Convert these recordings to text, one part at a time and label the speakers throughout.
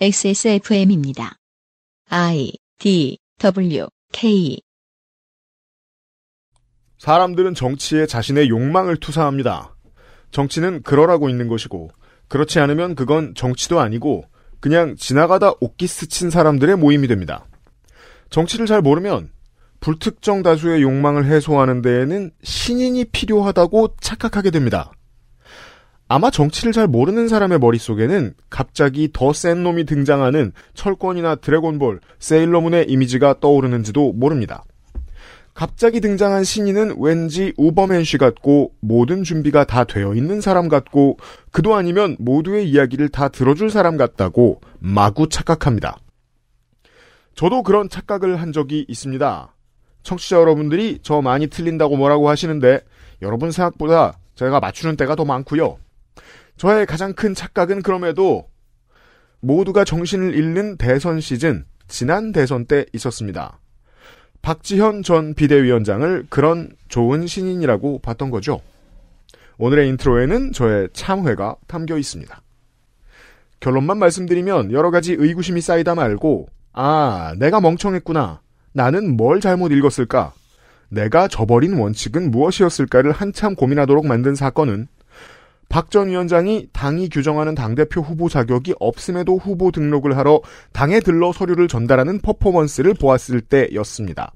Speaker 1: XSFM입니다. I
Speaker 2: D W K 사람들은 정치에 자신의 욕망을 투사합니다. 정치는 그러라고 있는 것이고 그렇지 않으면 그건 정치도 아니고 그냥 지나가다 옷기스 친 사람들의 모임이 됩니다. 정치를 잘 모르면 불특정 다수의 욕망을 해소하는 데에는 신인이 필요하다고 착각하게 됩니다. 아마 정치를 잘 모르는 사람의 머릿속에는 갑자기 더 센 놈이 등장하는 철권이나 드래곤볼, 세일러문의 이미지가 떠오르는지도 모릅니다. 갑자기 등장한 신인은 왠지 우버맨쉬 같고 모든 준비가 다 되어 있는 사람 같고 그도 아니면 모두의 이야기를 다 들어줄 사람 같다고 마구 착각합니다. 저도 그런 착각을 한 적이 있습니다. 청취자 여러분들이 저 많이 틀린다고 뭐라고 하시는데 여러분 생각보다 제가 맞추는 때가 더 많고요. 저의 가장 큰 착각은 그럼에도 모두가 정신을 잃는 대선 시즌, 지난 대선 때 있었습니다. 박지현 전 비대위원장을 그런 좋은 신인이라고 봤던 거죠. 오늘의 인트로에는 저의 참회가 담겨 있습니다. 결론만 말씀드리면 여러 가지 의구심이 쌓이다 말고, 아, 내가 멍청했구나. 나는 뭘 잘못 읽었을까? 내가 저버린 원칙은 무엇이었을까를 한참 고민하도록 만든 사건은 박전 위원장이 당이 규정하는 당대표 후보 자격이 없음에도 후보 등록을 하러 당에 들러 서류를 전달하는 퍼포먼스를 보았을 때였습니다.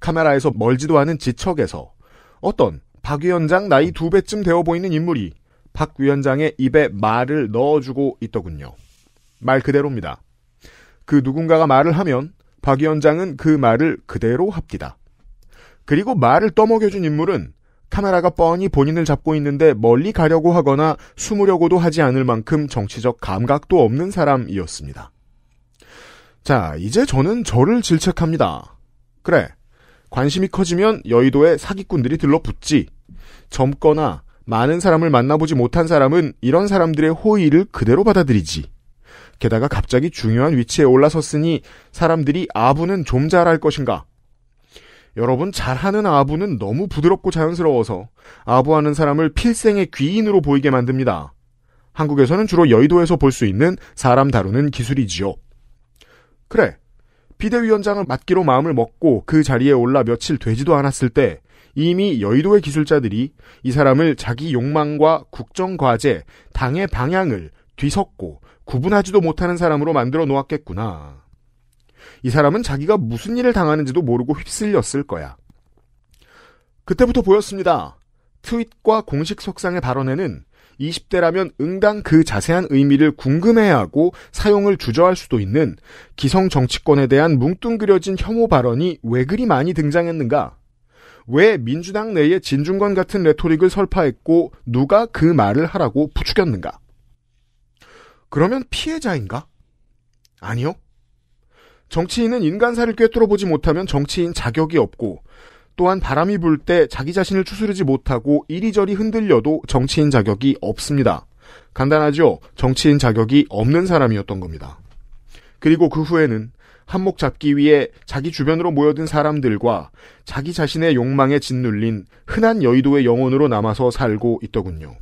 Speaker 2: 카메라에서 멀지도 않은 지척에서 어떤 박 위원장 나이 두 배쯤 되어 보이는 인물이 박 위원장의 입에 말을 넣어주고 있더군요. 말 그대로입니다. 그 누군가가 말을 하면 박 위원장은 그 말을 그대로 합디다. 그리고 말을 떠먹여준 인물은 카메라가 뻔히 본인을 잡고 있는데 멀리 가려고 하거나 숨으려고도 하지 않을 만큼 정치적 감각도 없는 사람이었습니다. 자, 이제 저는 저를 질책합니다. 그래. 관심이 커지면 여의도에 사기꾼들이 들러붙지. 젊거나 많은 사람을 만나보지 못한 사람은 이런 사람들의 호의를 그대로 받아들이지. 게다가 갑자기 중요한 위치에 올라섰으니 사람들이 아부는 좀 잘할 것인가 여러분 잘하는 아부는 너무 부드럽고 자연스러워서 아부하는 사람을 필생의 귀인으로 보이게 만듭니다. 한국에서는 주로 여의도에서 볼 수 있는 사람 다루는 기술이지요. 그래. 비대위원장을 맡기로 마음을 먹고 그 자리에 올라 며칠 되지도 않았을 때 이미 여의도의 기술자들이 이 사람을 자기 욕망과 국정과제, 당의 방향을 뒤섞고 구분하지도 못하는 사람으로 만들어 놓았겠구나. 이 사람은 자기가 무슨 일을 당하는지도 모르고 휩쓸렸을 거야. 그때부터 보였습니다. 트윗과 공식 석상의 발언에는 20대라면 응당 그 자세한 의미를 궁금해하고 사용을 주저할 수도 있는 기성 정치권에 대한 뭉뚱그려진 혐오 발언이 왜 그리 많이 등장했는가? 왜 민주당 내에 진중권 같은 레토릭을 설파했고 누가 그 말을 하라고 부추겼는가? 그러면 피해자인가? 아니요. 정치인은 인간사를 꿰뚫어 보지 못하면 정치인 자격이 없고 또한 바람이 불 때 자기 자신을 추스르지 못하고 이리저리 흔들려도 정치인 자격이 없습니다. 간단하죠? 정치인 자격이 없는 사람이었던 겁니다. 그리고 그 후에는 한몫 잡기 위해 자기 주변으로 모여든 사람들과 자기 자신의 욕망에 짓눌린 흔한 여의도의 영혼으로 남아서 살고 있더군요.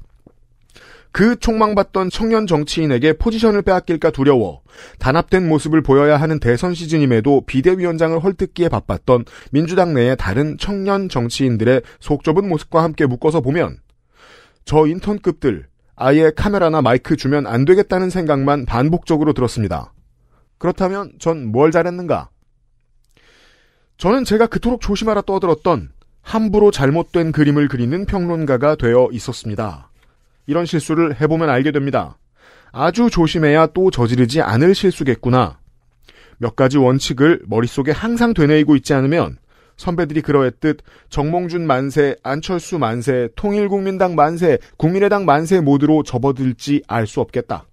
Speaker 2: 그촉망받던 청년 정치인에게 포지션을 빼앗길까 두려워 단합된 모습을 보여야 하는 대선 시즌임에도 비대위원장을 헐뜯기에 바빴던 민주당 내의 다른 청년 정치인들의 속 좁은 모습과 함께 묶어서 보면 저 인턴급들 아예 카메라나 마이크 주면 안 되겠다는 생각만 반복적으로 들었습니다. 그렇다면 전 뭘 잘했는가? 저는 제가 그토록 조심하라 떠들었던 함부로 잘못된 그림을 그리는 평론가가 되어 있었습니다. 이런 실수를 해보면 알게 됩니다. 아주 조심해야 또 저지르지 않을 실수겠구나. 몇 가지 원칙을 머릿속에 항상 되뇌이고 있지 않으면 선배들이 그러했듯 정몽준 만세, 안철수 만세, 통일국민당 만세, 국민의당 만세 모드로 접어들지 알 수 없겠다.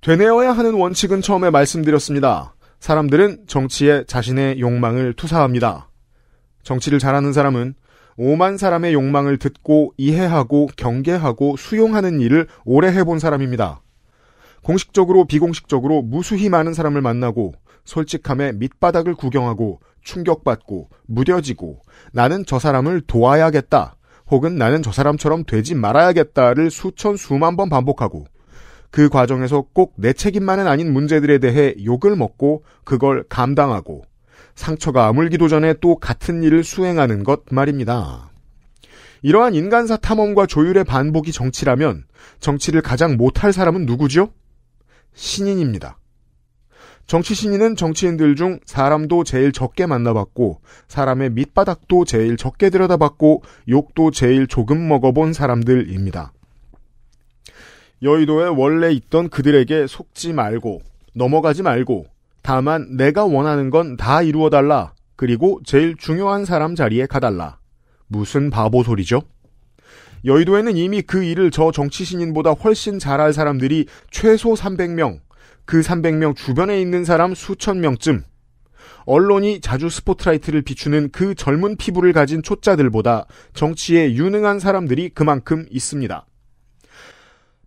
Speaker 2: 되뇌어야 하는 원칙은 처음에 말씀드렸습니다. 사람들은 정치에 자신의 욕망을 투사합니다. 정치를 잘하는 사람은 오만 사람의 욕망을 듣고 이해하고 경계하고 수용하는 일을 오래 해본 사람입니다. 공식적으로 비공식적으로 무수히 많은 사람을 만나고 솔직함에 밑바닥을 구경하고 충격받고 무뎌지고 나는 저 사람을 도와야겠다 혹은 나는 저 사람처럼 되지 말아야겠다를 수천 수만 번 반복하고 그 과정에서 꼭 내 책임만은 아닌 문제들에 대해 욕을 먹고 그걸 감당하고 상처가 아물기도 전에 또 같은 일을 수행하는 것 말입니다. 이러한 인간사 탐험과 조율의 반복이 정치라면 정치를 가장 못할 사람은 누구죠 신인입니다. 정치 신인은 정치인들 중 사람도 제일 적게 만나봤고 사람의 밑바닥도 제일 적게 들여다봤고 욕도 제일 조금 먹어본 사람들입니다. 여의도에 원래 있던 그들에게 속지 말고 넘어가지 말고 다만 내가 원하는 건 다 이루어달라. 그리고 제일 중요한 사람 자리에 가달라. 무슨 바보 소리죠? 여의도에는 이미 그 일을 저 정치신인보다 훨씬 잘할 사람들이 최소 300명, 그 300명 주변에 있는 사람 수천 명쯤, 언론이 자주 스포트라이트를 비추는 그 젊은 피부를 가진 초짜들보다 정치에 유능한 사람들이 그만큼 있습니다.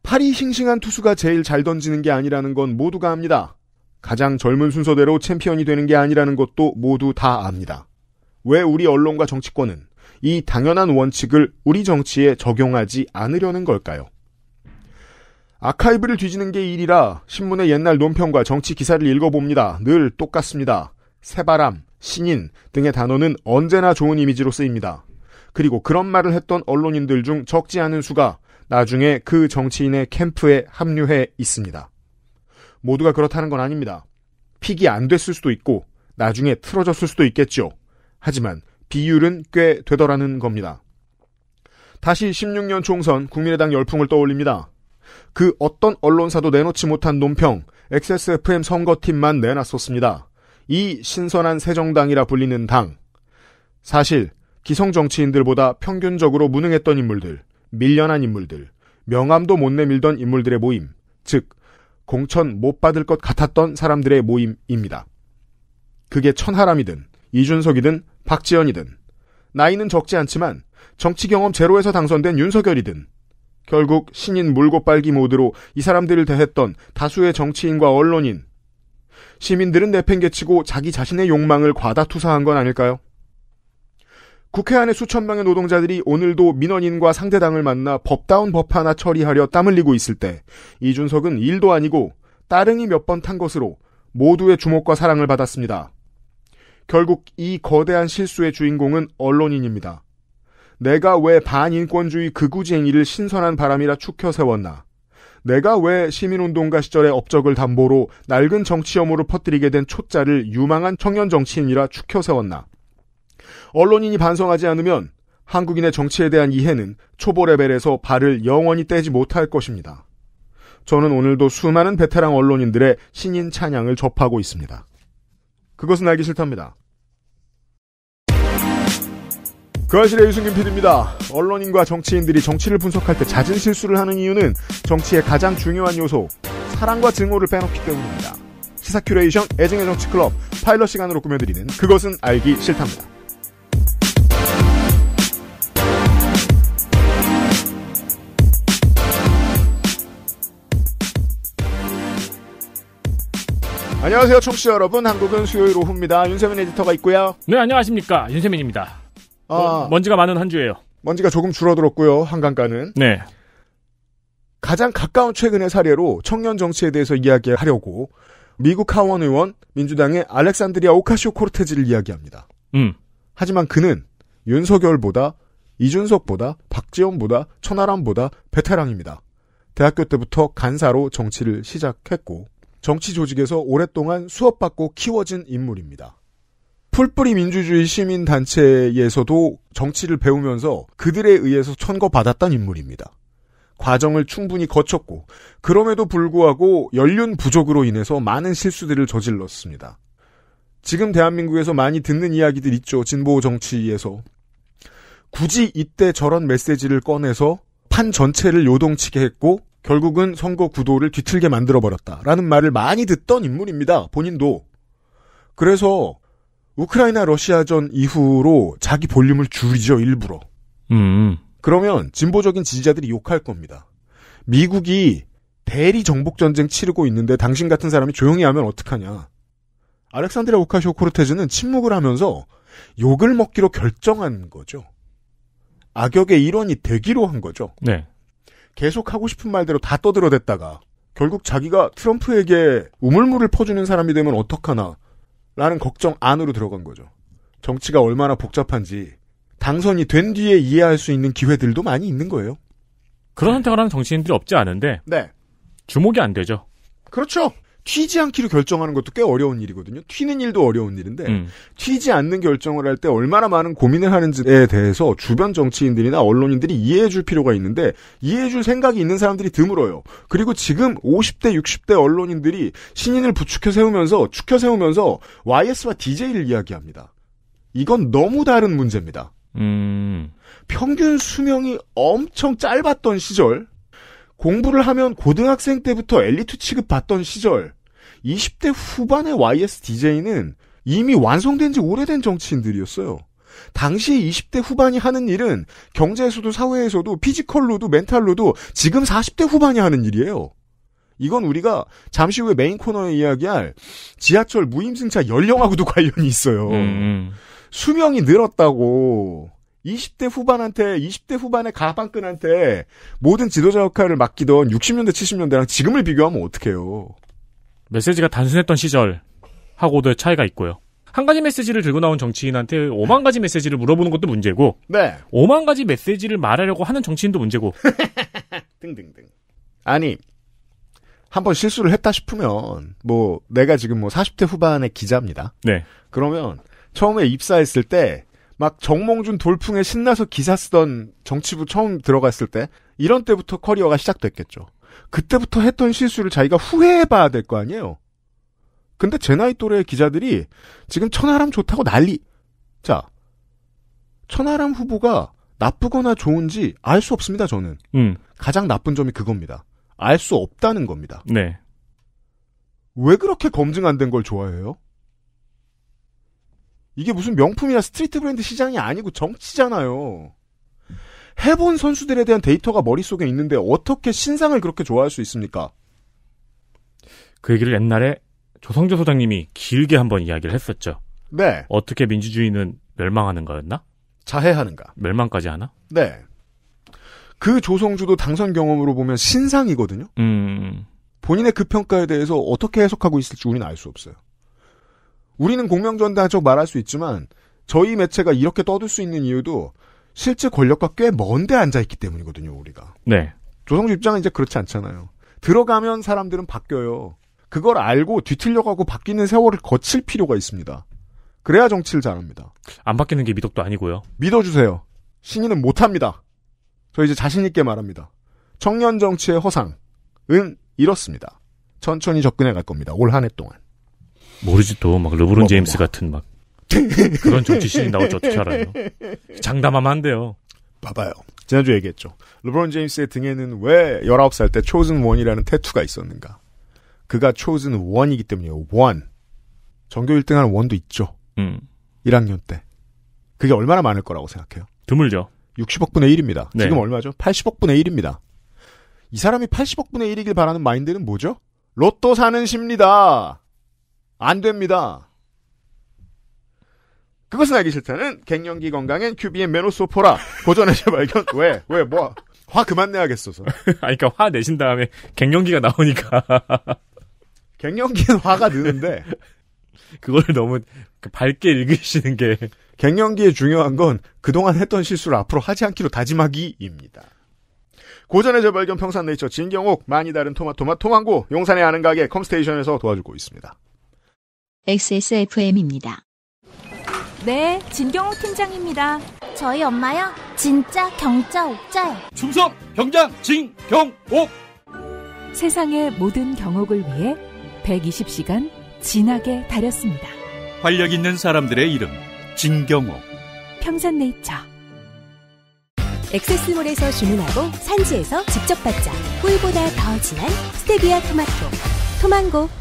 Speaker 2: 팔이 싱싱한 투수가 제일 잘 던지는 게 아니라는 건 모두가 압니다. 가장 젊은 순서대로 챔피언이 되는 게 아니라는 것도 모두 다 압니다. 왜 우리 언론과 정치권은 이 당연한 원칙을 우리 정치에 적용하지 않으려는 걸까요? 아카이브를 뒤지는 게 일이라 신문의 옛날 논평과 정치 기사를 읽어봅니다. 늘 똑같습니다. 새바람, 신인 등의 단어는 언제나 좋은 이미지로 쓰입니다. 그리고 그런 말을 했던 언론인들 중 적지 않은 수가 나중에 그 정치인의 캠프에 합류해 있습니다. 모두가 그렇다는 건 아닙니다. 픽이 안 됐을 수도 있고 나중에 틀어졌을 수도 있겠죠. 하지만 비율은 꽤 되더라는 겁니다. 다시 16년 총선 국민의당 열풍을 떠올립니다. 그 어떤 언론사도 내놓지 못한 논평 XSFM 선거팀만 내놨었습니다. 이 신선한 새정당이라 불리는 당. 사실 기성 정치인들보다 평균적으로 무능했던 인물들, 밀려난 인물들, 명함도 못 내밀던 인물들의 모임, 즉 공천 못 받을 것 같았던 사람들의 모임입니다. 그게 천하람이든 이준석이든 박지연이든 나이는 적지 않지만 정치 경험 제로에서 당선된 윤석열이든 결국 신인 물고 빨기 모드로 이 사람들을 대했던 다수의 정치인과 언론인 시민들은 내팽개치고 자기 자신의 욕망을 과다 투사한 건 아닐까요? 국회 안에 수천 명의 노동자들이 오늘도 민원인과 상대당을 만나 법다운 법 하나 처리하려 땀 흘리고 있을 때 이준석은 일도 아니고 따릉이 몇 번 탄 것으로 모두의 주목과 사랑을 받았습니다. 결국 이 거대한 실수의 주인공은 언론인입니다. 내가 왜 반인권주의 극우쟁이를 신선한 바람이라 축혀 세웠나. 내가 왜 시민운동가 시절의 업적을 담보로 낡은 정치혐오로 퍼뜨리게 된 초짜를 유망한 청년 정치인이라 축혀 세웠나. 언론인이 반성하지 않으면 한국인의 정치에 대한 이해는 초보 레벨에서 발을 영원히 떼지 못할 것입니다. 저는 오늘도 수많은 베테랑 언론인들의 신인 찬양을 접하고 있습니다. 그것은 알기 싫답니다. 그아실의 유승균 PD입니다. 언론인과 정치인들이 정치를 분석할 때 잦은 실수를 하는 이유는 정치의 가장 중요한 요소, 사랑과 증오를 빼놓기 때문입니다. 시사 큐레이션 애증의 정치클럽 파일럿 시간으로 꾸며드리는 그것은 알기 싫답니다. 안녕하세요, 청취자 여러분. 한국은 수요일 오후입니다. 윤세민 에디터가 있고요.
Speaker 3: 네, 안녕하십니까. 윤세민입니다.
Speaker 2: 아, 어, 먼지가 많은 한 주예요. 먼지가 조금 줄어들었고요. 한강가는. 네. 가장 가까운 최근의 사례로 청년 정치에 대해서 이야기하려고 미국 하원 의원 민주당의 알렉산드리아 오카시오 코르테즈를 이야기합니다. 음. 하지만 그는 윤석열보다 이준석보다 박지원보다 천하람보다 베테랑입니다. 대학교 때부터 간사로 정치를 시작했고 정치 조직에서 오랫동안 수업받고 키워진 인물입니다. 풀뿌리 민주주의 시민단체에서도 정치를 배우면서 그들에 의해서 천거받았던 인물입니다. 과정을 충분히 거쳤고, 그럼에도 불구하고 연륜 부족으로 인해서 많은 실수들을 저질렀습니다. 지금 대한민국에서 많이 듣는 이야기들 있죠. 진보 정치에서. 굳이 이때 저런 메시지를 꺼내서 판 전체를 요동치게 했고, 결국은 선거 구도를 뒤틀게 만들어버렸다라는 말을 많이 듣던 인물입니다. 본인도. 그래서 우크라이나 러시아전 이후로 자기 볼륨을 줄이죠 일부러. 음. 그러면 진보적인 지지자들이 욕할 겁니다. 미국이 대리 정복 전쟁 치르고 있는데 당신 같은 사람이 조용히 하면 어떡하냐. 알렉산드라 오카시오 코르테즈는 침묵을 하면서 욕을 먹기로 결정한 거죠. 악역의 일원이 되기로 한 거죠. 네. 계속 하고 싶은 말대로 다 떠들어댔다가 결국 자기가 트럼프에게 우물물을 퍼주는 사람이 되면 어떡하나 라는 걱정 안으로 들어간 거죠. 정치가 얼마나 복잡한지 당선이 된 뒤에 이해할 수 있는 기회들도 많이 있는 거예요. 그런 선택을 하는 정치인들이 없지 않은데 네. 주목이 안 되죠. 그렇죠. 튀지 않기로 결정하는 것도 꽤 어려운 일이거든요. 튀는 일도 어려운 일인데 음. 튀지 않는 결정을 할 때 얼마나 많은 고민을 하는지에 대해서 주변 정치인들이나 언론인들이 이해해 줄 필요가 있는데 이해해 줄 생각이 있는 사람들이 드물어요. 그리고 지금 50대 60대 언론인들이 신인을 부축해 세우면서 축켜 세우면서 YS와 DJ를 이야기합니다. 이건 너무 다른 문제입니다. 음. 평균 수명이 엄청 짧았던 시절 공부를 하면 고등학생 때부터 엘리트 취급 받던 시절 20대 후반의 YSDJ는 이미 완성된 지 오래된 정치인들이었어요. 당시 20대 후반이 하는 일은 경제에서도 사회에서도 피지컬로도 멘탈로도 지금 40대 후반이 하는 일이에요. 이건 우리가 잠시 후에 메인 코너에 이야기할 지하철 무임승차 연령하고도 관련이 있어요. 음. 음. 수명이 늘었다고 20대 후반한테 20대 후반의 가방끈한테 모든 지도자 역할을 맡기던 60년대 70년대랑 지금을 비교하면 어떡해요. 메시지가 단순했던 시절하고도 차이가
Speaker 3: 있고요. 한 가지 메시지를 들고 나온 정치인한테 5만 가지 메시지를 물어보는 것도 문제고 네. 5만
Speaker 2: 가지 메시지를 말하려고 하는 정치인도 문제고 등등등. 아니 한 번 실수를 했다 싶으면 뭐 내가 지금 뭐 40대 후반의 기자입니다. 네. 그러면 처음에 입사했을 때막 정몽준 돌풍에 신나서 기사 쓰던 정치부 처음 들어갔을 때 이런 때부터 커리어가 시작됐겠죠. 그때부터 했던 실수를 자기가 후회해봐야 될 거 아니에요. 근데 제 나이 또래의 기자들이 지금 천하람 좋다고 난리. 자, 천하람 후보가 나쁘거나 좋은지 알 수 없습니다. 저는 음. 가장 나쁜 점이 그겁니다. 알 수 없다는 겁니다. 네. 왜 그렇게 검증 안 된 걸 좋아해요? 이게 무슨 명품이나 스트리트 브랜드 시장이 아니고 정치잖아요. 해본 선수들에 대한 데이터가 머릿속에 있는데 어떻게 신상을 그렇게 좋아할 수 있습니까?
Speaker 3: 그 얘기를 옛날에 조성재 소장님이 길게 한번 이야기를 했었죠. 네. 어떻게 민주주의는 멸망하는가였나? 자해하는가. 멸망까지 하나?
Speaker 2: 네. 그 조성주도 당선 경험으로 보면 신상이거든요.
Speaker 3: 음.
Speaker 2: 본인의 그 평가에 대해서 어떻게 해석하고 있을지 우리는 알 수 없어요. 우리는 공명전단적 말할 수 있지만 저희 매체가 이렇게 떠들 수 있는 이유도 실제 권력과 꽤 먼데 앉아있기 때문이거든요, 우리가. 네. 조성주 입장은 이제 그렇지 않잖아요. 들어가면 사람들은 바뀌어요. 그걸 알고 뒤틀려가고 바뀌는 세월을 거칠 필요가 있습니다. 그래야 정치를 잘합니다. 안 바뀌는 게 미덕도 아니고요. 믿어주세요. 신인은 못합니다. 저 이제 자신있게 말합니다. 청년 정치의 허상은 이렇습니다. 천천히 접근해 갈 겁니다. 올 한 해 동안.
Speaker 3: 모르지 또막 르브론 뭐, 뭐, 뭐.
Speaker 2: 제임스 같은 막 그런 정치신이 나올 줄 어떻게 알아요? 장담하면 안 돼요. 봐봐요. 지난주 얘기했죠. 르브론 제임스의 등에는 왜 19살 때 초즌 원이라는 태투가 있었는가? 그가 초즌 원이기 때문이에요. 원. 전교 1등하는 원도 있죠. 음. 1학년 때. 그게 얼마나 많을 거라고 생각해요? 드물죠. 60억 분의 1입니다. 네. 지금 얼마죠? 80억 분의 1입니다. 이 사람이 80억 분의 1이길 바라는 마인드는 뭐죠? 로또 사는 심니다 안 됩니다. 그것은 알기 싫다는 갱년기 건강엔 큐비엔 메노소포라 고전의 재발견 왜왜 뭐 화 그만 내야겠어서
Speaker 3: 아니 그러니까 화 내신 다음에 갱년기가
Speaker 2: 나오니까 갱년기는 화가 느는데 그걸 너무 그 밝게 읽으시는 게 갱년기에 중요한 건 그동안 했던 실수를 앞으로 하지 않기로 다짐하기입니다. 고전의 재발견 평산네이처 진경옥 많이 다른 토마토마 토망고 용산의 아는 가게 컴스테이션에서 도와주고 있습니다.
Speaker 4: XSFM입니다. 네, 진경옥 팀장입니다. 저희 엄마요? 진짜 경자 옥자요. 충성 경장 진경옥. 세상의 모든 경옥을 위해 120시간 진하게 다렸습니다.
Speaker 3: 활력 있는 사람들의 이름 진경옥.
Speaker 4: 평산네이처.
Speaker 3: 엑세스몰에서 주문하고 산지에서 직접 받자. 꿀보다 더 진한 스테비아 토마토. 토망고.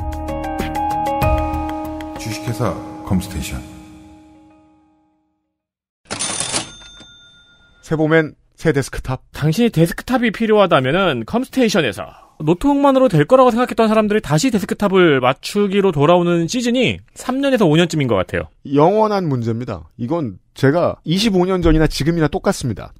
Speaker 5: 주식회사 컴스테이션
Speaker 3: 새봄엔 새 데스크탑 당신이 데스크탑이 필요하다면은 컴스테이션에서 노트북만으로 될 거라고 생각했던 사람들이 다시 데스크탑을 맞추기로 돌아오는 시즌이 3년에서
Speaker 2: 5년쯤인 것 같아요. 영원한 문제입니다. 이건 제가 25년 전이나 지금이나 똑같습니다.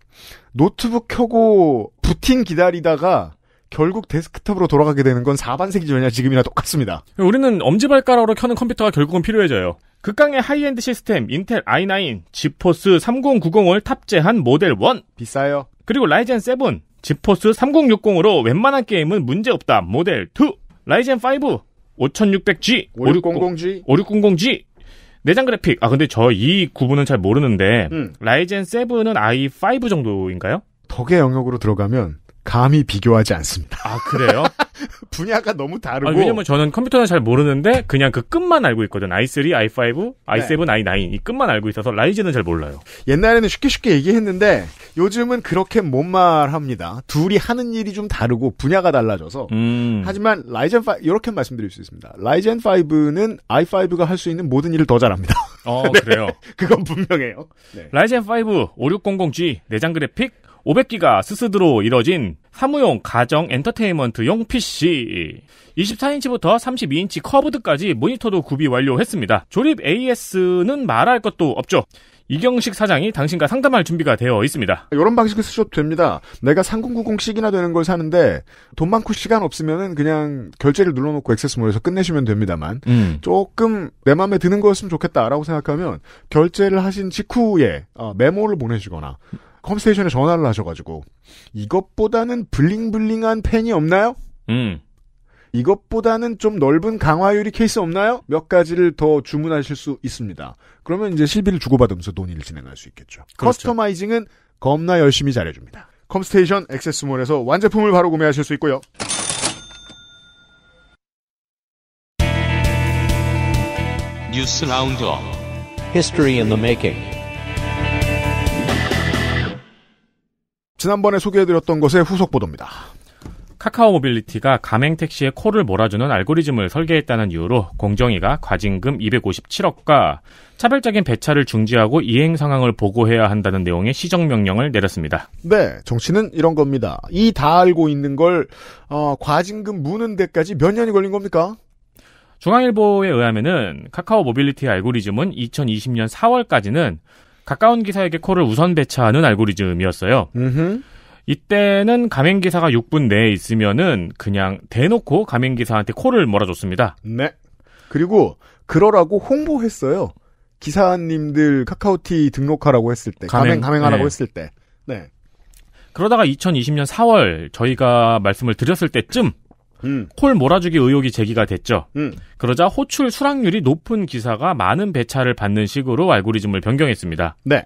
Speaker 2: 노트북 켜고 부팅 기다리다가 결국 데스크탑으로 돌아가게 되는 건 4반세기 전이나 지금이나 똑같습니다. 우리는 엄지발가락으로 켜는 컴퓨터가 결국은 필요해져요.
Speaker 3: 극강의 하이엔드 시스템 인텔 i9, 지포스 3090을 탑재한 모델 1 비싸요. 그리고 라이젠 7, 지포스 3060으로 웬만한 게임은 문제없다 모델 2 라이젠 5 5600G 5600G 5600G 내장 그래픽 아 근데 저 이 구분은 잘 모르는데 음. 라이젠 7은 i5
Speaker 2: 정도인가요? 덕의 영역으로 들어가면 감히 비교하지 않습니다. 아, 그래요? 분야가 너무 다르고. 아, 왜냐면 저는
Speaker 3: 컴퓨터는 잘 모르는데, 그냥 그 끝만 알고 있거든. i3, i5, i7, 네. i9. 이 끝만 알고
Speaker 2: 있어서 라이젠은잘 몰라요. 옛날에는 쉽게 쉽게 얘기했는데, 요즘은 그렇게 못 말합니다. 둘이 하는 일이 좀 다르고, 분야가 달라져서. 음. 하지만, 라이젠 5, 이렇게 말씀드릴 수 있습니다. 라이젠 5는 i5가 할 수 있는 모든 일을 더 잘합니다.
Speaker 3: 어, 네. 그래요?
Speaker 2: 그건 분명해요. 네. 라이젠 5 5600G
Speaker 3: 내장 그래픽 500기가 스스드로 이뤄진 사무용 가정 엔터테인먼트용 PC. 24인치부터 32인치 커브드까지 모니터도 구비 완료했습니다. 조립
Speaker 2: AS는 말할 것도 없죠. 이경식 사장이 당신과 상담할 준비가 되어 있습니다. 이런 방식을 쓰셔도 됩니다. 내가 3090씩이나 되는 걸 사는데 돈 많고 시간 없으면 그냥 결제를 눌러놓고 액세스몰에서 끝내시면 됩니다만 음. 조금 내 마음에 드는 거였으면 좋겠다라고 생각하면 결제를 하신 직후에 어, 메모를 보내시거나 컴스테이션에 전화를 하셔가지고 이것보다는 블링블링한 팬이 없나요? 음. 이것보다는 좀 넓은 강화유리 케이스 없나요? 몇 가지를 더 주문하실 수 있습니다. 그러면 이제 실비를 주고받으면서 논의를 진행할 수 있겠죠. 그렇죠. 커스터마이징은 겁나 열심히 잘해줍니다. 컴스테이션 액세스몰에서 완제품을 바로 구매하실 수 있고요. 뉴스 라운드업 History i 지난번에 소개해드렸던 것의 후속 보도입니다. 카카오 모빌리티가
Speaker 3: 가맹 택시의 코를 몰아주는 알고리즘을 설계했다는 이유로 공정위가 과징금 257억과 차별적인 배차를 중지하고 이행 상황을 보고해야 한다는 내용의 시정 명령을 내렸습니다.
Speaker 2: 네, 정치는 이런 겁니다. 이 다 알고 있는 걸 어, 과징금 무는 데까지 몇 년이 걸린 겁니까?
Speaker 3: 중앙일보에 의하면은 카카오 모빌리티 알고리즘은 2020년 4월까지는 가까운 기사에게 콜을 우선 배치하는 알고리즘이었어요. 음흠. 이때는 가맹기사가 6분 내에 있으면은 그냥 대놓고 가맹기사한테 콜을 몰아줬습니다.
Speaker 2: 네. 그리고 그러라고 홍보했어요. 기사님들 카카오티 등록하라고 했을 때, 가맹, 가맹 하라고 네. 했을 때. 네.
Speaker 3: 그러다가 2020년 4월 저희가 말씀을 드렸을 때쯤 음. 콜 몰아주기 의혹이 제기가 됐죠. 음. 그러자 호출 수락률이 높은 기사가 많은 배차를 받는 식으로 알고리즘을 변경했습니다. 네.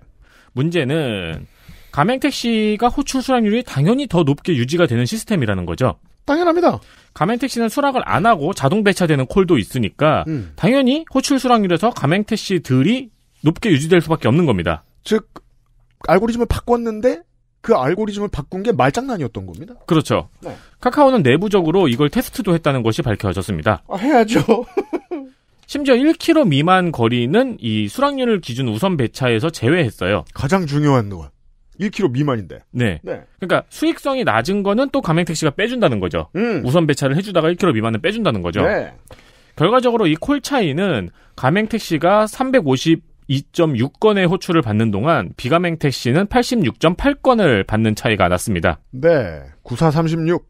Speaker 3: 문제는 가맹택시가 호출 수락률이 당연히 더 높게 유지가 되는 시스템이라는 거죠. 당연합니다. 가맹택시는 수락을 안 하고 자동 배차되는 콜도 있으니까 음. 당연히 호출 수락률에서 가맹택시들이 높게 유지될 수밖에 없는 겁니다. 즉
Speaker 2: 알고리즘을 바꿨는데 그 알고리즘을 바꾼 게 말장난이었던 겁니다.
Speaker 3: 그렇죠. 네. 카카오는 내부적으로 이걸 테스트도 했다는 것이 밝혀졌습니다. 아, 해야죠. 심지어 1km 미만 거리는 이 수락률을 기준 우선 배차에서 제외했어요.
Speaker 2: 가장 중요한 건 1km 미만인데.
Speaker 3: 네. 네. 그러니까 수익성이 낮은 거는 또 가맹택시가 빼준다는 거죠. 음. 우선 배차를 해주다가 1km 미만은 빼준다는 거죠. 네. 결과적으로 이 콜 차이는 가맹택시가 350 2.6건의 호출을 받는 동안 비가맹 택씨는 86.8건을 받는 차이가 났습니다.
Speaker 2: 네. 9436.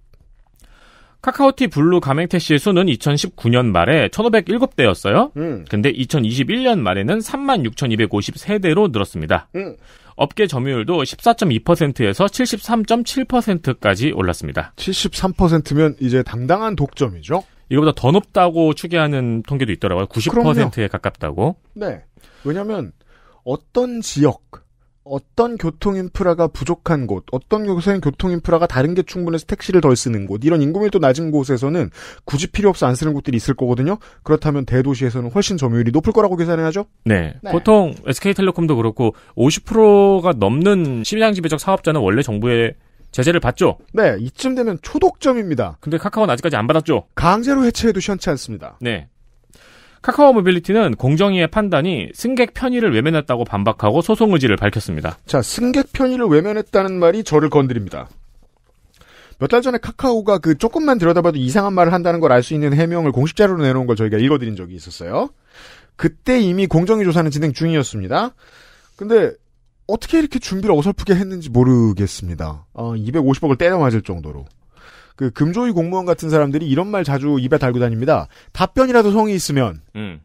Speaker 2: 카카오티
Speaker 3: 블루 가맹 택씨의 수는 2019년 말에 1,507대였어요. 음. 근데 2021년 말에는 36,253대로 늘었습니다. 음. 업계 점유율도 14.2%에서 73.7%까지 올랐습니다.
Speaker 2: 73%면 이제 당당한
Speaker 3: 독점이죠? 이거보다 더 높다고 추계하는 통계도 있더라고요. 90%에 그럼요. 가깝다고.
Speaker 2: 네. 왜냐하면 어떤 지역, 어떤 교통 인프라가 부족한 곳, 어떤 곳에는 교통 인프라가 다른 게 충분해서 택시를 덜 쓰는 곳, 이런 인구밀도 낮은 곳에서는 굳이 필요 없어 안 쓰는 곳들이 있을 거거든요. 그렇다면 대도시에서는 훨씬 점유율이 높을 거라고 계산해야죠.
Speaker 3: 네. 네. 보통 SK텔레콤도 그렇고 50%가 넘는 심장 지배적 사업자는 원래 정부의 제재를 받죠. 네,
Speaker 2: 이쯤 되면 초독점입니다. 근데 카카오는 아직까지 안 받았죠. 강제로 해체해도 시원치 않습니다.
Speaker 3: 네. 카카오 모빌리티는 공정위의 판단이 승객 편의를 외면했다고 반박하고 소송 의지를 밝혔습니다.
Speaker 2: 자, 승객 편의를 외면했다는 말이 저를 건드립니다. 몇 달 전에 카카오가 그 조금만 들여다봐도 이상한 말을 한다는 걸 알 수 있는 해명을 공식 자료로 내놓은 걸 저희가 읽어드린 적이 있었어요. 그때 이미 공정위 조사는 진행 중이었습니다. 근데 어떻게 이렇게 준비를 어설프게 했는지 모르겠습니다. 어, 250억을 때려 맞을 정도로. 그 금조위 공무원 같은 사람들이 이런 말 자주 입에 달고 다닙니다. 답변이라도 성의 있으면 음.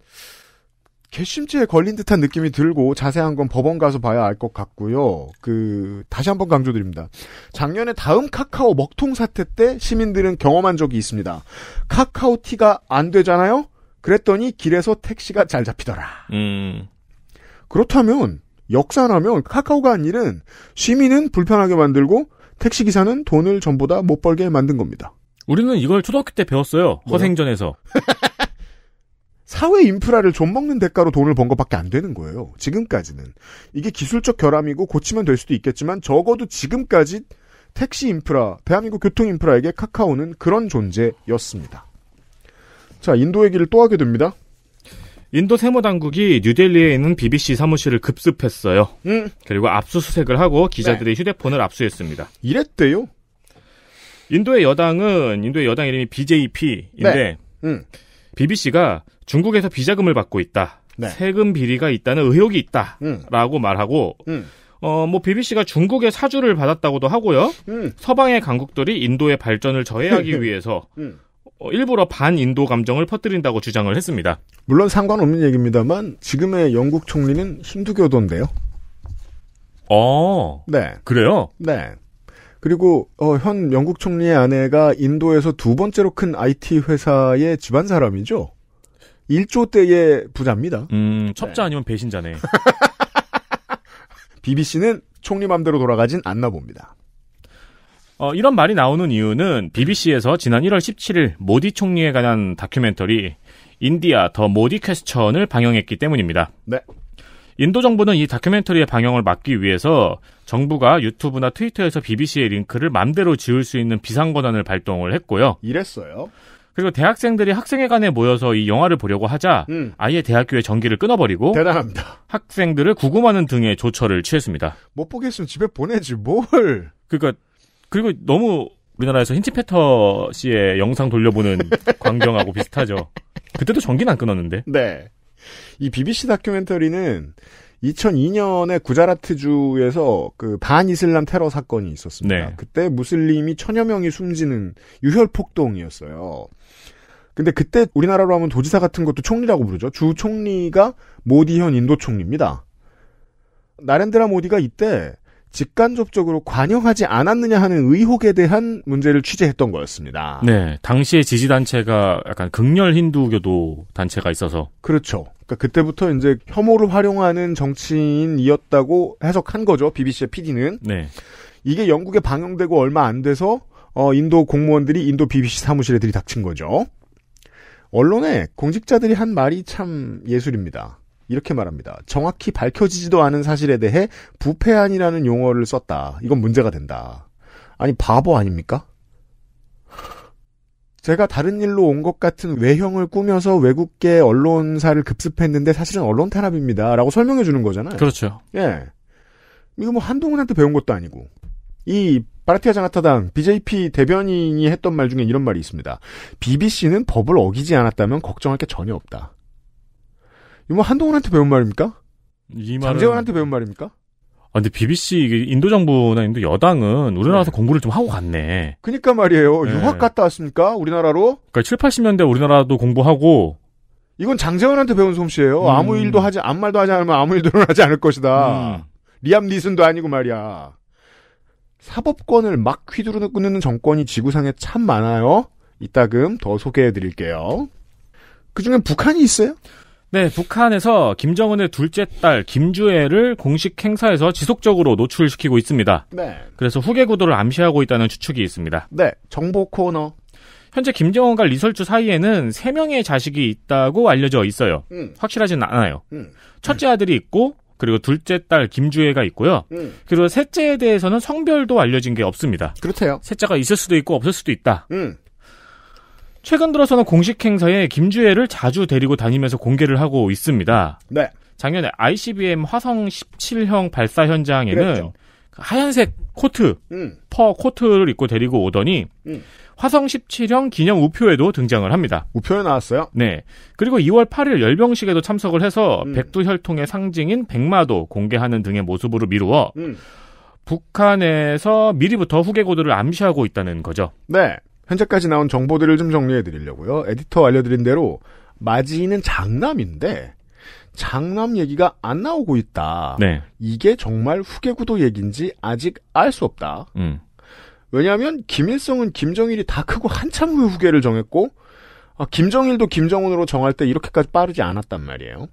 Speaker 2: 개심죄에 걸린 듯한 느낌이 들고 자세한 건 법원 가서 봐야 알 것 같고요. 그 다시 한 번 강조드립니다. 작년에 다음 카카오 먹통 사태 때 시민들은 경험한 적이 있습니다. 카카오 티가 안 되잖아요. 그랬더니 길에서 택시가 잘 잡히더라. 음. 그렇다면 역산하면 카카오가 한 일은 시민은 불편하게 만들고 택시기사는 돈을 전부 다못 벌게 만든 겁니다.
Speaker 3: 우리는 이걸 초등학교 때 배웠어요. 허생전에서.
Speaker 2: 사회 인프라를 좀 먹는 대가로 돈을 번 것밖에 안 되는 거예요. 지금까지는. 이게 기술적 결함이고 고치면 될 수도 있겠지만 적어도 지금까지 택시 인프라, 대한민국 교통 인프라에게 카카오는 그런 존재였습니다. 자, 인도 얘기를 또 하게 됩니다. 인도 세무당국이
Speaker 3: 뉴델리에 있는 BBC 사무실을 급습했어요. 음. 그리고 압수수색을 하고 기자들의 네. 휴대폰을 압수했습니다. 이랬대요? 인도의 여당은, 인도의 여당 이름이 BJP인데, 네. 음. BBC가 중국에서 비자금을 받고 있다. 네. 세금 비리가 있다는 의혹이 있다. 음. 라고 말하고, 음. 어, 뭐, BBC가 중국의 사주를 받았다고도 하고요. 음. 서방의 강국들이 인도의 발전을 저해하기 위해서, 어, 일부러 반인도 감정을 퍼뜨린다고 주장을 했습니다.
Speaker 2: 물론 상관없는 얘기입니다만 지금의 영국 총리는 힌두교도인데요.
Speaker 1: 어. 네. 그래요?
Speaker 2: 네. 그리고 어, 현 영국 총리의 아내가 인도에서 두 번째로 큰 IT 회사의 집안 사람이죠. 1조 대의 부자입니다. 음, 네. 첩자 네. 아니면 배신자네. BBC는 총리 맘대로 돌아가진 않나 봅니다.
Speaker 3: 어, 이런 말이 나오는 이유는 BBC에서 지난 1월 17일 모디 총리에 관한 다큐멘터리 인디아 더 모디 퀘스천을 방영했기 때문입니다. 네. 인도 정부는 이 다큐멘터리의 방영을 막기 위해서 정부가 유튜브나 트위터에서 BBC의 링크를 맘대로 지울 수 있는 비상 권한을 발동을 했고요.
Speaker 2: 이랬어요.
Speaker 3: 그리고 대학생들이 학생회관에 모여서 이 영화를 보려고 하자 음. 아예 대학교의 전기를 끊어버리고 대단합니다. 학생들을 구금하는 등의 조처를 취했습니다.
Speaker 2: 못 보겠으면 집에 보내지 뭘.
Speaker 3: 그러니까 그리고 너무 우리나라에서 힌치패터 씨의 영상 돌려보는 광경하고 비슷하죠. 그때도 전기는 안 끊었는데.
Speaker 2: 네. 이 BBC 다큐멘터리는 2002년에 구자라트주에서 그 반이슬람 테러 사건이 있었습니다. 네. 그때 무슬림이 천여 명이 숨지는 유혈 폭동이었어요. 근데 그때 우리나라로 하면 도지사 같은 것도 총리라고 부르죠. 주 총리가 모디현 인도 총리입니다. 나렌드라 모디가 이때 직간접적으로 관여하지 않았느냐 하는 의혹에 대한 문제를 취재했던 거였습니다.
Speaker 3: 네, 당시에 지지 단체가 약간 극렬 힌두교도 단체가 있어서
Speaker 2: 그렇죠. 그러니까 그때부터 이제 혐오를 활용하는 정치인이었다고 해석한 거죠. BBC의 PD는 네. 이게 영국에 방영되고 얼마 안 돼서 어, 인도 공무원들이 인도 BBC 사무실에 들이닥친 거죠. 언론에 공직자들이 한 말이 참 예술입니다. 이렇게 말합니다. 정확히 밝혀지지도 않은 사실에 대해 부패한이라는 용어를 썼다. 이건 문제가 된다. 아니 바보 아닙니까? 제가 다른 일로 온 것 같은 외형을 꾸며서 외국계 언론사를 급습했는데 사실은 언론 탄압입니다. 라고 설명해 주는 거잖아요. 그렇죠. 예. 이거 뭐 한동훈한테 배운 것도 아니고. 이파르티아 장하타당 BJP 대변인이 했던 말 중에 이런 말이 있습니다. BBC는 법을 어기지 않았다면 걱정할 게 전혀 없다. 이뭐 한동훈한테 배운 말입니까? 이 말은... 장재원한테 배운 말입니까? 아,
Speaker 3: 근데 BBC 인도 정부나 인도 여당은 우리나라에서 네. 공부를 좀 하고 갔네.
Speaker 2: 그니까 말이에요. 네. 유학 갔다 왔습니까? 우리나라로? 그러니까 7, 80년대 우리나라도 공부하고 이건 장재원한테 배운 솜씨예요. 음. 아무 일도 하지 아무 말도 하지 않으면 아무 일도 하지 않을 것이다. 음. 리암 니슨도 아니고 말이야. 사법권을 막 휘두르는 정권이 지구상에 참 많아요. 이따금 더 소개해 드릴게요. 그 중에 북한이 있어요? 네, 북한에서
Speaker 3: 김정은의 둘째 딸 김주애를 공식 행사에서 지속적으로 노출시키고 있습니다. 네. 그래서 후계 구도를 암시하고 있다는 추측이 있습니다.
Speaker 2: 네, 정보 코너. 현재 김정은과
Speaker 3: 리설주 사이에는 세명의 자식이 있다고 알려져 있어요. 음. 확실하진 않아요. 음. 첫째 아들이 있고 그리고 둘째 딸 김주혜가 있고요. 음. 그리고 셋째에 대해서는 성별도 알려진 게 없습니다. 그렇대요. 셋째가 있을 수도 있고 없을 수도 있다. 음. 최근 들어서는 공식 행사에 김주혜를 자주 데리고 다니면서 공개를 하고 있습니다. 네. 작년에 ICBM 화성 17형 발사 현장에는 그랬죠. 그 하얀색 코트, 음. 퍼 코트를 입고 데리고 오더니 음. 화성 17형 기념 우표에도 등장을 합니다.
Speaker 2: 우표에 나왔어요?
Speaker 3: 네. 그리고 2월 8일 열병식에도 참석을 해서 음. 백두혈통의 상징인 백마도 공개하는 등의 모습으로 미루어 음. 북한에서 미리부터 후계고들을 암시하고 있다는 거죠.
Speaker 2: 네. 현재까지 나온 정보들을 좀 정리해 드리려고요. 에디터 알려드린 대로 마지는 장남인데 장남 얘기가 안 나오고 있다. 네. 이게 정말 후계구도 얘기인지 아직 알 수 없다. 음. 왜냐하면 김일성은 김정일이 다 크고 한참 후에 후계를 정했고 아, 김정일도 김정은으로 정할 때 이렇게까지 빠르지 않았단 말이에요.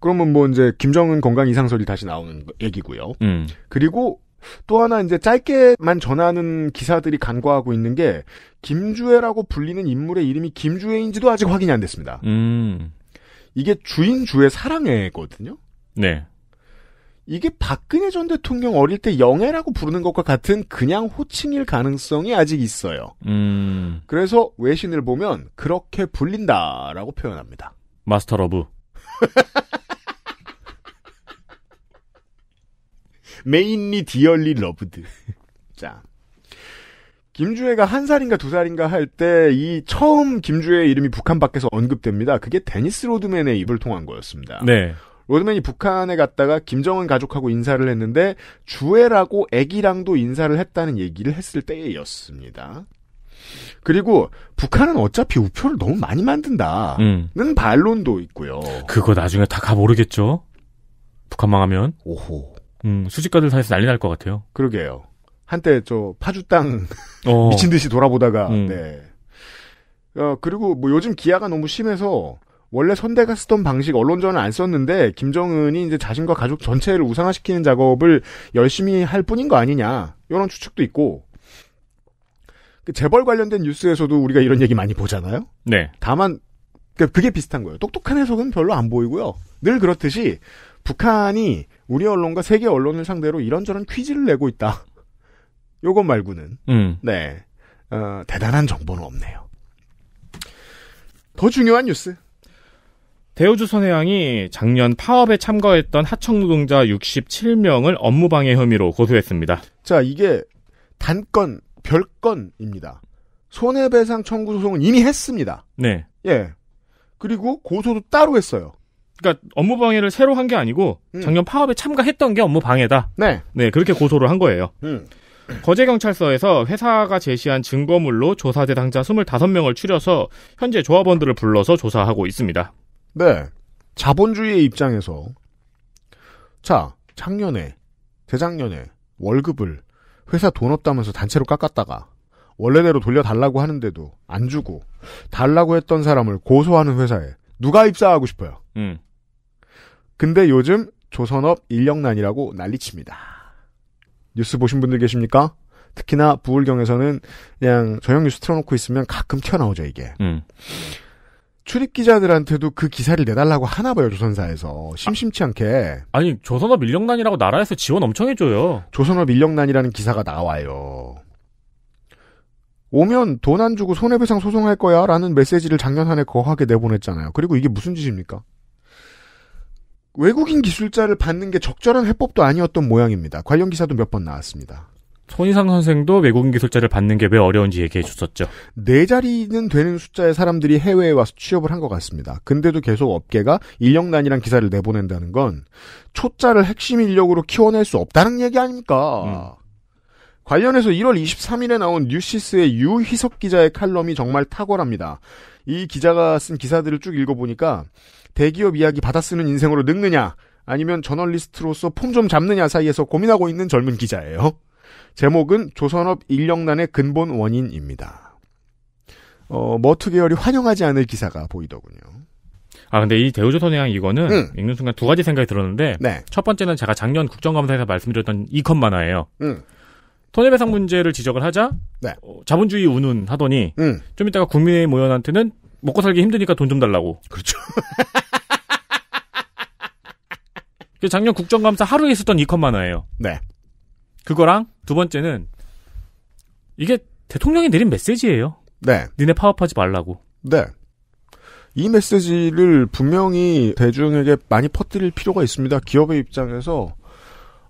Speaker 2: 그러면 뭐 이제 김정은 건강 이상설이 다시 나오는 얘기고요. 음. 그리고 또 하나 이제 짧게만 전하는 기사들이 간과하고 있는 게 김주애라고 불리는 인물의 이름이 김주애인지도 아직 확인이 안 됐습니다. 음. 이게 주인 주의 사랑애거든요. 네. 이게 박근혜 전 대통령 어릴 때 영애라고 부르는 것과 같은 그냥 호칭일 가능성이 아직 있어요. 음. 그래서 외신을 보면 그렇게 불린다라고 표현합니다.
Speaker 3: 마스터 러브.
Speaker 2: 메인리 디얼리 러브드. 자. 김주애가 한 살인가 두 살인가 할 때 이 처음 김주애의 이름이 북한 밖에서 언급됩니다. 그게 데니스 로드맨의 입을 통한 거였습니다. 네. 로드맨이 북한에 갔다가 김정은 가족하고 인사를 했는데 주애라고 애기랑도 인사를 했다는 얘기를 했을 때였습니다. 그리고 북한은 어차피 우표를 너무 많이 만든다는 음. 반론도 있고요.
Speaker 3: 그거 나중에 다 가모르겠죠. 북한 망하면. 오호. 음, 수집가들 사이에서 난리 날 것 같아요.
Speaker 2: 그러게요. 한때 저 파주 땅 어. 미친 듯이 돌아보다가 음. 네. 어, 그리고 뭐 요즘 기아가 너무 심해서 원래 선대가 쓰던 방식 언론전은 안 썼는데 김정은이 이제 자신과 가족 전체를 우상화시키는 작업을 열심히 할 뿐인 거 아니냐 이런 추측도 있고 그 재벌 관련된 뉴스에서도 우리가 이런 얘기 많이 보잖아요. 네. 다만 그, 그게 비슷한 거예요. 똑똑한 해석은 별로 안 보이고요. 늘 그렇듯이 북한이 우리 언론과 세계 언론을 상대로 이런저런 퀴즈를 내고 있다. 요것 말고는 음. 네 어, 대단한 정보는 없네요. 더 중요한 뉴스. 대우조선해양이 작년
Speaker 3: 파업에 참가했던 하청 노동자 67명을 업무방해 혐의로 고소했습니다.
Speaker 2: 자, 이게 단건, 별건입니다. 손해배상 청구 소송은 이미 했습니다. 네. 예. 그리고 고소도 따로 했어요. 그러니까 업무 방해를
Speaker 3: 새로 한 게 아니고 음. 작년 파업에 참가했던 게 업무 방해다. 네. 네, 그렇게 고소를 한 거예요. 음. 거제경찰서에서 회사가 제시한 증거물로 조사 대상자 25명을 추려서 현재 조합원들을 불러서 조사하고 있습니다.
Speaker 2: 네. 자본주의의 입장에서 자, 작년에 재작년에 월급을 회사 돈 없다면서 단체로 깎았다가 원래대로 돌려달라고 하는데도 안 주고 달라고 했던 사람을 고소하는 회사에 누가 입사하고 싶어요? 음. 근데 요즘 조선업 인력난이라고 난리칩니다. 뉴스 보신 분들 계십니까? 특히나 부울경에서는 그냥 저녁 뉴스 틀어놓고 있으면 가끔 튀어나오죠 이게. 음. 출입 기자들한테도 그 기사를 내달라고 하나 봐요 조선사에서 심심치 않게.
Speaker 3: 아, 니 조선업 인력난이라고 나라에서 지원 엄청 해줘요. 조선업 인력난이라는 기사가
Speaker 2: 나와요. 오면 돈 안 주고 손해배상 소송할 거야 라는 메시지를 작년 한 해 거하게 내보냈잖아요. 그리고 이게 무슨 짓입니까? 외국인 기술자를 받는 게 적절한 해법도 아니었던 모양입니다. 관련 기사도 몇 번 나왔습니다. 손희상 선생도 외국인 기술자를 받는 게 왜 어려운지 얘기해 주셨죠. 네 자리는 되는 숫자의 사람들이 해외에 와서 취업을 한 것 같습니다. 근데도 계속 업계가 인력난이란 기사를 내보낸다는 건 초짜를 핵심 인력으로 키워낼 수 없다는 얘기 아닙니까? 음. 관련해서 1월 23일에 나온 뉴시스의 유희석 기자의 칼럼이 정말 탁월합니다. 이 기자가 쓴 기사들을 쭉 읽어보니까 대기업 이야기 받아 쓰는 인생으로 늙느냐 아니면 저널리스트로서 폼 좀 잡느냐 사이에서 고민하고 있는 젊은 기자예요. 제목은 조선업 인력난의 근본 원인입니다. 어, 머투 계열이 환영하지 않을 기사가 보이더군요.
Speaker 3: 아 근데 이 대우조선해양 이거는 응. 음. 읽는 순간 두 가지 생각이 들었는데 네. 첫 번째는 제가 작년 국정감사에서 말씀드렸던 이 컷 만화예요.
Speaker 1: 응.
Speaker 2: 음.
Speaker 3: 손해배상 문제를 지적을 하자 네. 어, 자본주의 운운 하더니 응. 음. 좀 이따가 국민의 모연한테는 먹고 살기 힘드니까 돈 좀 달라고. 그렇죠. 작년 국정감사 하루에 있었던 이 컷 만화예요. 네. 그거랑 두 번째는 이게 대통령이 내린 메시지예요. 네. 니네 파업하지 말라고.
Speaker 2: 네. 이 메시지를 분명히 대중에게 많이 퍼뜨릴 필요가 있습니다. 기업의 입장에서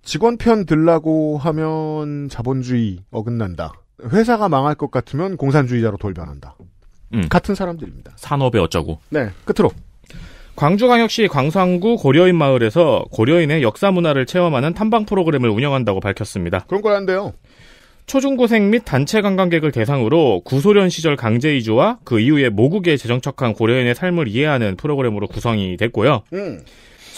Speaker 2: 직원 편 들라고 하면 자본주의 어긋난다. 회사가 망할 것 같으면 공산주의자로 돌변한다. 음. 같은 사람들입니다.
Speaker 3: 산업의 어쩌고. 네,
Speaker 2: 끝으로. 광주광역시 광산구 고려인
Speaker 3: 마을에서 고려인의 역사 문화를 체험하는 탐방 프로그램을 운영한다고 밝혔습니다.
Speaker 2: 그런 거란데요.
Speaker 3: 초중고생 및 단체 관광객을 대상으로 구소련 시절 강제 이주와 그 이후에 모국에 재정착한 고려인의 삶을 이해하는 프로그램으로 구성이 됐고요. 음.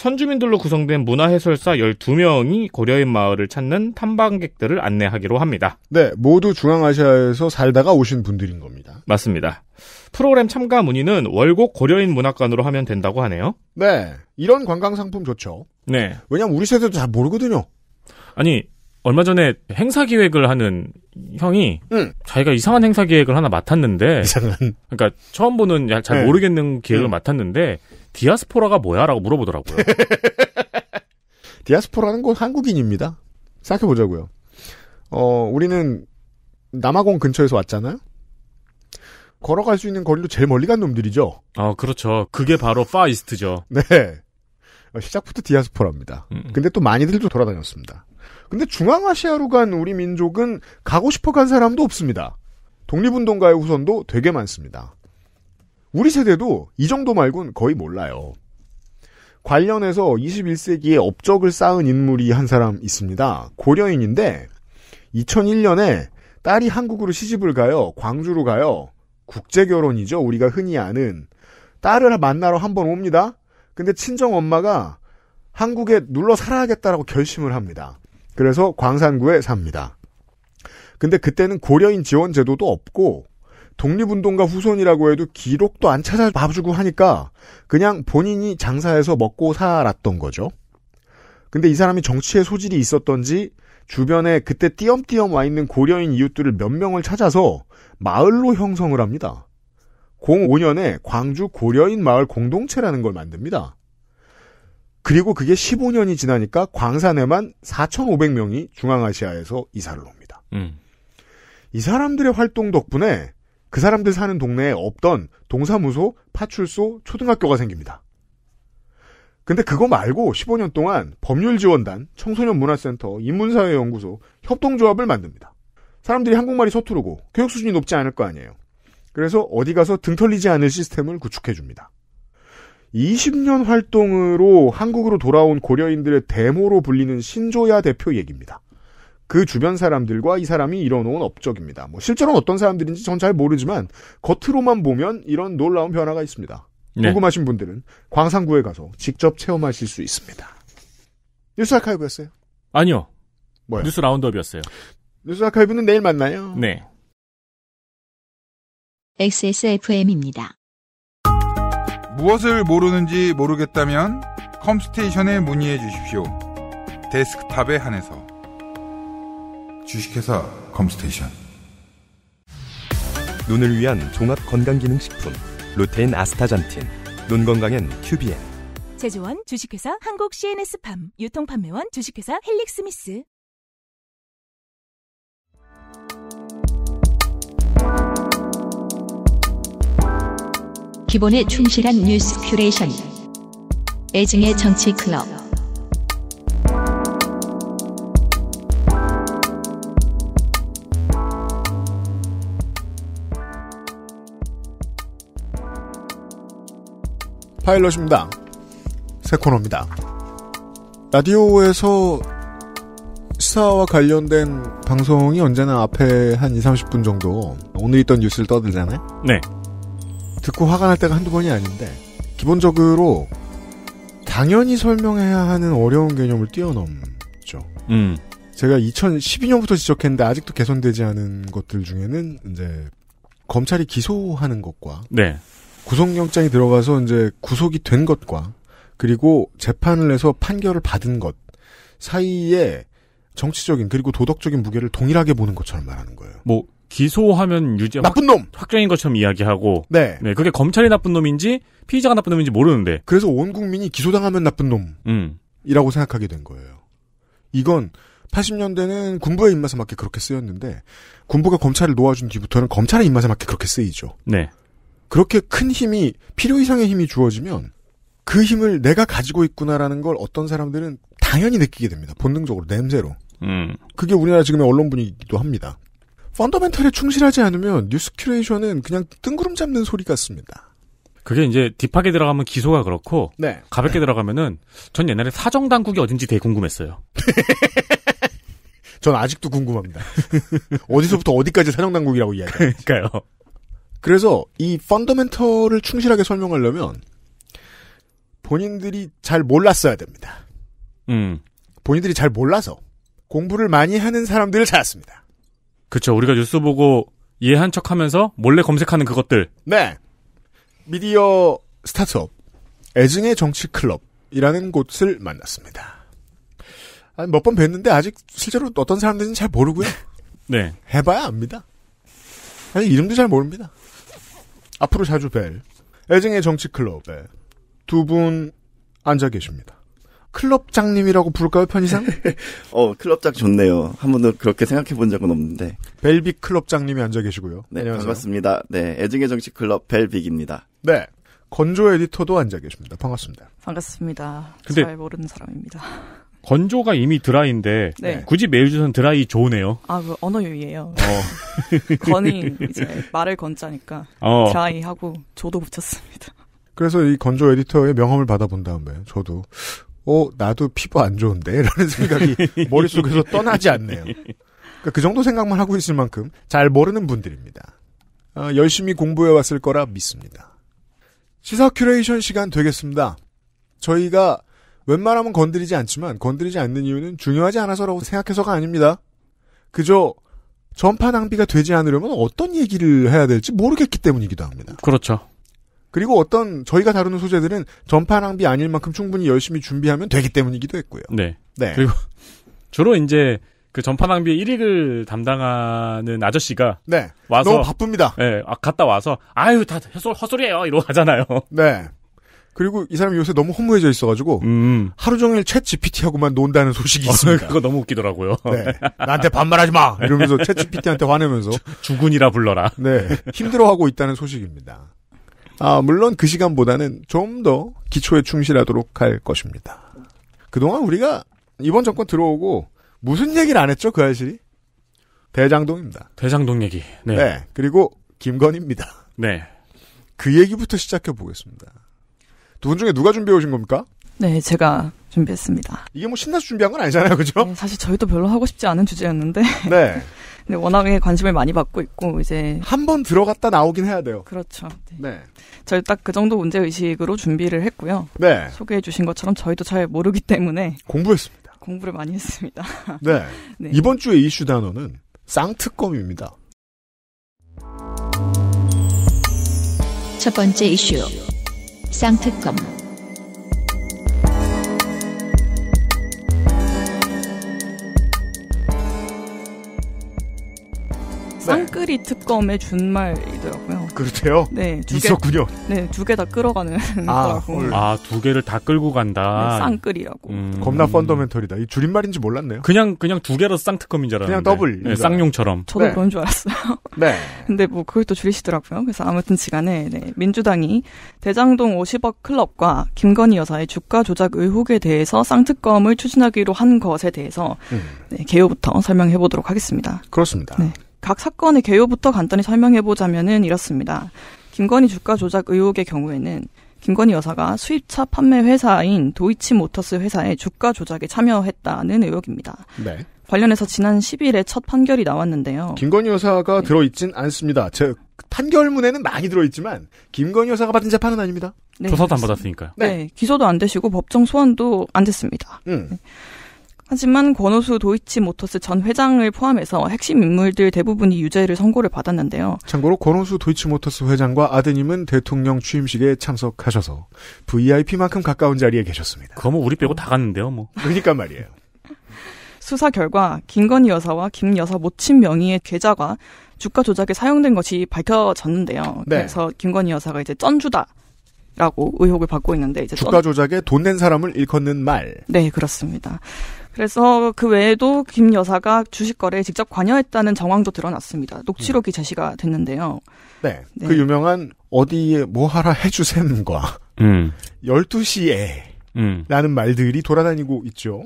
Speaker 3: 선주민들로 구성된 문화해설사 12명이 고려인 마을을 찾는 탐방객들을 안내하기로 합니다.
Speaker 2: 네, 모두 중앙아시아에서 살다가 오신 분들인 겁니다. 맞습니다.
Speaker 3: 프로그램 참가 문의는 월곡 고려인 문학관으로 하면 된다고 하네요.
Speaker 2: 네, 이런 관광 상품 좋죠. 네. 왜냐면 우리 세대도 잘 모르거든요.
Speaker 3: 아니, 얼마 전에 행사 기획을 하는 형이 응. 자기가 이상한 행사 기획을 하나 맡았는데 이상한 그러니까 처음 보는 잘 네. 모르겠는 네. 기획을 응. 맡았는데 디아스포라가 뭐야라고 물어보더라고요.
Speaker 2: 디아스포라는 건 한국인입니다. 생각해 보자고요. 어, 우리는 남아공 근처에서 왔잖아요. 걸어갈 수 있는 거리로 제일 멀리 간 놈들이죠.
Speaker 3: 아, 그렇죠. 그게 바로 파이스트죠.
Speaker 2: 네. 어, 시작부터 디아스포라입니다. 음, 음. 근데 또 많이들 도 돌아다녔습니다. 근데 중앙아시아로 간 우리 민족은 가고 싶어 간 사람도 없습니다. 독립운동가의 후손도 되게 많습니다. 우리 세대도 이 정도 말곤 거의 몰라요. 관련해서 21세기에 업적을 쌓은 인물이 한 사람 있습니다. 고려인인데 2001년에 딸이 한국으로 시집을 가요. 광주로 가요. 국제 결혼이죠. 우리가 흔히 아는 딸을 만나러 한번 옵니다. 근데 친정 엄마가 한국에 눌러 살아야겠다라고 결심을 합니다. 그래서 광산구에 삽니다. 근데 그때는 고려인 지원 제도도 없고 독립운동가 후손이라고 해도 기록도 안 찾아봐주고 하니까 그냥 본인이 장사해서 먹고 살았던 거죠. 근데 이 사람이 정치에 소질이 있었던지 주변에 그때 띄엄띄엄 와 있는 고려인 이웃들을 몇 명을 찾아서 마을로 형성을 합니다. 05년에 광주 고려인 마을 공동체라는 걸 만듭니다. 그리고 그게 15년이 지나니까 광산에만 4,500명이 중앙아시아에서 이사를 옵니다. 음. 이 사람들의 활동 덕분에 그 사람들 사는 동네에 없던 동사무소, 파출소, 초등학교가 생깁니다. 근데 그거 말고 15년 동안 법률지원단, 청소년문화센터, 인문사회연구소, 협동조합을 만듭니다. 사람들이 한국말이 서투르고 교육 수준이 높지 않을 거 아니에요. 그래서 어디 가서 등 털리지 않을 시스템을 구축해줍니다. 20년 활동으로 한국으로 돌아온 고려인들의 대모로 불리는 신조야 대표 얘기입니다. 그 주변 사람들과 이 사람이 이뤄놓은 업적입니다. 뭐 실제로는 어떤 사람들인지 전 잘 모르지만 겉으로만 보면 이런 놀라운 변화가 있습니다. 네. 궁금하신 분들은 광산구에 가서 직접 체험하실 수 있습니다. 뉴스 아카이브였어요? 아니요. 뭐요? 뉴스
Speaker 3: 라운드업이었어요.
Speaker 2: 뉴스 아카이브는 내일
Speaker 4: 만나요. 네. XSFM입니다.
Speaker 5: 무엇을 모르는지 모르겠다면 컴스테이션에 문의해 주십시오. 데스크탑에 한해서. 주식회사 컴스테이션 눈을 위한 종합건강기능식품 루테인 아스타잔틴 눈 건강엔 큐비엔
Speaker 4: 제조원 주식회사 한국 CNS팜 유통판매원 주식회사 헬릭스미스 기본에 충실한 뉴스 큐레이션 애증의 정치 클럽
Speaker 2: 파일럿입니다. 새 코너입니다. 라디오에서 시사와 관련된 방송이 언제나 앞에 한 20, 30분 정도 오늘 있던 뉴스를 떠들잖아요? 네. 듣고 화가 날 때가 한두 번이 아닌데, 기본적으로 당연히 설명해야 하는 어려운 개념을 뛰어넘죠. 음. 제가 2012년부터 지적했는데 아직도 개선되지 않은 것들 중에는 이제 검찰이 기소하는 것과 네. 구속영장이 들어가서 이제 구속이 된 것과 그리고 재판을 해서 판결을 받은 것 사이에 정치적인 그리고 도덕적인 무게를 동일하게 보는 것처럼 말하는 거예요. 뭐 기소하면 유죄 나쁜
Speaker 3: 놈 확정인 것처럼 이야기하고
Speaker 2: 네. 네 그게 검찰이 나쁜 놈인지 피의자가 나쁜 놈인지 모르는데 그래서 온 국민이 기소당하면 나쁜 놈이라고 음. 생각하게 된 거예요. 이건 80년대는 군부의 입맛에 맞게 그렇게 쓰였는데 군부가 검찰을 놓아준 뒤부터는 검찰의 입맛에 맞게 그렇게 쓰이죠. 네. 그렇게 큰 힘이 필요 이상의 힘이 주어지면 그 힘을 내가 가지고 있구나라는 걸 어떤 사람들은 당연히 느끼게 됩니다. 본능적으로 냄새로. 음. 그게 우리나라 지금의 언론 분위기도 합니다. 펀더멘털에 충실하지 않으면 뉴스 큐레이션은 그냥 뜬구름 잡는 소리 같습니다.
Speaker 3: 그게 이제 딥하게 들어가면 기소가 그렇고 네. 가볍게 네. 들어가면은 전 옛날에
Speaker 2: 사정 당국이 어딘지 되게 궁금했어요. 전 아직도 궁금합니다. 어디서부터 어디까지 사정 당국이라고 이야기하니까요 그래서 이 펀더멘털을 충실하게 설명하려면 본인들이 잘 몰랐어야 됩니다. 음. 본인들이 잘 몰라서 공부를 많이 하는 사람들을 찾았습니다.
Speaker 3: 그렇죠. 우리가 뉴스 보고 이해한 척하면서 몰래 검색하는 그것들.
Speaker 2: 네. 미디어 스타트업 애증의 정치 클럽이라는 곳을 만났습니다. 몇 번 뵀는데 아직 실제로 어떤 사람들인지 잘 모르고요. 네. 해봐야 압니다. 아니 이름도 잘 모릅니다. 앞으로 자주 뵐 애증의 정치 클럽에 두 분 앉아 계십니다. 클럽장님이라고 부를까요, 편의상?
Speaker 6: 어, 클럽장 좋네요. 한 번도 그렇게 생각해 본 적은
Speaker 2: 없는데. 벨빅 클럽장님이 앉아 계시고요. 네, 안녕하세요.
Speaker 6: 반갑습니다. 네, 애증의 정치 클럽 벨빅입니다.
Speaker 2: 네. 건조 에디터도 앉아 계십니다. 반갑습니다.
Speaker 4: 반갑습니다. 근데... 잘 모르는 사람입니다.
Speaker 3: 건조가 이미 드라이인데 네. 굳이 메일 주소는 드라이 좋으네요.
Speaker 4: 아, 그 언어 유희예요. 어. 건이 이제 말을 건자니까 어. 드라이하고 저도 붙였습니다.
Speaker 2: 그래서 이 건조 에디터의 명함을 받아본 다음에 저도 어 나도 피부 안 좋은데 라는 생각이 머릿속에서 떠나지 않네요. 그러니까 그 정도 생각만 하고 있을 만큼 잘 모르는 분들입니다. 아, 열심히 공부해 왔을 거라 믿습니다. 시사 큐레이션 시간 되겠습니다. 저희가 웬만하면 건드리지 않지만 건드리지 않는 이유는 중요하지 않아서라고 생각해서가 아닙니다. 그저 전파 낭비가 되지 않으려면 어떤 얘기를 해야 될지 모르겠기 때문이기도 합니다. 그렇죠. 그리고 어떤 저희가 다루는 소재들은 전파 낭비 아닐 만큼 충분히 열심히 준비하면 되기 때문이기도 했고요.
Speaker 3: 네. 네. 그리고 주로
Speaker 2: 이제 그 전파 낭비의 1위를
Speaker 3: 담당하는 아저씨가 네. 와서 너무 바쁩니다. 네, 아, 갔다 와서 아유 다 헛소리예요 이러고 가잖아요.
Speaker 2: 네. 그리고 이 사람이 요새 너무 허무해져 있어가지고 음. 하루 종일 챗 GPT하고만 논다는 소식이 아, 그러니까 있습니다. 그거 너무 웃기더라고요. 네. 나한테 반말하지 마 이러면서 챗 GPT한테 화내면서 주군이라 불러라. 네, 힘들어하고 있다는 소식입니다. 아 물론 그 시간보다는 좀 더 기초에 충실하도록 할 것입니다. 그동안 우리가 이번 정권 들어오고 무슨 얘기를 안 했죠 그 알실이? 대장동입니다. 대장동 얘기. 네. 네. 그리고 김건입니다. 네. 그 얘기부터 시작해 보겠습니다. 두분 중에 누가 준비해 오신 겁니까?
Speaker 4: 네, 제가 준비했습니다. 이게 뭐 신나서 준비한 건 아니잖아요, 그죠? 네, 사실 저희도 별로 하고 싶지 않은 주제였는데. 네. 근 워낙에 관심을 많이 받고 있고 이제 한 번 들어갔다 나오긴 해야 돼요. 그렇죠. 네. 네. 저희 딱 그 정도 문제 의식으로 준비를 했고요. 네. 소개해 주신 것처럼 저희도 잘 모르기 때문에
Speaker 2: 공부했습니다.
Speaker 4: 공부를 많이 했습니다. 네.
Speaker 2: 네. 이번 주의 이슈 단어는 쌍특검입니다.
Speaker 4: 첫 번째 이슈. 쌍특검 네. 쌍끌이 특검의 준말이더라고요. 그렇대요? 네, 두 개, 있었군요. 네, 두 개 다 끌어가는 아,
Speaker 3: 아, 두 개를 다 끌고 간다. 네, 쌍끌이라고.
Speaker 2: 음. 겁나 펀더멘털이다. 이 줄임말인지 몰랐네요. 그냥 그냥 두 개로 쌍특검인 줄 알았는데. 그냥 더블. 네, 쌍용처럼.
Speaker 3: 저도
Speaker 4: 네. 그런 줄 알았어요. 네. 근데 뭐 그걸 또 줄이시더라고요. 그래서 아무튼 시간에 네, 민주당이 대장동 50억 클럽과 김건희 여사의 주가 조작 의혹에 대해서 쌍특검을 추진하기로 한 것에 대해서 음. 네, 개요부터 설명해 보도록 하겠습니다. 그렇습니다. 네. 각 사건의 개요부터 간단히 설명해보자면은 이렇습니다. 김건희 주가 조작 의혹의 경우에는 김건희 여사가 수입차 판매 회사인 도이치모터스 회사의 주가 조작에 참여했다는 의혹입니다. 네. 관련해서 지난 10일에 첫 판결이 나왔는데요.
Speaker 2: 김건희 여사가 네. 들어있진 않습니다. 즉 판결문에는 많이 들어있지만
Speaker 4: 김건희 여사가 받은 재판은 아닙니다. 네, 조사도 안 받았으니까요. 네. 네. 기소도 안 되시고 법정 소환도 안 됐습니다. 음. 네. 하지만 권오수 도이치모터스 전 회장을 포함해서 핵심 인물들 대부분이 유죄를 선고를 받았는데요.
Speaker 2: 참고로 권오수 도이치모터스 회장과 아드님은 대통령 취임식에 참석하셔서 VIP만큼 가까운 자리에 계셨습니다. 그럼 뭐 우리 빼고 다 갔는데요, 뭐. 그러니까 말이에요.
Speaker 4: 수사 결과 김건희 여사와 김 여사 모친 명의의 계좌가 주가 조작에 사용된 것이 밝혀졌는데요. 네. 그래서 김건희 여사가 이제 쩐주다.
Speaker 2: 라고 의혹을 받고 있는데 이제 주가 조작에 돈 낸 사람을 일컫는 말. 네, 그렇습니다.
Speaker 4: 그래서 그 외에도 김 여사가 주식 거래에 직접 관여했다는 정황도 드러났습니다. 녹취록이 음. 제시가 됐는데요. 네. 네. 그
Speaker 2: 유명한 어디에 뭐 하라 해주셈과 음. 12시에 음. 라는 말들이
Speaker 4: 돌아다니고 있죠.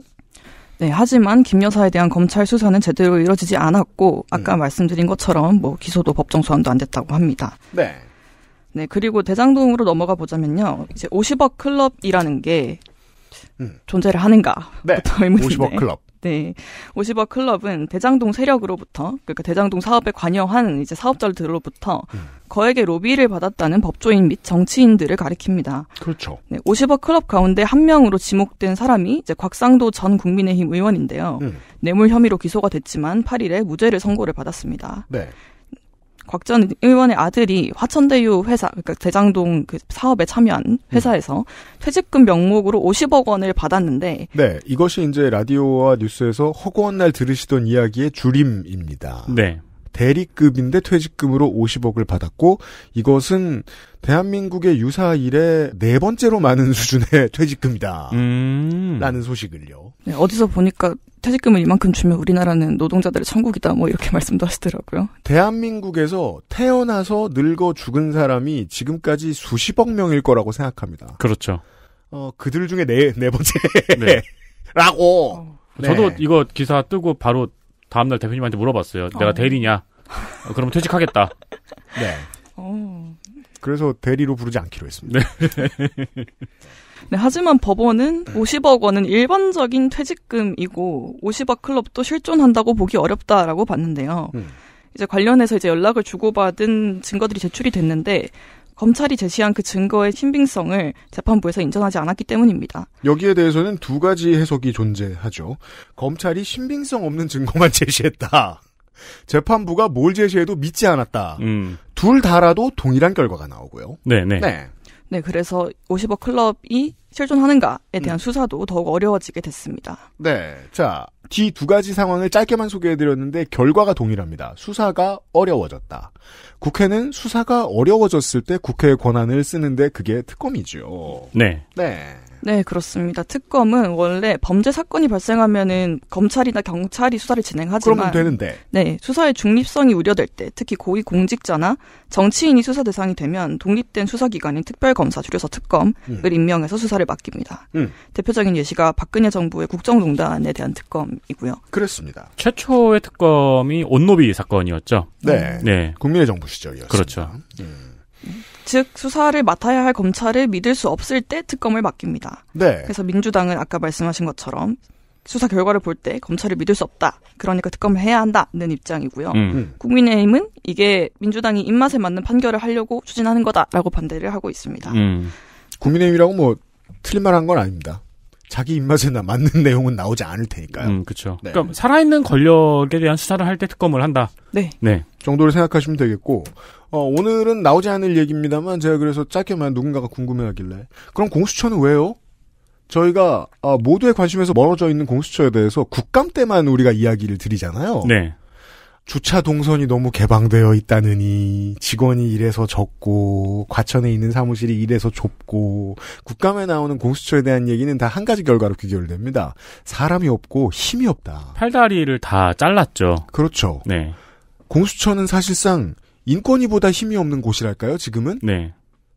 Speaker 4: 네, 하지만 김 여사에 대한 검찰 수사는 제대로 이뤄지지 않았고 아까 음. 말씀드린 것처럼 뭐 기소도 법정 소환도 안 됐다고 합니다. 네. 네, 그리고 대장동으로 넘어가 보자면요. 이제 50억 클럽이라는 게 음. 존재를 하는가 네. 의문인 50억 클럽. 네. 50억 클럽은 대장동 세력으로부터 그러니까 대장동 사업에 관여한 이제 사업자들로부터 음. 거액의 로비를 받았다는 법조인 및 정치인들을 가리킵니다. 그렇죠. 네, 50억 클럽 가운데 한 명으로 지목된 사람이 이제 곽상도 전 국민의힘 의원인데요. 음. 뇌물 혐의로 기소가 됐지만 8일에 무죄를 선고를 받았습니다. 네. 곽전 의원의 아들이 화천대유 회사, 그러니까 대장동 그 사업에 참여한 음. 회사에서 음. 퇴직금 명목으로 50억 원을 받았는데.
Speaker 2: 네, 이것이 이제 라디오와 뉴스에서 허구한 날 들으시던 이야기의 줄임입니다. 네. 대리급인데 퇴직금으로 50억을 받았고 이것은 대한민국의 유사 일에 네 번째로 많은 수준의 퇴직금이다. 음. 라는
Speaker 4: 소식을요. 네, 어디서 보니까 퇴직금을 이만큼 주면 우리나라는 노동자들의 천국이다. 뭐 이렇게 말씀도 하시더라고요.
Speaker 2: 대한민국에서 태어나서 늙어 죽은 사람이 지금까지 수십억 명일 거라고 생각합니다. 그렇죠. 어, 그들 중에 네, 네 번째라고. 네. 어. 네. 저도
Speaker 3: 이거 기사 뜨고 바로 다음날 대표님한테 물어봤어요.
Speaker 2: 내가 어, 네. 대리냐? 어, 그럼 퇴직하겠다. 네. 어. 그래서 대리로 부르지 않기로 했습니다. 네.
Speaker 4: 네, 하지만 법원은 50억 원은 일반적인 퇴직금이고 50억 클럽도 실존한다고 보기 어렵다라고 봤는데요. 음. 이제 관련해서 이제 연락을 주고받은 증거들이 제출이 됐는데 검찰이 제시한 그 증거의 신빙성을 재판부에서 인정하지 않았기 때문입니다.
Speaker 2: 여기에 대해서는 두 가지 해석이 존재하죠. 검찰이 신빙성 없는 증거만 제시했다. 재판부가 뭘 제시해도 믿지 않았다. 음. 둘 다라도 동일한 결과가 나오고요. 네네. 네. 네.
Speaker 4: 네, 그래서 50억 클럽이 실존하는가에 대한 음. 수사도 더욱 어려워지게 됐습니다.
Speaker 2: 네. 자, 뒤두 가지 상황을 짧게만 소개해드렸는데 결과가 동일합니다. 수사가 어려워졌다. 국회는 수사가 어려워졌을 때 국회의 권한을 쓰는데 그게 특검이죠. 네.
Speaker 4: 네. 네, 그렇습니다. 특검은 원래 범죄 사건이 발생하면은 검찰이나 경찰이 수사를 진행하지만 그러면 되는데. 네, 수사의 중립성이 우려될 때, 특히 고위 공직자나 정치인이 수사 대상이 되면 독립된 수사기관인 특별검사 줄여서 특검을 음. 임명해서 수사를 맡깁니다. 음. 대표적인 예시가 박근혜 정부의 국정농단에 대한 특검이고요.
Speaker 3: 그렇습니다. 최초의 특검이 온노비 사건이었죠. 네, 네. 국민의 정부 시절이었습 그렇죠. 음.
Speaker 4: 즉 수사를 맡아야 할 검찰을 믿을 수 없을 때 특검을 맡깁니다. 네. 그래서 민주당은 아까 말씀하신 것처럼 수사 결과를 볼 때 검찰을 믿을 수 없다. 그러니까 특검을 해야 한다는 입장이고요. 음. 음. 국민의힘은 이게 민주당이 입맛에 맞는 판결을 하려고 추진하는 거다라고 반대를 하고 있습니다.
Speaker 2: 음. 국민의힘이라고 뭐 틀린 말 한 건 아닙니다. 자기 입맛에 나 맞는 내용은 나오지 않을 테니까요. 음, 그렇죠. 네. 그러니까 살아있는 권력에 대한 수사를 할 때 특검을 한다. 네. 네. 정도를 생각하시면 되겠고 어, 오늘은 나오지 않을 얘기입니다만 제가 그래서 짧게만 누군가가 궁금해하길래 그럼 공수처는 왜요? 저희가 어, 모두의 관심에서 멀어져 있는 공수처에 대해서 국감 때만 우리가 이야기를 드리잖아요. 네. 주차 동선이 너무 개방되어 있다느니 직원이 이래서 적고 과천에 있는 사무실이 이래서 좁고 국감에 나오는 공수처에 대한 얘기는 다 한 가지 결과로 귀결됩니다. 사람이 없고 힘이 없다.
Speaker 3: 팔다리를 다 잘랐죠. 그렇죠. 네.
Speaker 2: 공수처는 사실상 인권위보다 힘이 없는 곳이랄까요, 지금은? 네.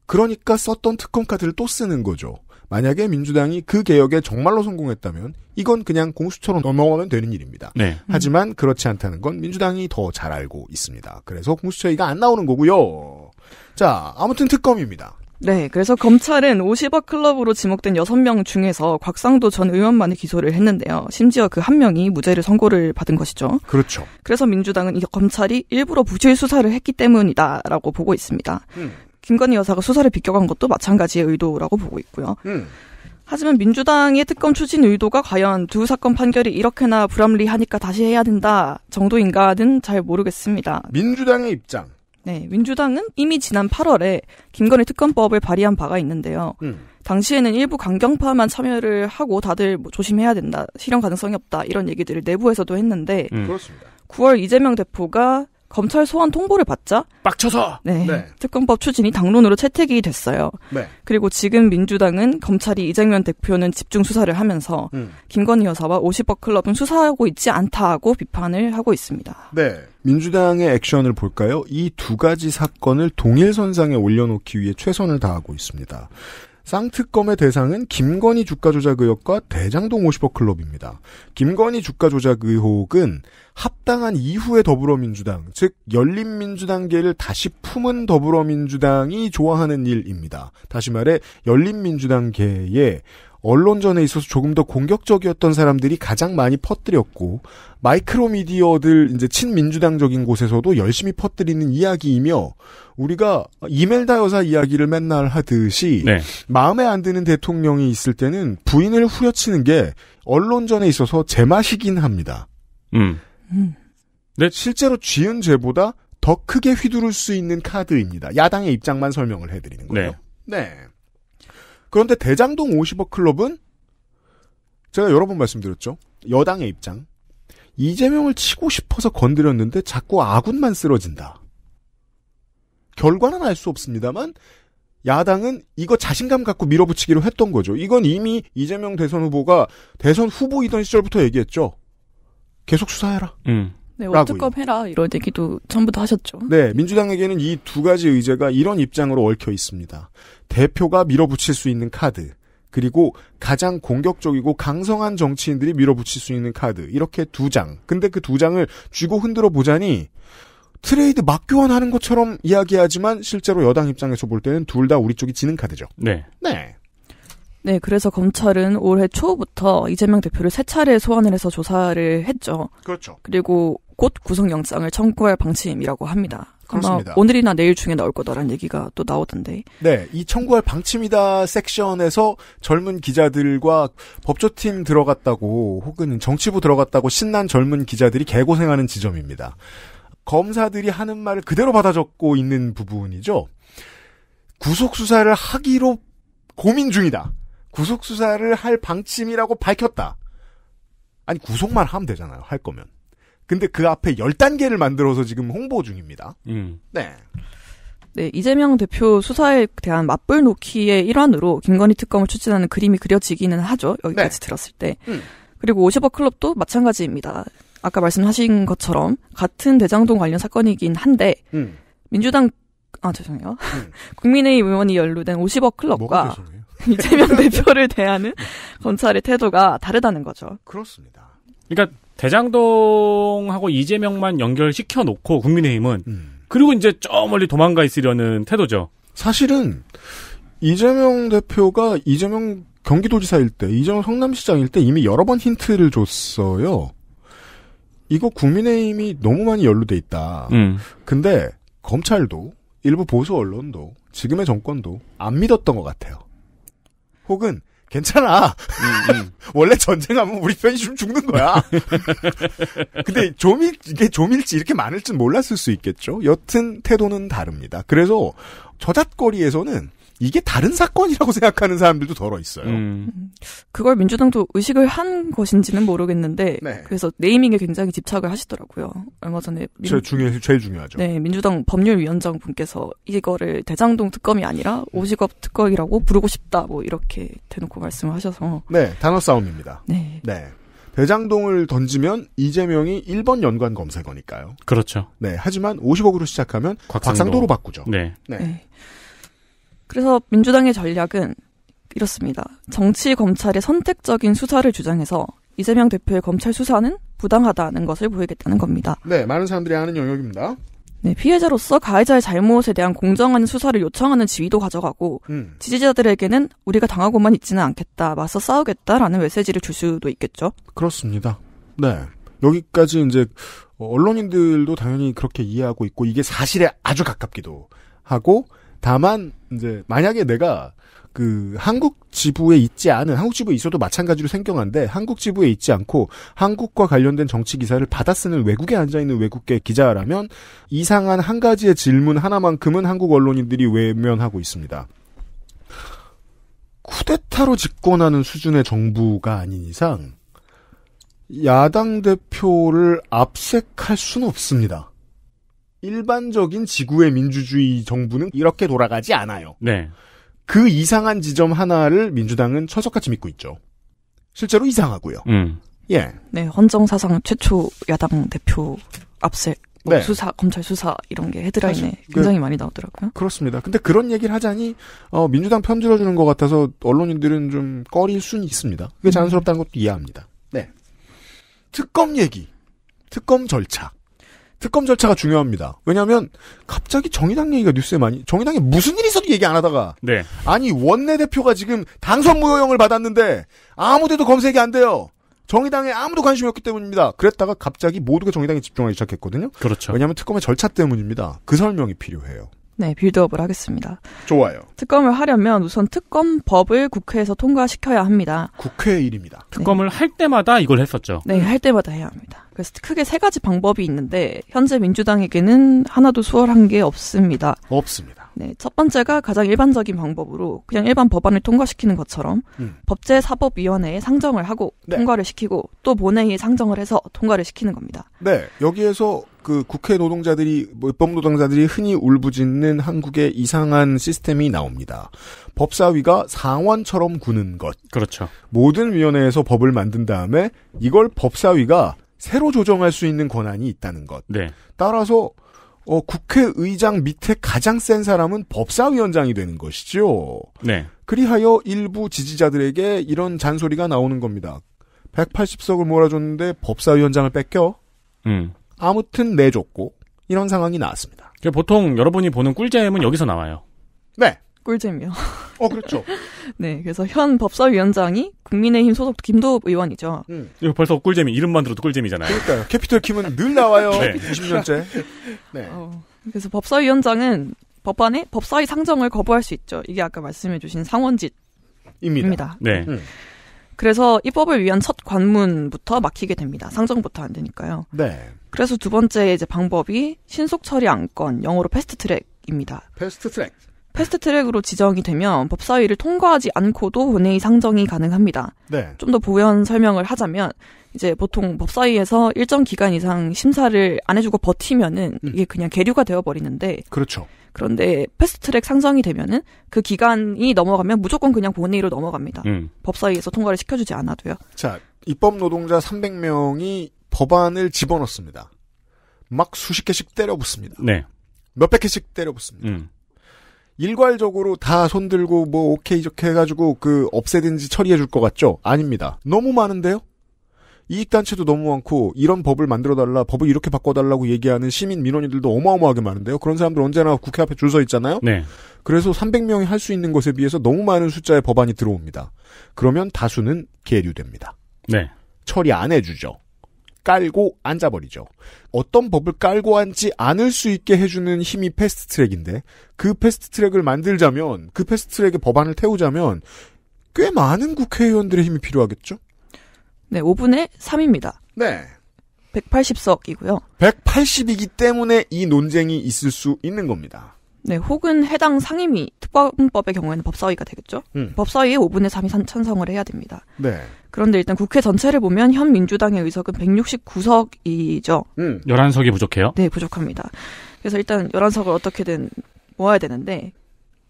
Speaker 2: 그러니까 썼던 특검 카드를 또 쓰는 거죠. 만약에 민주당이 그 개혁에 정말로 성공했다면 이건 그냥 공수처로 넘어가면 되는 일입니다. 네. 하지만 그렇지 않다는 건 민주당이 더 잘 알고 있습니다. 그래서 공수처 얘기가 안 나오는 거고요. 자, 아무튼 특검입니다.
Speaker 4: 네, 그래서 검찰은 50억 클럽으로 지목된 6명 중에서 곽상도 전 의원만을 기소를 했는데요. 심지어 그 한 명이 무죄를 선고를 받은 것이죠. 그렇죠. 그래서 민주당은 이 검찰이 일부러 부실 수사를 했기 때문이다라고 보고 있습니다. 음. 김건희 여사가 수사를 비껴간 것도 마찬가지의 의도라고 보고 있고요. 음. 하지만 민주당의 특검 추진 의도가 과연 두 사건 판결이 이렇게나 불합리하니까 다시 해야 된다 정도인가는 잘 모르겠습니다. 민주당의 입장, 네, 민주당은 이미 지난 8월에 김건희 특검법을 발의한 바가 있는데요. 음. 당시에는 일부 강경파만 참여를 하고 다들 뭐 조심해야 된다, 실현 가능성이 없다 이런 얘기들을 내부에서도 했는데 음. 9월 이재명 대표가 검찰 소환 통보를 받자 빡쳐서 네, 네. 특검법 추진이 당론으로 채택이 됐어요. 네. 그리고 지금 민주당은 검찰이 이재명 대표는 집중 수사를 하면서 음. 김건희 여사와 50억 클럽은 수사하고 있지 않다고 비판을 하고 있습니다. 네.
Speaker 2: 민주당의 액션을 볼까요? 이 두 가지 사건을 동일선상에 올려놓기 위해 최선을 다하고 있습니다. 쌍특검의 대상은 김건희 주가 조작 의혹과 대장동 50억 클럽입니다. 김건희 주가 조작 의혹은 합당한 이후의 더불어민주당, 즉 열린민주당계를 다시 품은 더불어민주당이 좋아하는 일입니다. 다시 말해 열린민주당계의 언론전에 있어서 조금 더 공격적이었던 사람들이 가장 많이 퍼뜨렸고 마이크로 미디어들 이제 친민주당적인 곳에서도 열심히 퍼뜨리는 이야기이며 우리가 이멜다 여사 이야기를 맨날 하듯이 네. 마음에 안 드는 대통령이 있을 때는 부인을 후려치는 게 언론전에 있어서 제맛이긴 합니다.
Speaker 1: 음. 음.
Speaker 2: 네. 실제로 쥐은 죄보다 더 크게 휘두를 수 있는 카드입니다. 야당의 입장만 설명을 해드리는 거예요. 네. 네. 그런데 대장동 50억 클럽은 제가 여러 번 말씀드렸죠. 여당의 입장, 이재명을 치고 싶어서 건드렸는데 자꾸 아군만 쓰러진다. 결과는 알 수 없습니다만 야당은 이거 자신감 갖고 밀어붙이기로 했던 거죠. 이건 이미 이재명 대선 후보가 대선 후보이던 시절부터 얘기했죠. 계속 수사해라. 음. 네, 월드컵
Speaker 4: 해라 이런 얘기도 전부터 하셨죠.
Speaker 2: 네, 민주당에게는 이 두 가지 의제가 이런 입장으로 얽혀 있습니다. 대표가 밀어붙일 수 있는 카드. 그리고 가장 공격적이고 강성한 정치인들이 밀어붙일 수 있는 카드 이렇게 두 장. 근데 그 두 장을 쥐고 흔들어 보자니 트레이드 막교환하는 것처럼 이야기하지만 실제로 여당 입장에서 볼 때는 둘 다 우리 쪽이 지는 카드죠. 네.
Speaker 4: 네. 네, 그래서 검찰은 올해 초부터 이재명 대표를 세 차례 소환을 해서 조사를 했죠. 그렇죠. 그리고 곧 구속영장을 청구할 방침이라고 합니다. 그렇습니다. 오늘이나 내일 중에 나올 거다라는 얘기가 또 나오던데.
Speaker 2: 네, 이 청구할 방침이다 섹션에서 젊은 기자들과 법조팀 들어갔다고 혹은 정치부 들어갔다고 신난 젊은 기자들이 개고생하는 지점입니다. 검사들이 하는 말을 그대로 받아 적고 있는 부분이죠. 구속 수사를 하기로 고민 중이다. 구속 수사를 할 방침이라고 밝혔다. 아니 구속만 하면 되잖아요. 할 거면. 근데 그 앞에 10단계를 만들어서 지금
Speaker 4: 홍보 중입니다. 음. 네. 네, 이재명 대표 수사에 대한 맞불 놓기의 일환으로 김건희 특검을 추진하는 그림이 그려지기는 하죠. 여기까지 네. 들었을 때. 음. 그리고 50억 클럽도 마찬가지입니다. 아까 말씀하신 것처럼 같은 대장동 관련 사건이긴 한데 음. 민주당 아 죄송해요. 음. 국민의힘 의원이 연루된 50억 클럽과 이재명 대표를 대하는 네. 검찰의 태도가 다르다는 거죠. 그렇습니다.
Speaker 3: 그러니까 대장동하고 이재명만 연결시켜 놓고 국민의힘은 음. 그리고 이제 저 멀리 도망가 있으려는 태도죠.
Speaker 2: 사실은 이재명 대표가 이재명 경기도지사일 때, 이재명 성남시장일 때 이미 여러 번 힌트를 줬어요. 이거 국민의힘이 너무 많이 연루돼 있다. 음. 근데 검찰도 일부 보수 언론도 지금의 정권도 안 믿었던 것 같아요. 혹은 괜찮아. 음, 음. 원래 전쟁하면 우리 편이 좀 죽는 거야. 근데 좀일, 이게 좀일지 이렇게 많을 지 몰랐을 수 있겠죠. 여튼 태도는 다릅니다. 그래서 저잣거리에서는 이게 다른 사건이라고 생각하는 사람들도 덜어 있어요. 음.
Speaker 4: 그걸 민주당도 의식을 한 것인지는 모르겠는데 네. 그래서 네이밍에 굉장히 집착을 하시더라고요. 얼마 전에 민... 제일
Speaker 2: 중요 제일 중요하죠.
Speaker 4: 네, 민주당 법률위원장 분께서 이거를 대장동 특검이 아니라 음. 오식업 특검이라고 부르고 싶다 뭐 이렇게 대놓고 말씀을 하셔서
Speaker 2: 네, 단어 싸움입니다. 네. 네. 대장동을 던지면 이재명이 1번 연관 검색어니까요. 그렇죠. 네. 하지만 50억으로 시작하면 곽상도. 로 바꾸죠. 네. 네.
Speaker 4: 네. 그래서 민주당의 전략은 이렇습니다. 정치 검찰의 선택적인 수사를 주장해서 이재명 대표의 검찰 수사는 부당하다는 것을 보이겠다는 겁니다. 네, 많은 사람들이 아는 영역입니다. 네, 피해자로서 가해자의 잘못에 대한 공정한 수사를 요청하는 지위도 가져가고 음. 지지자들에게는 우리가 당하고만 있지는 않겠다, 맞서 싸우겠다라는 메시지를 줄 수도 있겠죠. 그렇습니다.
Speaker 2: 네, 여기까지 이제 언론인들도 당연히 그렇게 이해하고 있고 이게 사실에 아주 가깝기도 하고 다만 이제 만약에 내가 그 한국 지부에 있지 않은 한국 지부에 있어도 마찬가지로 생경한데 한국 지부에 있지 않고 한국과 관련된 정치 기사를 받아 쓰는 외국에 앉아 있는 외국계 기자라면 이상한 한 가지의 질문 하나만큼은 한국 언론인들이 외면하고 있습니다. 쿠데타로 집권하는 수준의 정부가 아닌 이상 야당 대표를 압색할 수는 없습니다. 일반적인 지구의 민주주의 정부는 이렇게 돌아가지 않아요. 네. 그 이상한 지점 하나를 민주당은 철석같이 믿고 있죠. 실제로 이상하고요.
Speaker 1: 음.
Speaker 4: 예. 네, 헌정 사상 최초 야당 대표 압세뭐 네. 수사 검찰 수사 이런 게 헤드라인에 그 굉장히 그, 많이 나오더라고요. 그렇습니다. 근데 그런 얘기를
Speaker 2: 하자니 어, 민주당 편들어 주는 것 같아서 언론인들은 좀 꺼릴 순 있습니다.
Speaker 4: 그게 음. 자연스럽다는 것도
Speaker 2: 이해합니다. 네. 특검 얘기, 특검 절차. 특검 절차가 중요합니다. 왜냐하면 갑자기 정의당 얘기가 뉴스에 많이 정의당이 무슨 일이 있어도 얘기 안 하다가 네. 아니 원내 대표가 지금 당선 무효형을 받았는데 아무데도 검색이 안 돼요. 정의당에 아무도 관심이 없기 때문입니다. 그랬다가 갑자기 모두가 정의당에 집중하기 시작했거든요. 그렇죠. 왜냐하면 특검의 절차 때문입니다. 그 설명이 필요해요.
Speaker 4: 네, 빌드업을 하겠습니다. 좋아요. 특검을 하려면 우선 특검법을 국회에서 통과시켜야 합니다. 국회 일입니다. 네. 특검을 네.
Speaker 3: 할 때마다 이걸 했었죠. 네,
Speaker 4: 음. 할 때마다 해야 합니다. 그래서 크게 세 가지 방법이 있는데 현재 민주당에게는 하나도 수월한 게 없습니다. 없습니다. 네, 첫 번째가 가장 일반적인 방법으로 그냥 일반 법안을 통과시키는 것처럼 음. 법제사법위원회에 상정을 하고 네. 통과를 시키고 또 본회의에 상정을 해서 통과를 시키는 겁니다.
Speaker 2: 네, 여기에서 그 국회 노동자들이 뭐 법 노동자들이 흔히 울부짖는 한국의 이상한 시스템이 나옵니다. 법사위가 상원처럼 구는 것. 그렇죠. 모든 위원회에서 법을 만든 다음에 이걸 법사위가 새로 조정할 수 있는 권한이 있다는 것. 네. 따라서 어, 국회의장 밑에 가장 센 사람은 법사위원장이 되는 것이죠. 네. 그리하여 일부 지지자들에게 이런 잔소리가 나오는 겁니다. 180석을 몰아줬는데 법사위원장을 뺏겨? 음. 아무튼 내줬고 이런 상황이 나왔습니다. 그 보통 여러분이 보는 꿀잼은 여기서 나와요.
Speaker 4: 네. 꿀잼이요. 어, 그렇죠. 네, 그래서 현 법사위원장이 국민의힘 소속 김도읍 의원이죠. 음.
Speaker 3: 이거 벌써 꿀잼이, 이름만 들어도 꿀잼이잖아요. 그러니까요. 캐피털 킴은 늘 나와요. 네. 20년째.
Speaker 4: 네. 어, 그래서 법사위원장은 법안에 법사위 상정을 거부할 수 있죠. 이게 아까 말씀해주신 상원짓입니다. 네. 음. 그래서 입법을 위한 첫 관문부터 막히게 됩니다. 상정부터 안 되니까요. 네. 그래서 두 번째 이제 방법이 신속 처리 안건, 영어로 패스트 트랙입니다. 패스트 트랙. 패스트 트랙으로 지정이 되면 법사위를 통과하지 않고도 본회의 상정이 가능합니다. 네. 좀 더 보현 설명을 하자면 이제 보통 법사위에서 일정 기간 이상 심사를 안 해주고 버티면은 음. 이게 그냥 계류가 되어버리는데. 그렇죠. 그런데 패스트트랙 상정이 되면은 그 기간이 넘어가면 무조건 그냥 본회의로 넘어갑니다. 음. 법사위에서 통과를 시켜주지 않아도요.
Speaker 2: 자, 입법 노동자 300명이 법안을 집어넣습니다. 막 수십 개씩 때려붙습니다. 네. 몇백 개씩 때려붙습니다. 음. 일괄적으로 다 손들고 뭐 오케이 이렇게 해가지고 그 없애든지 처리해줄 것 같죠? 아닙니다. 너무 많은데요? 이익단체도 너무 많고 이런 법을 만들어달라 법을 이렇게 바꿔달라고 얘기하는 시민 민원인들도 어마어마하게 많은데요. 그런 사람들 언제나 국회 앞에 줄 서 있잖아요. 네. 그래서 300명이 할 수 있는 것에 비해서 너무 많은 숫자의 법안이 들어옵니다. 그러면 다수는 계류됩니다. 네. 처리 안 해주죠. 깔고 앉아버리죠. 어떤 법을 깔고 앉지 않을 수 있게 해주는 힘이 패스트 트랙인데 그 패스트 트랙을 만들자면 그 패스트 트랙의 법안을 태우자면 꽤 많은 국회의원들의 힘이 필요하겠죠?
Speaker 4: 네, 5분의 3입니다. 네. 180석이고요. 180이기 때문에 이 논쟁이 있을 수 있는 겁니다. 네, 혹은 해당 상임위, 특검법의 경우에는 법사위가 되겠죠. 음. 법사위에 5분의 3이 찬성을 해야 됩니다. 네. 그런데 일단 국회 전체를 보면 현 민주당의 의석은 169석이죠. 음.
Speaker 3: 11석이 부족해요? 네,
Speaker 4: 부족합니다. 그래서 일단 11석을 어떻게든 모아야 되는데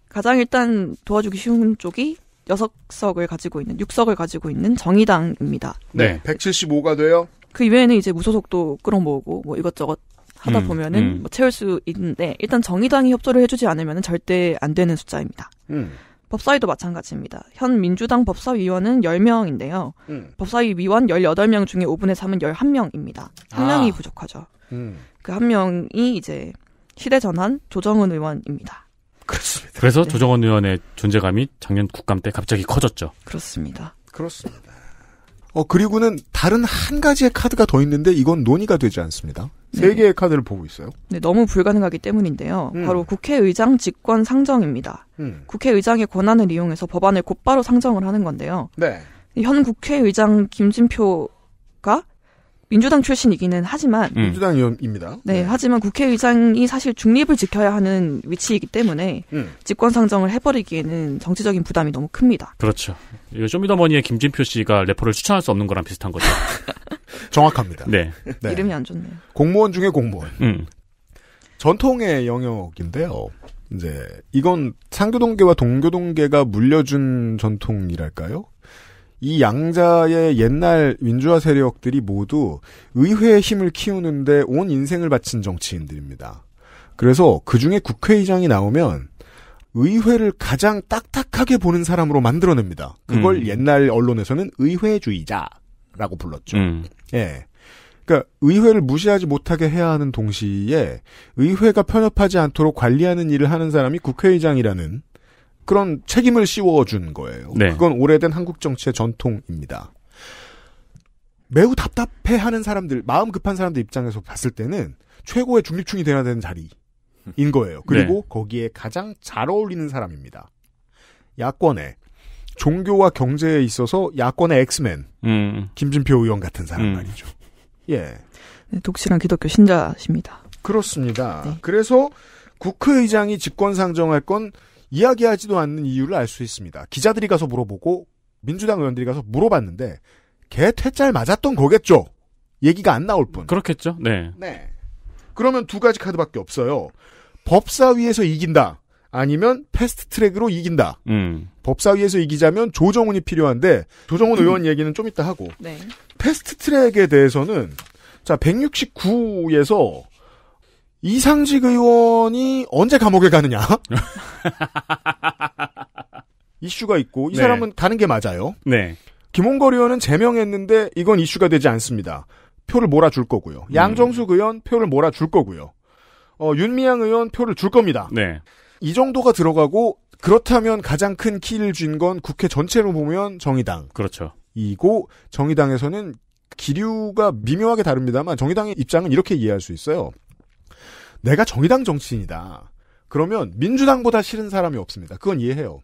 Speaker 4: 가장 일단 도와주기 쉬운 쪽이 6석을 가지고 있는, 6석을 가지고 있는 정의당입니다. 네, 175가 돼요? 그 이외에는 이제 무소속도 끌어모으고 뭐 이것저것 하다 음, 보면은 음, 뭐 채울 수 있는데 일단 정의당이 협조를 해주지 않으면 절대 안 되는 숫자입니다. 음. 법사위도 마찬가지입니다. 현 민주당 법사위원은 10명인데요. 음. 법사위 위원 18명 중에 5분의 3은 11명입니다. 한 아. 명이 부족하죠. 음. 그한 명이 이제 시대 전환 조정은 의원입니다.
Speaker 3: 그렇습니다. 그래서 네. 조정원 의원의 존재감이 작년 국감 때 갑자기 커졌죠. 그렇습니다.
Speaker 4: 그렇습니다.
Speaker 2: 어, 그리고는 다른 한 가지의 카드가 더 있는데 이건 논의가 되지 않습니다. 세 네. 개의 카드를 보고 있어요.
Speaker 4: 네, 너무 불가능하기 때문인데요. 음. 바로 국회의장 직권 상정입니다. 음. 국회의장의 권한을 이용해서 법안을 곧바로 상정을 하는 건데요. 네. 현 국회의장 김진표가 민주당 출신이기는 하지만 음. 민주당
Speaker 2: 의원입니다. 네,
Speaker 4: 네, 하지만 국회의장이 사실 중립을 지켜야 하는 위치이기 때문에 음. 집권 상정을 해버리기에는 정치적인 부담이 너무 큽니다.
Speaker 3: 그렇죠. 쇼미더머니의 김진표 씨가 래퍼를 추천할 수 없는 거랑
Speaker 2: 비슷한 거죠. 정확합니다. 네.
Speaker 4: 네. 이름이 안 좋네요. 공무원 중에 공무원.
Speaker 2: 음. 전통의 영역인데요. 이제 이건 상교동계와 동교동계가 물려준 전통이랄까요? 이 양자의 옛날 민주화 세력들이 모두 의회의 힘을 키우는데 온 인생을 바친 정치인들입니다. 그래서 그 중에 국회의장이 나오면 의회를 가장 딱딱하게 보는 사람으로 만들어냅니다. 그걸 음. 옛날 언론에서는 의회주의자라고 불렀죠. 음. 예. 그러니까 의회를 무시하지 못하게 해야 하는 동시에 의회가 편협하지 않도록 관리하는 일을 하는 사람이 국회의장이라는 그런 책임을 씌워준 거예요. 네. 그건 오래된 한국 정치의 전통입니다. 매우 답답해하는 사람들, 마음 급한 사람들 입장에서 봤을 때는 최고의 중립충이 되어야 되는 자리인 거예요. 그리고 네. 거기에 가장 잘 어울리는 사람입니다. 야권에 종교와 경제에 있어서 야권의 엑스맨 음. 김진표 의원 같은 사람 음. 말이죠.
Speaker 4: 예. 네, 독실한 기독교 신자십니다.
Speaker 2: 그렇습니다. 네. 그래서 국회의장이 직권상정할 건 이야기하지도 않는 이유를 알 수 있습니다. 기자들이 가서 물어보고 민주당 의원들이 가서 물어봤는데 개 퇴짜를 맞았던 거겠죠. 얘기가 안 나올 뿐. 그렇겠죠. 네. 네. 그러면 두 가지 카드밖에 없어요. 법사위에서 이긴다. 아니면 패스트 트랙으로 이긴다. 음. 법사위에서 이기자면 조정훈이 필요한데 조정훈 음. 의원 얘기는 좀 이따 하고. 네. 패스트 트랙에 대해서는 자 169에서 이상직 의원이 언제 감옥에 가느냐 이슈가 있고 이 네. 사람은 가는 게 맞아요. 네. 김홍걸 의원은 제명했는데 이건 이슈가 되지 않습니다. 표를 몰아줄 거고요. 음. 양정숙 의원 표를 몰아줄 거고요. 어, 윤미향 의원 표를 줄 겁니다. 네. 이 정도가 들어가고 그렇다면 가장 큰 키를 쥔 건 국회 전체로 보면 정의당. 그렇죠. 이고 정의당에서는 기류가 미묘하게 다릅니다만 정의당의 입장은 이렇게 이해할 수 있어요. 내가 정의당 정치인이다. 그러면 민주당보다 싫은 사람이 없습니다. 그건 이해해요.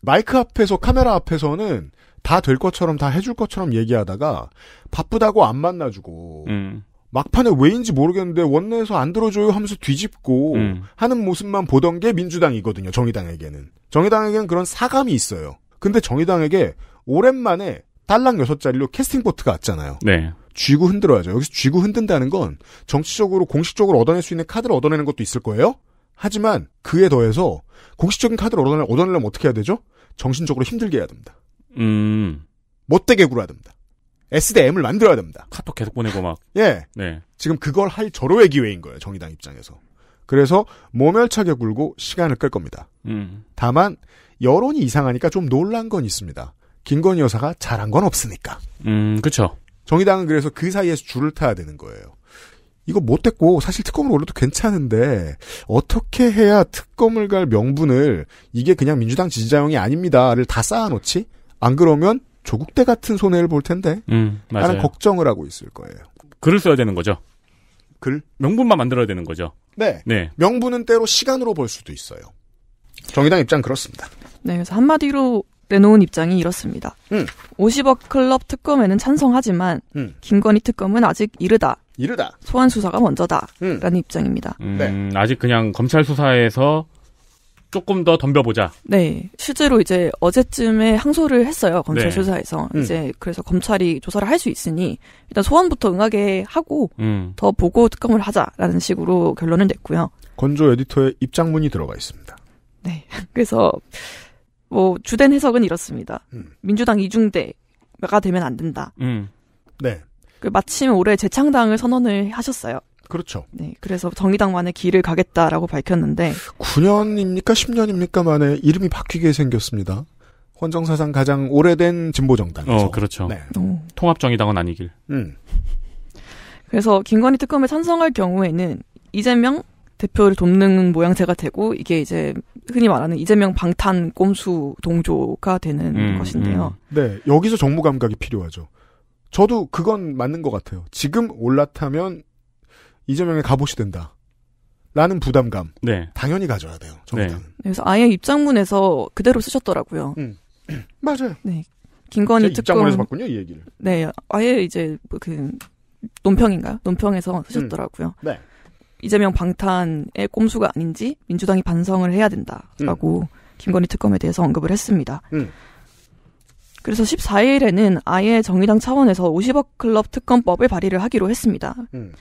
Speaker 2: 마이크 앞에서 카메라 앞에서는 다 될 것처럼 다 해줄 것처럼 얘기하다가 바쁘다고 안 만나주고 음. 막판에 왜인지 모르겠는데 원내에서 안 들어줘요 하면서 뒤집고 음. 하는 모습만 보던 게 민주당이거든요. 정의당에게는 정의당에게는 그런 사감이 있어요. 근데 정의당에게 오랜만에 딸랑 여섯 자리로 캐스팅 보트가 왔잖아요. 네. 쥐고 흔들어야죠. 여기서 쥐고 흔든다는 건 정치적으로 공식적으로 얻어낼 수 있는 카드를 얻어내는 것도 있을 거예요. 하지만 그에 더해서 공식적인 카드를 얻어내, 얻어내려면 어떻게 해야 되죠? 정신적으로 힘들게 해야 됩니다. 음. 못되게 굴어야 됩니다. S d M을 만들어야 됩니다. 카톡 계속 보내고 막. 예. 네. 지금 그걸 할 절호의 기회인 거예요. 정의당 입장에서. 그래서 모멸차게 굴고 시간을 끌 겁니다. 음. 다만 여론이 이상하니까 좀 놀란 건 있습니다. 김건희 여사가 잘한 건 없으니까. 음, 그렇죠. 정의당은 그래서 그 사이에서 줄을 타야 되는 거예요. 이거 못했고 사실 특검을 올려도 괜찮은데 어떻게 해야 특검을 갈 명분을 이게 그냥 민주당 지지자형이 아닙니다를 다 쌓아놓지? 안 그러면 조국 때 같은 손해를 볼 텐데 음, 맞는 걱정을 하고 있을 거예요. 글을 써야 되는 거죠. 글? 명분만 만들어야 되는 거죠. 네. 네. 명분은 때로 시간으로 볼 수도 있어요. 정의당 입장 그렇습니다.
Speaker 4: 네, 그래서 한마디로 내놓은 입장이 이렇습니다. 음. 50억 클럽 특검에는 찬성하지만 음. 김건희 특검은 아직 이르다. 이르다. 소환 수사가 먼저다. 음. 라는 입장입니다. 음,
Speaker 3: 네. 아직 그냥 검찰 수사에서 조금 더 덤벼보자.
Speaker 4: 네. 실제로 이제 어제쯤에 항소를 했어요. 검찰 네. 수사에서. 음. 이제 그래서 검찰이 조사를 할 수 있으니 일단 소환부터 응하게 하고 더 보고 특검을 하자라는 식으로 결론을 냈고요.
Speaker 2: 건조 에디터의 입장문이 들어가 있습니다.
Speaker 4: 네. 그래서 뭐 주된 해석은 이렇습니다. 음. 민주당 이중대가 되면 안 된다.
Speaker 2: 음. 네.
Speaker 4: 그 마침 올해 재창당을 선언을 하셨어요. 그렇죠. 네, 그래서 정의당만의 길을 가겠다라고 밝혔는데
Speaker 2: 9년입니까 10년입니까 만에 이름이 바뀌게 생겼습니다. 헌정 사상 가장 오래된 진보 정당이서 어, 그렇죠. 네. 어. 통합 정의당은 아니길. 음.
Speaker 4: 그래서 김건희 특검에 찬성할 경우에는 이재명 대표를 돕는 모양새가 되고 이게 이제 흔히 말하는 이재명 방탄 꼼수 동조가 되는 음, 것인데요.
Speaker 2: 음. 네, 여기서 정무 감각이 필요하죠. 저도 그건 맞는 것 같아요. 지금 올라타면 이재명의 갑옷이 된다. 라는 부담감. 네. 당연히 가져야 돼요. 네. 정당. 네.
Speaker 4: 그래서 아예 입장문에서 그대로 쓰셨더라고요. 음. 맞아요. 네. 김건희 특검 입장문에서 봤군요, 이 얘기를. 네. 아예 이제 뭐 그 논평인가요? 논평에서 쓰셨더라고요. 음. 네. 이재명 방탄의 꼼수가 아닌지 민주당이 반성을 해야 된다라고 음. 김건희 특검에 대해서 언급을 했습니다. 음. 그래서 14일에는 아예 정의당 차원에서 50억 클럽 특검법을 발의를 하기로 했습니다. 음.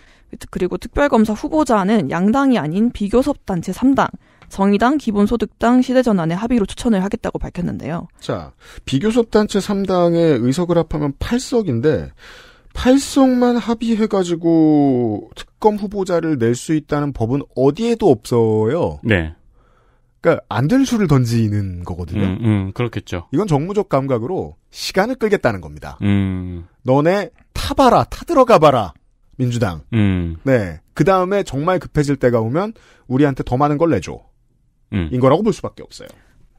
Speaker 4: 그리고 특별검사 후보자는 양당이 아닌 비교섭 단체 3당, 정의당, 기본소득당, 시대전환의 합의로 추천을 하겠다고 밝혔는데요.
Speaker 2: 자, 비교섭 단체 3당의 의석을 합하면 8석인데 팔성만 합의해가지고 특검 후보자를 낼 수 있다는 법은 어디에도 없어요. 네. 그러니까 안 될 수를 던지는 거거든요. 음,
Speaker 3: 음, 그렇겠죠.
Speaker 2: 이건 정무적 감각으로 시간을 끌겠다는 겁니다.
Speaker 3: 음.
Speaker 2: 너네 타봐라, 타들어가봐라. 민주당. 음. 네. 그 다음에 정말 급해질 때가 오면 우리한테 더 많은 걸 내줘. 음. 인 거라고 볼 수밖에 없어요.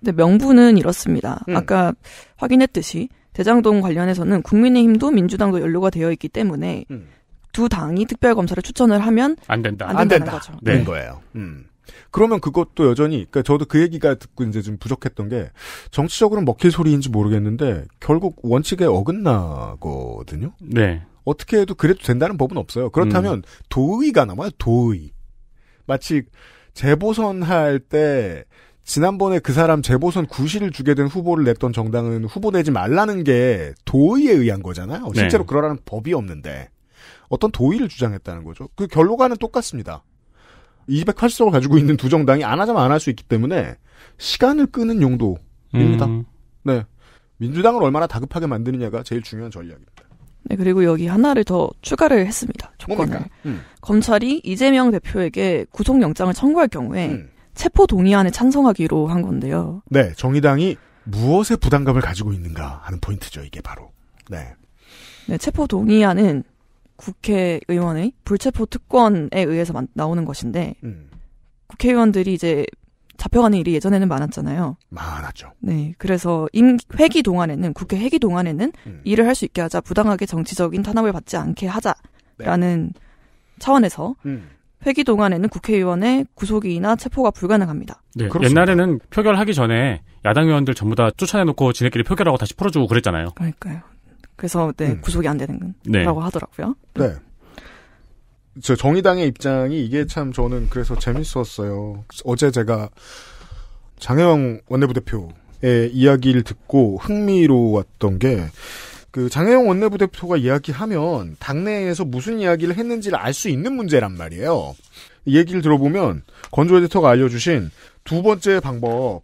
Speaker 4: 네, 명분은 이렇습니다. 음. 아까 확인했듯이 대장동 관련해서는 국민의힘도 민주당도 연루가 되어 있기 때문에 음. 두 당이 특별검사를 추천을 하면
Speaker 2: 안 된다. 안, 된다. 거죠. 네. 된 거예요. 음. 그러면 그것도 여전히 그니까 저도 그 얘기가 듣고 이제 좀 부족했던 게 정치적으로 먹힐 소리인지 모르겠는데 결국 원칙에 어긋나거든요. 네. 어떻게 해도 그래도 된다는 법은 없어요. 그렇다면 음. 도의가 남아요. 도의. 마치 재보선 할때 지난번에 그 사람 재보선 구실을 주게 된 후보를 냈던 정당은 후보 내지 말라는 게 도의에 의한 거잖아요. 네. 실제로 네. 그러라는 법이 없는데 어떤 도의를 주장했다는 거죠. 그 결로가는 똑같습니다. 280석을 가지고 있는 두 정당이 안 하자면 안 할 수 있기 때문에 시간을 끄는 용도입니다. 음. 네. 민주당을 얼마나 다급하게 만드느냐가 제일 중요한 전략입니다.
Speaker 4: 네, 그리고 여기 하나를 더 추가를 했습니다. 조건을. 음. 검찰이 이재명 대표에게 구속영장을 청구할 경우에 음. 체포 동의안에 찬성하기로 한 건데요.
Speaker 2: 네, 정의당이 무엇에 부담감을 가지고 있는가 하는 포인트죠. 이게 바로. 네.
Speaker 4: 네, 체포 동의안은 국회의원의 불체포 특권에 의해서 나오는 것인데 음. 국회의원들이 이제 잡혀가는 일이 예전에는 많았잖아요. 많았죠. 네, 그래서 임 회기 동안에는 국회 회기 동안에는 음. 일을 할 수 있게 하자, 부당하게 정치적인 탄압을 받지 않게 하자라는 네. 차원에서 음. 회기 동안에는 국회의원의 구속이나 체포가 불가능합니다. 네,
Speaker 3: 옛날에는 표결하기 전에 야당 의원들 전부 다 쫓아내놓고 지네끼리 표결하고 다시 풀어주고 그랬잖아요.
Speaker 4: 그러니까요. 그래서 네, 음. 구속이 안 되는 거라고 네. 하더라고요.
Speaker 2: 음. 네. 저 정의당의 입장이 이게 참 저는 그래서 재밌었어요. 어제 제가 장혜영 원내부대표의 이야기를 듣고 흥미로웠던 게그 장혜영 원내부 대표가 이야기하면 당내에서 무슨 이야기를 했는지를 알 수 있는 문제란 말이에요. 얘기를 들어보면 건조 에디터가 알려주신 두 번째 방법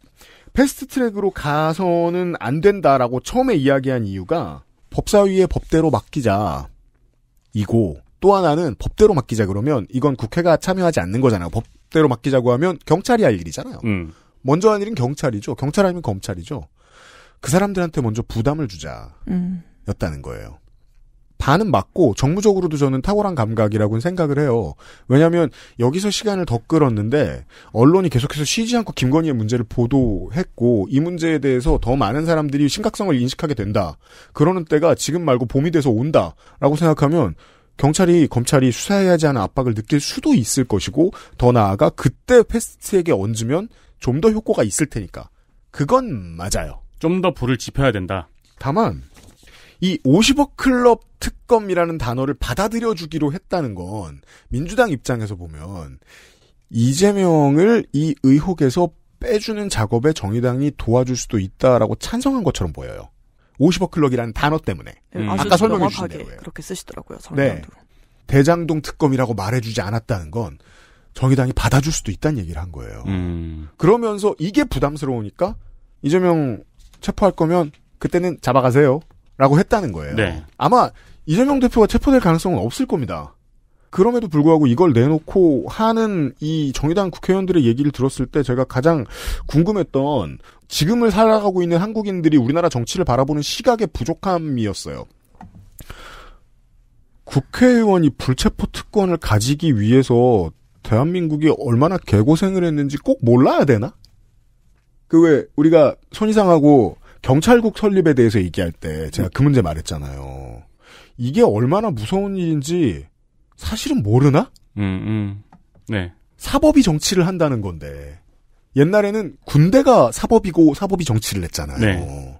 Speaker 2: 패스트 트랙으로 가서는 안 된다라고 처음에 이야기한 이유가 법사위의 법대로 맡기자 이고 또 하나는 법대로 맡기자 그러면 이건 국회가 참여하지 않는 거잖아요. 법대로 맡기자고 하면 경찰이 할 일이잖아요. 음. 먼저 한 일은 경찰이죠. 경찰 아니면 검찰이죠. 그 사람들한테 먼저 부담을 주자. 음. 였다는 거예요. 반은 맞고 정무적으로도 저는 탁월한 감각이라고는 생각을 해요. 왜냐하면 여기서 시간을 더 끌었는데 언론이 계속해서 쉬지 않고 김건희의 문제를 보도했고 이 문제에 대해서 더 많은 사람들이 심각성을 인식하게 된다. 그러는 때가 지금 말고 봄이 돼서 온다라고 생각하면 경찰이 검찰이 수사해야지 하는 압박을 느낄 수도 있을 것이고 더 나아가 그때 패스트에게 얹으면 좀 더 효과가 있을 테니까 그건 맞아요. 좀 더 불을 지펴야 된다. 다만 이 50억 클럽 특검이라는 단어를 받아들여 주기로 했다는 건 민주당 입장에서 보면 이재명을 이 의혹에서 빼주는 작업에 정의당이 도와줄 수도 있다라고 찬성한 것처럼 보여요. 50억 클럽이라는 단어 때문에. 음. 아까 설명해 주신 대로
Speaker 4: 그렇게 쓰시더라고요. 네. 정의당도.
Speaker 2: 네. 대장동 특검이라고 말해주지 않았다는 건 정의당이 받아줄 수도 있다는 얘기를 한
Speaker 4: 거예요. 음.
Speaker 2: 그러면서 이게 부담스러우니까 이재명 체포할 거면 그때는 잡아가세요. 라고 했다는 거예요. 네. 아마 이재명 대표가 체포될 가능성은 없을 겁니다. 그럼에도 불구하고 이걸 내놓고 하는 이 정의당 국회의원들의 얘기를 들었을 때 제가 가장 궁금했던 지금을 살아가고 있는 한국인들이 우리나라 정치를 바라보는 시각의 부족함이었어요. 국회의원이 불체포 특권을 가지기 위해서 대한민국이 얼마나 개고생을 했는지 꼭 몰라야 되나? 그 왜 우리가 손이상하고 경찰국 설립에 대해서 얘기할 때 제가 그 문제 말했잖아요. 이게 얼마나 무서운 일인지 사실은 모르나?
Speaker 1: 음, 음.
Speaker 2: 네. 사법이 정치를 한다는 건데 옛날에는 군대가 사법이고 사법이 정치를 했잖아요. 네.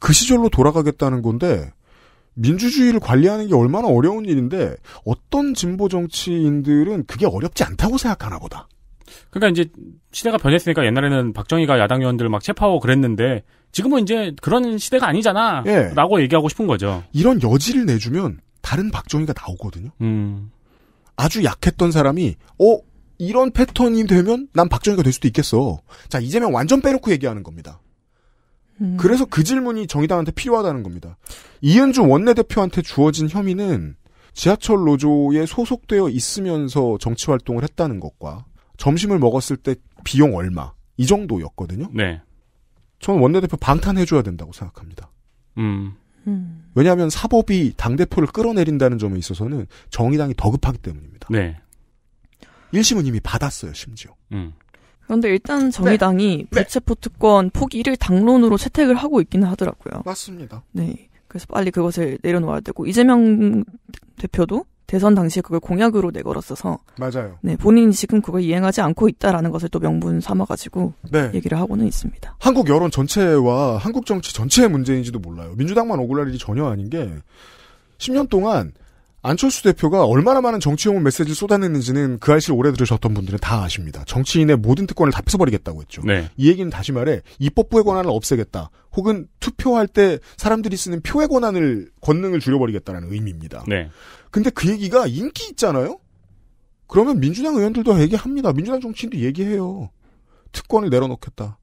Speaker 2: 그 시절로 돌아가겠다는 건데 민주주의를 관리하는 게 얼마나 어려운 일인데 어떤 진보 정치인들은 그게 어렵지 않다고 생각하나 보다.
Speaker 3: 그러니까 이제 시대가 변했으니까 옛날에는 박정희가 야당 의원들 막 체파하고 그랬는데 지금은 이제 그런 시대가 아니잖아. 예. 라고 얘기하고 싶은 거죠.
Speaker 2: 이런 여지를 내주면 다른 박정희가 나오거든요. 음. 아주 약했던 사람이 어 이런 패턴이 되면 난 박정희가 될 수도 있겠어. 자 이재명 완전 빼놓고 얘기하는 겁니다. 음. 그래서 그 질문이 정의당한테 필요하다는 겁니다. 이은주 원내대표한테 주어진 혐의는 지하철 노조에 소속되어 있으면서 정치 활동을 했다는 것과 점심을 먹었을 때 비용 얼마 이 정도였거든요. 네. 저는 원내대표 방탄해줘야 된다고 생각합니다. 음. 음. 왜냐하면 사법이 당대표를 끌어내린다는 점에 있어서는 정의당이 더 급하기 때문입니다. 네. 1심은 이미 받았어요, 심지어. 음.
Speaker 4: 그런데 일단 네. 정의당이 네. 불체포 특권 포기를 당론으로 채택을 하고 있기는 하더라고요. 맞습니다. 네. 그래서 빨리 그것을 내려놓아야 되고 이재명 대표도 대선 당시에 그걸 공약으로 내걸었어서 맞아요. 네, 본인이 지금 그걸 이행하지 않고 있다라는 것을 또 명분 삼아 가지고 네. 얘기를 하고는 있습니다. 한국 여론
Speaker 2: 전체와 한국 정치 전체의 문제인지도 몰라요. 민주당만 억울할 일이 전혀 아닌 게 10년 동안 안철수 대표가 얼마나 많은 정치용문 메시지를 쏟아냈는지는 그 알씨를 오래 들으셨던 분들은 다 아십니다. 정치인의 모든 특권을 다 뺏어버리겠다고 했죠. 네. 이 얘기는 다시 말해 입법부의 권한을 없애겠다. 혹은 투표할 때 사람들이 쓰는 표의 권한을 권능을 줄여버리겠다는 의미입니다. 네. 근데 그 얘기가 인기 있잖아요? 그러면 민주당 의원들도 얘기합니다. 민주당 정치인도 얘기해요. 특권을 내려놓겠다.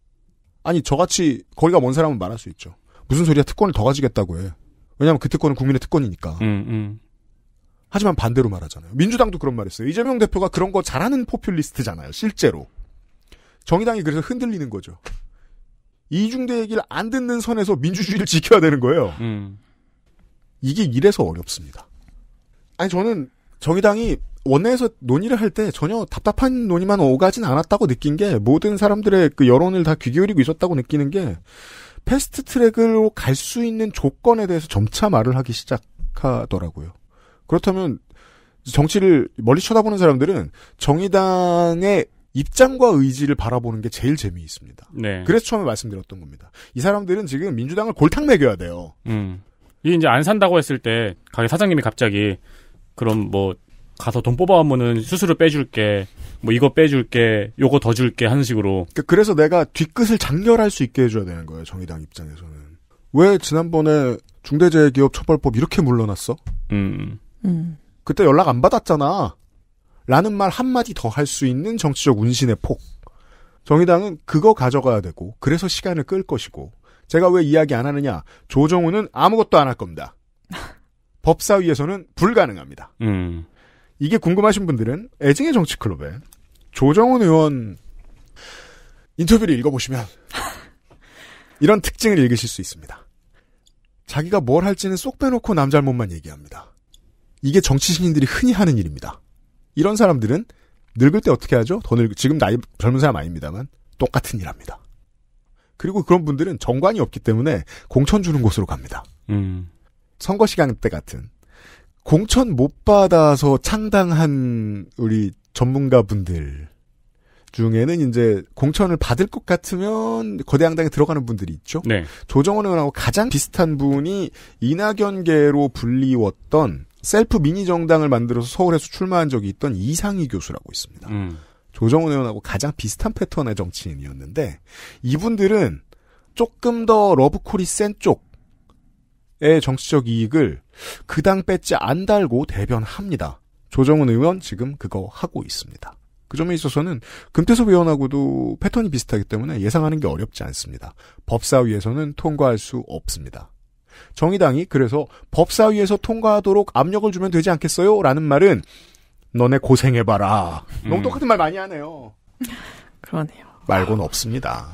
Speaker 2: 아니, 저같이 거리가 먼 사람은 말할 수 있죠. 무슨 소리야, 특권을 더 가지겠다고 해. 왜냐면 그 특권은 국민의 특권이니까. 음, 음. 하지만 반대로 말하잖아요. 민주당도 그런 말 했어요. 이재명 대표가 그런 거 잘하는 포퓰리스트잖아요, 실제로. 정의당이 그래서 흔들리는 거죠. 이중대 얘기를 안 듣는 선에서 민주주의를 지켜야 되는 거예요. 음. 이게 이래서 어렵습니다. 아니 저는 정의당이 원내에서 논의를 할 때 전혀 답답한 논의만 오가진 않았다고 느낀 게 모든 사람들의 그 여론을 다 귀 기울이고 있었다고 느끼는 게 패스트 트랙으로 갈 수 있는 조건에 대해서 점차 말을 하기 시작하더라고요. 그렇다면 정치를 멀리 쳐다보는 사람들은 정의당의 입장과 의지를 바라보는 게 제일 재미있습니다. 네. 그래서 처음에 말씀드렸던 겁니다. 이 사람들은 지금 민주당을 골탕 먹여야 돼요.
Speaker 3: 음. 이 이제 안 산다고 했을 때 가게 사장님이 갑자기 그럼 뭐 가서 돈 뽑아오면은 수수료 빼줄게. 뭐 이거 빼줄게, 요거 더 줄게 하는 식으로.
Speaker 2: 그러니까 그래서 내가 뒤끝을 장렬할 수 있게 해줘야 되는 거예요 정의당 입장에서는. 왜 지난번에 중대재해기업처벌법 이렇게 물러났어? 음. 음. 그때 연락 안 받았잖아. 라는 말 한마디 더 할 수 있는 정치적 운신의 폭. 정의당은 그거 가져가야 되고, 그래서 시간을 끌 것이고, 제가 왜 이야기 안 하느냐? 조정우는 아무것도 안 할 겁니다. 법사위에서는 불가능합니다. 음. 이게 궁금하신 분들은 애증의 정치 클럽에 조정훈 의원 인터뷰를 읽어보시면 이런 특징을 읽으실 수 있습니다. 자기가 뭘 할지는 쏙 빼놓고 남 잘못만 얘기합니다. 이게 정치신인들이 흔히 하는 일입니다. 이런 사람들은 늙을 때 어떻게 하죠? 더 늙, 지금 나이 젊은 사람 아닙니다만 똑같은 일 합니다. 그리고 그런 분들은 정관이 없기 때문에 공천 주는 곳으로 갑니다. 음. 선거 시간 때 같은 공천 못 받아서 창당한 우리 전문가분들 중에는 이제 공천을 받을 것 같으면 거대 양당에 들어가는 분들이 있죠. 네. 조정원 의원하고 가장 비슷한 분이 이낙연계로 불리웠던 셀프 미니 정당을 만들어서 서울에서 출마한 적이 있던 이상희 교수라고 있습니다. 음. 조정원 의원하고 가장 비슷한 패턴의 정치인이었는데 이분들은 조금 더 러브콜이 센 쪽, 정치적 이익을 그당 뺏지 안 달고 대변합니다. 조정은 의원 지금 그거 하고 있습니다. 그 점에 있어서는 금태섭 의원하고도 패턴이 비슷하기 때문에 예상하는 게 어렵지 않습니다. 법사위에서는 통과할 수 없습니다. 정의당이 그래서 법사위에서 통과하도록 압력을 주면 되지 않겠어요? 라는 말은 너네 고생해봐라. 너무 음. 똑같은
Speaker 4: 말 많이 하네요.
Speaker 2: 그러네요. 말곤 없습니다.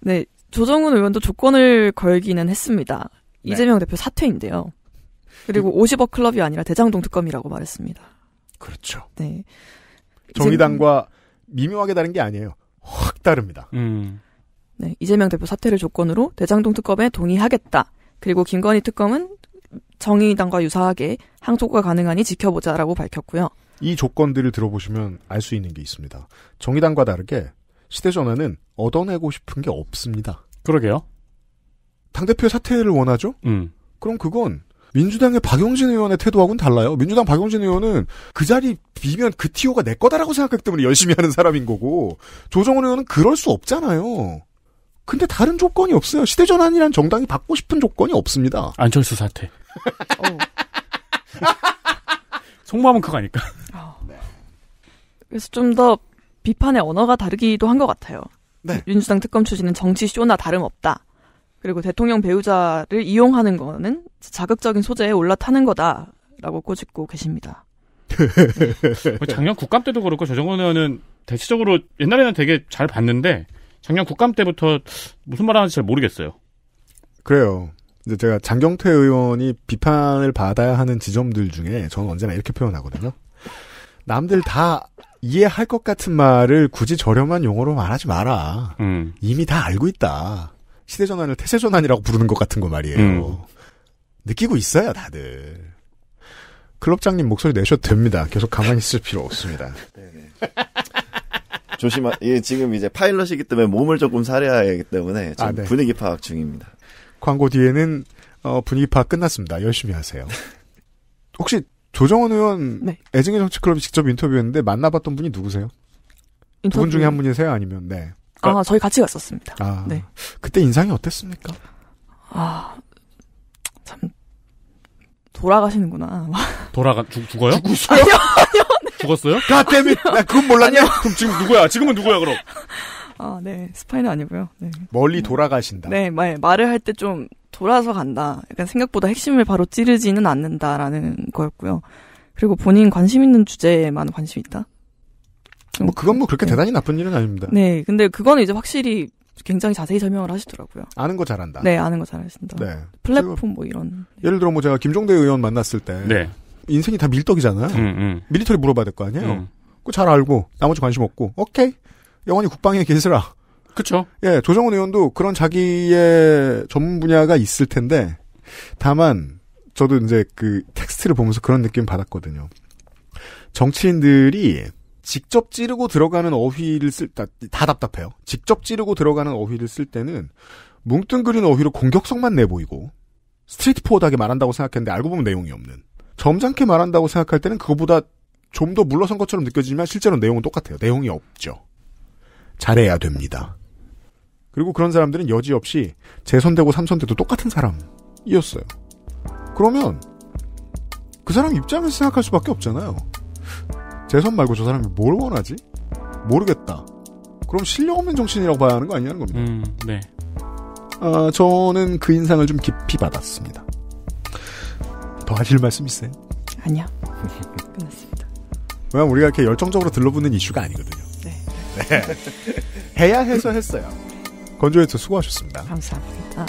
Speaker 4: 네. 조정훈 의원도 조건을 걸기는 했습니다. 네. 이재명 대표 사퇴인데요. 그리고 50억 그- 클럽이 아니라 대장동 특검이라고 말했습니다. 그렇죠. 네.
Speaker 2: 정의당과 미묘하게 다른 게 아니에요. 확 다릅니다. 음.
Speaker 4: 네, 이재명 대표 사퇴를 조건으로 대장동 특검에 동의하겠다. 그리고 김건희 특검은 정의당과 유사하게 항소가 가능하니 지켜보자라고 밝혔고요.
Speaker 2: 이 조건들을 들어보시면 알 수 있는 게 있습니다. 정의당과 다르게 시대전환은 얻어내고 싶은 게 없습니다. 그러게요. 당대표 사퇴를 원하죠? 음. 그럼 그건 민주당의 박용진 의원의 태도하고는 달라요. 민주당 박용진 의원은 그 자리 비면 그 티오가 내 거다라고 생각하기 때문에 열심히 하는 사람인 거고 조정원 의원은 그럴 수 없잖아요. 근데 다른 조건이 없어요. 시대전환이란 정당이 받고 싶은 조건이 없습니다. 안철수 사태. 어.
Speaker 4: 속마음은 그거 아닐까. 어. 네. 그래서 좀 더 비판의 언어가 다르기도 한 것 같아요. 네. 민주당 특검 추진은 정치 쇼나 다름없다. 그리고 대통령 배우자를 이용하는 거는 자극적인 소재에 올라타는 거다라고 꼬집고 계십니다. 네.
Speaker 3: 작년 국감 때도 그렇고 저정권 의원은 대체적으로 옛날에는 되게 잘 봤는데 작년 국감 때부터 무슨 말 하는지 잘 모르겠어요.
Speaker 2: 그래요. 이제 제가 장경태 의원이 비판을 받아야 하는 지점들 중에 저는 언제나 이렇게 표현하거든요. 남들 다 이해할 것 같은 말을 굳이 저렴한 용어로 말하지 마라. 음. 이미 다 알고 있다. 시대전환을 태세전환이라고 부르는 것 같은 거 말이에요. 음. 느끼고 있어요, 다들. 클럽장님 목소리 내셔도 됩니다. 계속 가만히 있을 필요 없습니다. 네, 네.
Speaker 6: 조심하, 예, 지금 이제 파일럿이기 때문에 몸을 조금 사려야 하기 때문에 지금 아, 네. 분위기
Speaker 2: 파악 중입니다. 광고 뒤에는, 어, 분위기 파악 끝났습니다. 열심히 하세요. 혹시 조정원 의원 네. 애증의 정치클럽이 직접 인터뷰했는데 만나봤던 분이 누구세요? 인터뷰... 두분 중에 한 분이세요? 아니면, 네.
Speaker 4: 그 아, 저희 같이 갔었습니다. 아, 네. 그때 인상이 어땠습니까? 아, 참 돌아가시는구나.
Speaker 2: 돌아가 죽, 죽어요? 죽었어요? 아니요, 아니요. 네. 죽었어요? 가데밋 나 그건 몰랐냐? 아니요. 그럼 지금 누구야? 지금은 누구야 그럼?
Speaker 4: 아, 네. 스파이는 아니고요. 네. 멀리 음.
Speaker 2: 돌아가신다.
Speaker 4: 네, 말, 말을 할 때 좀 돌아서 간다. 약간 생각보다 핵심을 바로 찌르지는 않는다라는 거였고요. 그리고 본인 관심 있는 주제에만 관심 있다.
Speaker 2: 뭐 그건 뭐 그렇게 네. 대단히 나쁜 일은 아닙니다.
Speaker 4: 네, 근데 그거는 이제 확실히 굉장히 자세히 설명을 하시더라고요.
Speaker 2: 아는 거 잘한다. 네, 아는 거
Speaker 4: 잘하신다. 네. 플랫폼 뭐 이런.
Speaker 2: 그 예를 들어 뭐 제가 김종대 의원 만났을 때 네. 인생이 다 밀떡이잖아요. 음, 음. 밀리터리 물어봐야 될 거 아니에요. 음. 그잘 알고 나머지 관심 없고 오케이 영원히 국방에 계시라. 그렇죠. 예, 조정훈 의원도 그런 자기의 전문 분야가 있을 텐데 다만 저도 이제 그 텍스트를 보면서 그런 느낌 받았거든요. 정치인들이 직접 찌르고 들어가는 어휘를 쓸, 다, 다 답답해요. 직접 찌르고 들어가는 어휘를 쓸 때는 뭉뚱그린 어휘로 공격성만 내보이고 스트레트 포워드하게 말한다고 생각했는데 알고 보면 내용이 없는 점잖게 말한다고 생각할 때는 그거보다 좀 더 물러선 것처럼 느껴지지만 실제로 내용은 똑같아요. 내용이 없죠. 잘해야 됩니다. 그리고 그런 사람들은 여지없이 재선 되고 삼선 때도 똑같은 사람이었어요. 그러면 그 사람 입장에서 생각할 수밖에 없잖아요. 재선 말고 저 사람이 뭘 원하지? 모르겠다. 그럼 실력 없는 정신이라고 봐야 하는 거 아니냐는 겁니다. 음, 네. 아, 저는 그 인상을 좀 깊이 받았습니다. 더 하실 말씀 있어요?
Speaker 4: 아니요.
Speaker 2: 끝났습니다. 왜냐면 우리가 이렇게 열정적으로 들러붙는 이슈가 아니거든요. 네. 네. 해야 해서 했어요. 건조해서 수고하셨습니다.
Speaker 4: 감사합니다.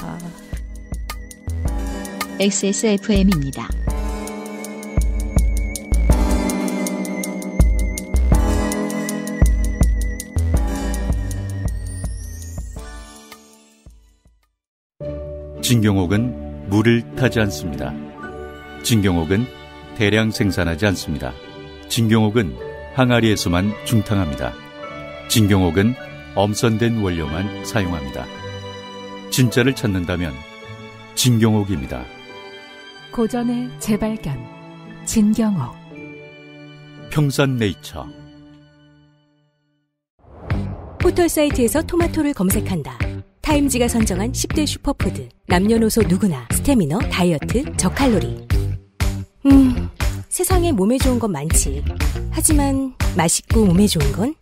Speaker 4: XSFM입니다.
Speaker 5: 진경옥은 물을 타지 않습니다. 진경옥은
Speaker 3: 대량 생산하지 않습니다. 진경옥은 항아리에서만 중탕합니다. 진경옥은 엄선된 원료만 사용합니다. 진짜를 찾는다면 진경옥입니다.
Speaker 4: 고전의 재발견 진경옥
Speaker 3: 평산네이처
Speaker 4: 포털 사이트에서 토마토를 검색한다. 타임지가 선정한 10대 슈퍼푸드. 남녀노소 누구나 스테미너, 다이어트, 저칼로리.
Speaker 3: 음, 세상에 몸에 좋은 건 많지. 하지만 맛있고 몸에 좋은 건?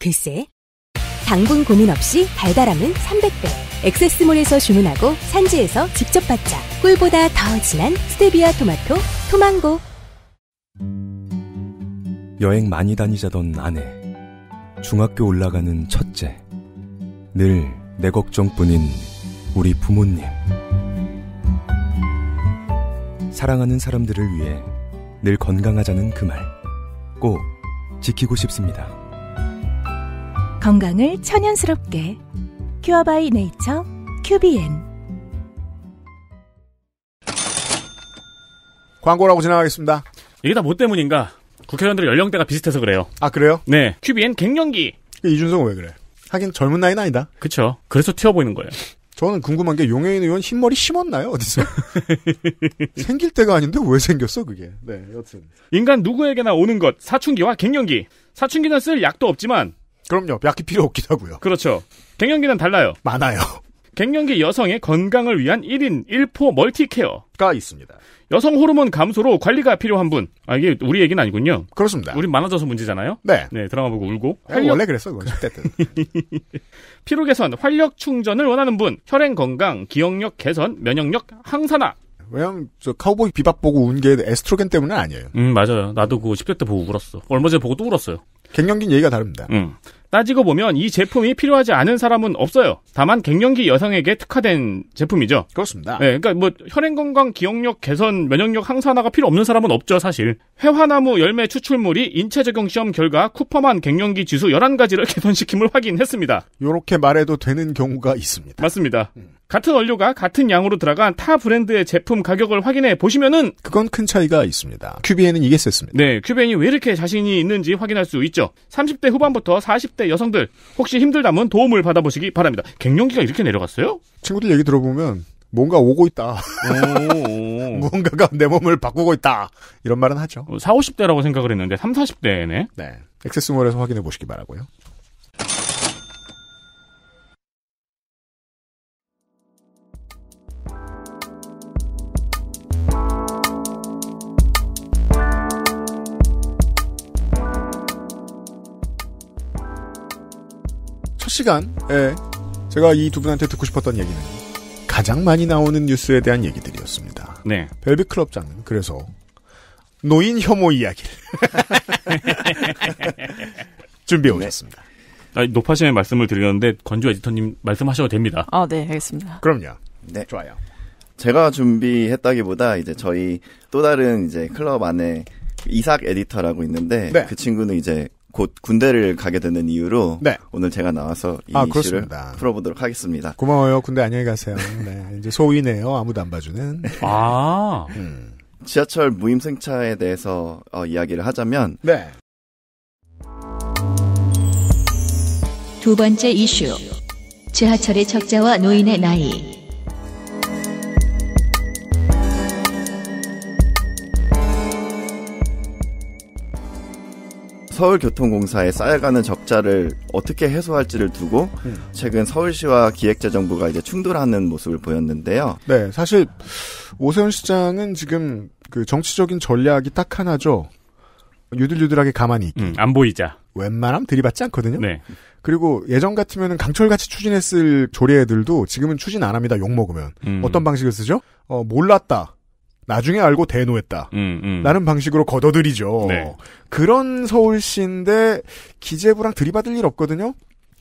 Speaker 3: 글쎄. 당분 고민 없이 달달함은 300배. 액세스몰에서 주문하고 산지에서 직접 받자. 꿀보다 더 진한 스테비아 토마토, 토망고.
Speaker 2: 여행 많이 다니자던 아내. 중학교 올라가는 첫째. 늘내 걱정뿐인 우리 부모님. 사랑하는 사람들을 위해 늘 건강하자는 그 말. 꼭 지키고 싶습니다.
Speaker 4: 건강을 천연스럽게. 큐어바이 네이처 큐비엔.
Speaker 3: 광고라고 지나가겠습니다. 이게 다 뭐 때문인가? 국회의원들의 연령대가 비슷해서 그래요. 아, 그래요? 네.
Speaker 2: 큐비엔 갱년기. 이준성은 왜 그래? 하긴 젊은 나이는 아니다. 그렇죠. 그래서 튀어 보이는 거예요. 저는 궁금한 게 용해인 의원 흰머리 심었나요? 어디서? 생길 때가 아닌데 왜 생겼어 그게? 네, 여튼 인간 누구에게나 오는 것 사춘기와 갱년기. 사춘기는
Speaker 3: 쓸 약도 없지만 그럼요. 약이 필요 없기도 하고요. 그렇죠. 갱년기는 달라요. 많아요. 갱년기 여성의 건강을 위한 1인 1포 멀티케어가 있습니다. 여성 호르몬 감소로 관리가 필요한 분. 아, 이게 우리 얘기는 아니군요. 그렇습니다. 우리 많아져서 문제잖아요. 네. 네, 드라마 보고 울고. 어, 활력... 원래 그랬어, 그건 1 피로 개선, 활력 충전을 원하는 분. 혈행 건강, 기억력 개선, 면역력 항산화. 왜냐면 저 카우보이 비밥 보고 운 게 에스트로겐 때문은 아니에요. 음, 맞아요. 나도 그 10대 때 보고 울었어. 얼마 전에 보고 또 울었어요. 갱년기
Speaker 2: 얘기가 다릅니다. 음.
Speaker 3: 따지고 보면 이 제품이 필요하지 않은 사람은 없어요. 다만 갱년기 여성에게 특화된 제품이죠. 그렇습니다. 네, 그러니까 뭐 혈행 건강, 기억력 개선, 면역력 항산화가 필요 없는 사람은 없죠, 사실. 회화나무 열매 추출물이 인체 적용 시험 결과 쿠퍼만 갱년기 지수 11가지를 개선시킴을 확인했습니다.
Speaker 2: 이렇게 말해도 되는 경우가 있습니다. 맞습니다.
Speaker 3: 음. 같은 원료가 같은 양으로 들어간 타 브랜드의 제품 가격을 확인해 보시면은 그건 큰 차이가 있습니다.
Speaker 2: 큐비엔은 이게 셌습니다.
Speaker 3: 네, 큐비엔이 왜 이렇게 자신이 있는지 확인할 수 있죠. 30대 후반부터 40대 여성들 혹시 힘들다면 도움을 받아보시기 바랍니다. 갱년기가 이렇게 내려갔어요?
Speaker 2: 친구들 얘기 들어보면 뭔가 오고 있다. 뭔가가 내 몸을 바꾸고 있다. 이런 말은 하죠.
Speaker 3: 4, 50대라고 생각을 했는데 3, 40대네. 네.
Speaker 2: 액세스몰에서 확인해 보시기 바라고요. 첫 시간, 에 예, 제가 이 두 분한테 듣고 싶었던 얘기는 가장 많이 나오는 뉴스에 대한 얘기들이었습니다. 네. 벨비 클럽장은 그래서 노인 혐오 이야기를
Speaker 3: 준비해 네. 오셨습니다. 네. 아, 높아심의 말씀을 드리는데 건조 에디터님 말씀하셔도 됩니다.
Speaker 4: 아, 네, 알겠습니다. 그럼요. 네, 좋아요.
Speaker 6: 제가 준비했다기보다 이제 저희 또 다른 이제 클럽 안에 이삭 에디터라고 있는데 네. 그 친구는 이제 곧 군대를 가게 되는 이유로 네. 오늘 제가 나와서 이 아, 이슈를 풀어보도록 하겠습니다.
Speaker 2: 고마워요. 군대 안녕히 가세요. 네, 이제 소위네요. 아무도 안 봐주는.
Speaker 6: 아. 음. 지하철 무임승차에 대해서 어, 이야기를 하자면
Speaker 2: 네.
Speaker 4: 두 번째 이슈. 지하철의 적자와 노인의 나이.
Speaker 6: 서울교통공사에 쌓여가는 적자를 어떻게 해소할지를 두고 음. 최근 서울시와 기획재정부가 이제
Speaker 2: 충돌하는 모습을 보였는데요. 네, 사실 오세훈 시장은 지금 그 정치적인 전략이 딱 하나죠. 유들유들하게 가만히 있기. 음, 안 보이자. 웬만하면 들이받지 않거든요. 네. 그리고 예전 같으면 강철같이 추진했을 조례들도 지금은 추진 안 합니다. 욕 먹으면. 음. 어떤 방식을 쓰죠? 어, 몰랐다. 나중에 알고 대노했다. 음, 음. 라는 방식으로 걷어들이죠. 네. 그런 서울시인데 기재부랑 들이받을 일 없거든요.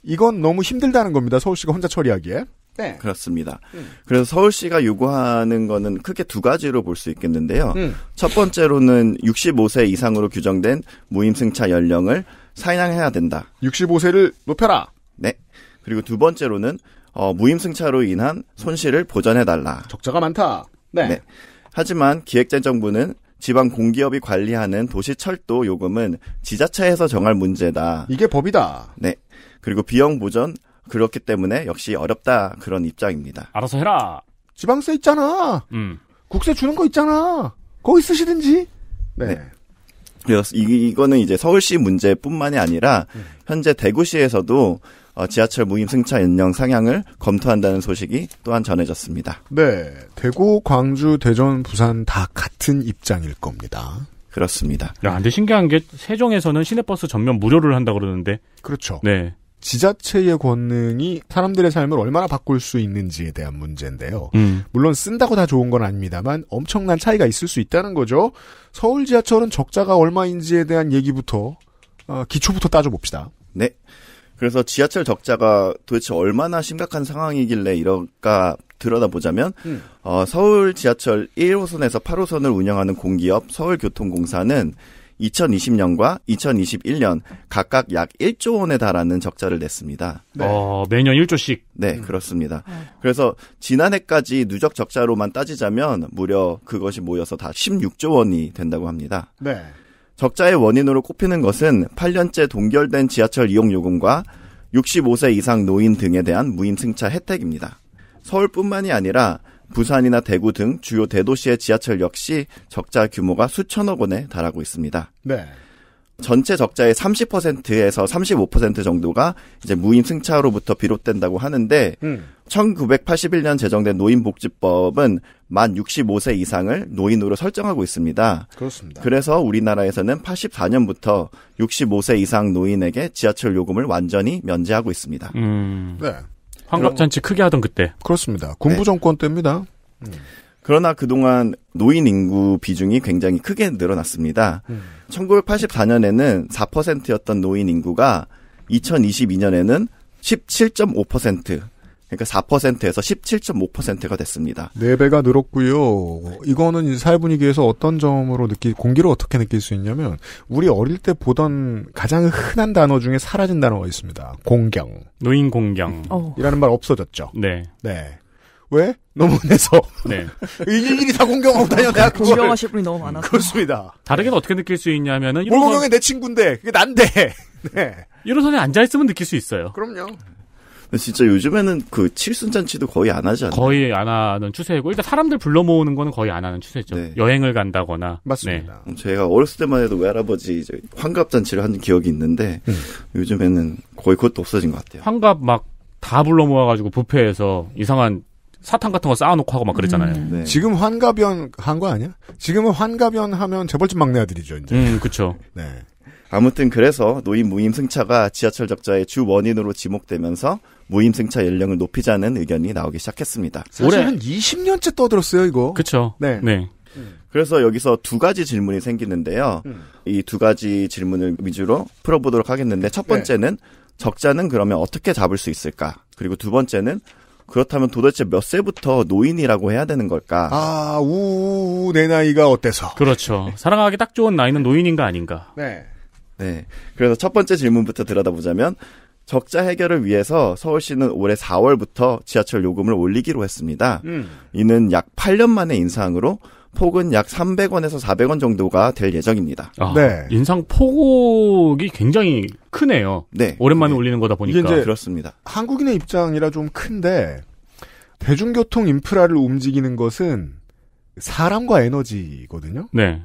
Speaker 2: 이건 너무 힘들다는 겁니다. 서울시가 혼자 처리하기에.
Speaker 6: 네. 그렇습니다. 음. 그래서 서울시가 요구하는 거는 크게 두 가지로 볼 수 있겠는데요. 음. 첫 번째로는 65세 이상으로 규정된 무임승차 연령을 사인해야 된다. 65세를 높여라. 네. 그리고 두 번째로는 어, 무임승차로 인한 손실을 보전해달라. 적자가 많다. 네. 네. 하지만 기획재정부는 지방 공기업이 관리하는 도시 철도 요금은 지자체에서 정할 문제다. 이게 법이다. 네. 그리고 비용 보전 그렇기 때문에 역시 어렵다 그런 입장입니다. 알아서
Speaker 2: 해라. 지방세 있잖아. 음. 국세 주는 거 있잖아. 거기 쓰시든지.
Speaker 6: 네. 네. 그래서 이, 이거는 이제 서울시 문제뿐만이 아니라 네. 현재 대구시에서도 어, 지하철 무임 승차 연령 상향을 검토한다는 소식이 또한
Speaker 2: 전해졌습니다. 네. 대구, 광주, 대전, 부산 다 같은 입장일 겁니다. 그렇습니다.
Speaker 3: 야, 근데 신기한 게 세종에서는 시내버스 전면 무료를 한다 그러는데. 그렇죠. 네.
Speaker 2: 지자체의 권능이 사람들의 삶을 얼마나 바꿀 수 있는지에 대한 문제인데요. 음. 물론 쓴다고 다 좋은 건 아닙니다만 엄청난 차이가 있을 수 있다는 거죠. 서울 지하철은 적자가 얼마인지에 대한 얘기부터 어, 기초부터 따져봅시다.
Speaker 6: 그래서 지하철 적자가 도대체 얼마나 심각한 상황이길래 이럴까 들여다보자면 음. 어, 서울 지하철 1호선에서 8호선을 운영하는 공기업 서울교통공사는 2020년과 2021년 각각 약 1조 원에 달하는 적자를 냈습니다. 네. 어, 매년 1조씩. 네, 음. 그렇습니다. 아. 그래서 지난해까지 누적 적자로만 따지자면 무려 그것이 모여서 다 16조 원이 된다고 합니다. 네. 적자의 원인으로 꼽히는 것은 8년째 동결된 지하철 이용 요금과 65세 이상 노인 등에 대한 무임승차 혜택입니다. 서울뿐만이 아니라 부산이나 대구 등 주요 대도시의 지하철 역시 적자 규모가 수천억 원에 달하고 있습니다. 네. 전체 적자의 30%에서 35% 정도가 이제 무임 승차로부터 비롯된다고 하는데 음. 1981년 제정된 노인복지법은 만 65세 이상을 노인으로 설정하고 있습니다. 그렇습니다. 그래서 우리나라에서는 84년부터 65세 이상 노인에게 지하철 요금을 완전히 면제하고 있습니다.
Speaker 2: 음. 네. 환갑잔치 크게 하던 그때. 그렇습니다. 군부 네. 정권 네. 때입니다. 음.
Speaker 6: 그러나 그동안 노인 인구 비중이 굉장히 크게 늘어났습니다. 음. 1984년에는 4%였던 노인 인구가 2022년에는 17.5%, 그러니까 4%에서 17.5%가 됐습니다.
Speaker 2: 4배가 늘었고요. 이거는 사회 분위기에서 어떤 점으로 느끼 공기를 어떻게 느낄 수 있냐면 우리 어릴 때 보던 가장 흔한 단어 중에 사라진 단어가 있습니다. 공경. 노인 공경이라는 말 없어졌죠. 네. 네. 왜? 논문내서 네.
Speaker 4: 일일이 다 공경하고 다녀, 공경하실 분이 너무
Speaker 2: 많아서. 그렇습니다.
Speaker 3: 다르게 는 어떻게 느낄 수 있냐면은. 몰공경이 내
Speaker 2: 친구인데, 그게 난데. 네.
Speaker 3: 1호선에 앉아있으면 느낄 수 있어요.
Speaker 2: 그럼요.
Speaker 6: 진짜 요즘에는 그 칠순잔치도 거의 안 하지 않나요?
Speaker 3: 거의 안 하는 추세고 일단 사람들 불러 모으는 거는 거의 안 하는 추세죠. 네.
Speaker 6: 여행을 간다거나 맞습니다. 네. 제가 어렸을 때만 해도 외할아버지 환갑잔치를 한 기억이 있는데 음. 요즘에는 거의 그것도 없어진 것 같아요.
Speaker 3: 환갑 막 다 불러 모아가지고 부페에서 이상한
Speaker 6: 사탕 같은 거 쌓아놓고
Speaker 2: 하고 막 그랬잖아요. 음, 네. 지금 환가변 한 거 아니야? 지금은 환가변 하면 재벌집 막내 아들이죠
Speaker 6: 이제. 음, 그렇 네. 아무튼 그래서 노인 무임승차가 지하철 적자의 주 원인으로 지목되면서 무임승차 연령을 높이자는 의견이 나오기 시작했습니다. 올해 는
Speaker 2: 20년째 떠들었어요 이거. 그렇 네. 네.
Speaker 6: 그래서 여기서 두 가지 질문이 생기는데요. 음. 이두 가지 질문을 위주로 풀어보도록 하겠는데 첫 네. 번째는 네. 적자는 그러면 어떻게 잡을 수 있을까? 그리고 두 번째는 그렇다면 도대체 몇 세부터 노인이라고 해야 되는 걸까?
Speaker 2: 아, 우, 내 나이가 어때서?
Speaker 6: 그렇죠. 사랑하기 딱 좋은 나이는 노인인가 아닌가? 네. 네. 그래서 첫 번째 질문부터 들여다보자면, 적자 해결을 위해서 서울시는 올해 4월부터 지하철 요금을 올리기로 했습니다. 음. 이는 약 8년 만의 인상으로 폭은 약 300원에서 400원 정도가 될 예정입니다. 아, 네. 인상 폭이 굉장히 크네요. 네. 오랜만에 네. 올리는 거다 보니까 이제 그렇습니다.
Speaker 2: 한국인의 입장이라 좀 큰데 대중교통 인프라를 움직이는 것은 사람과 에너지거든요. 네.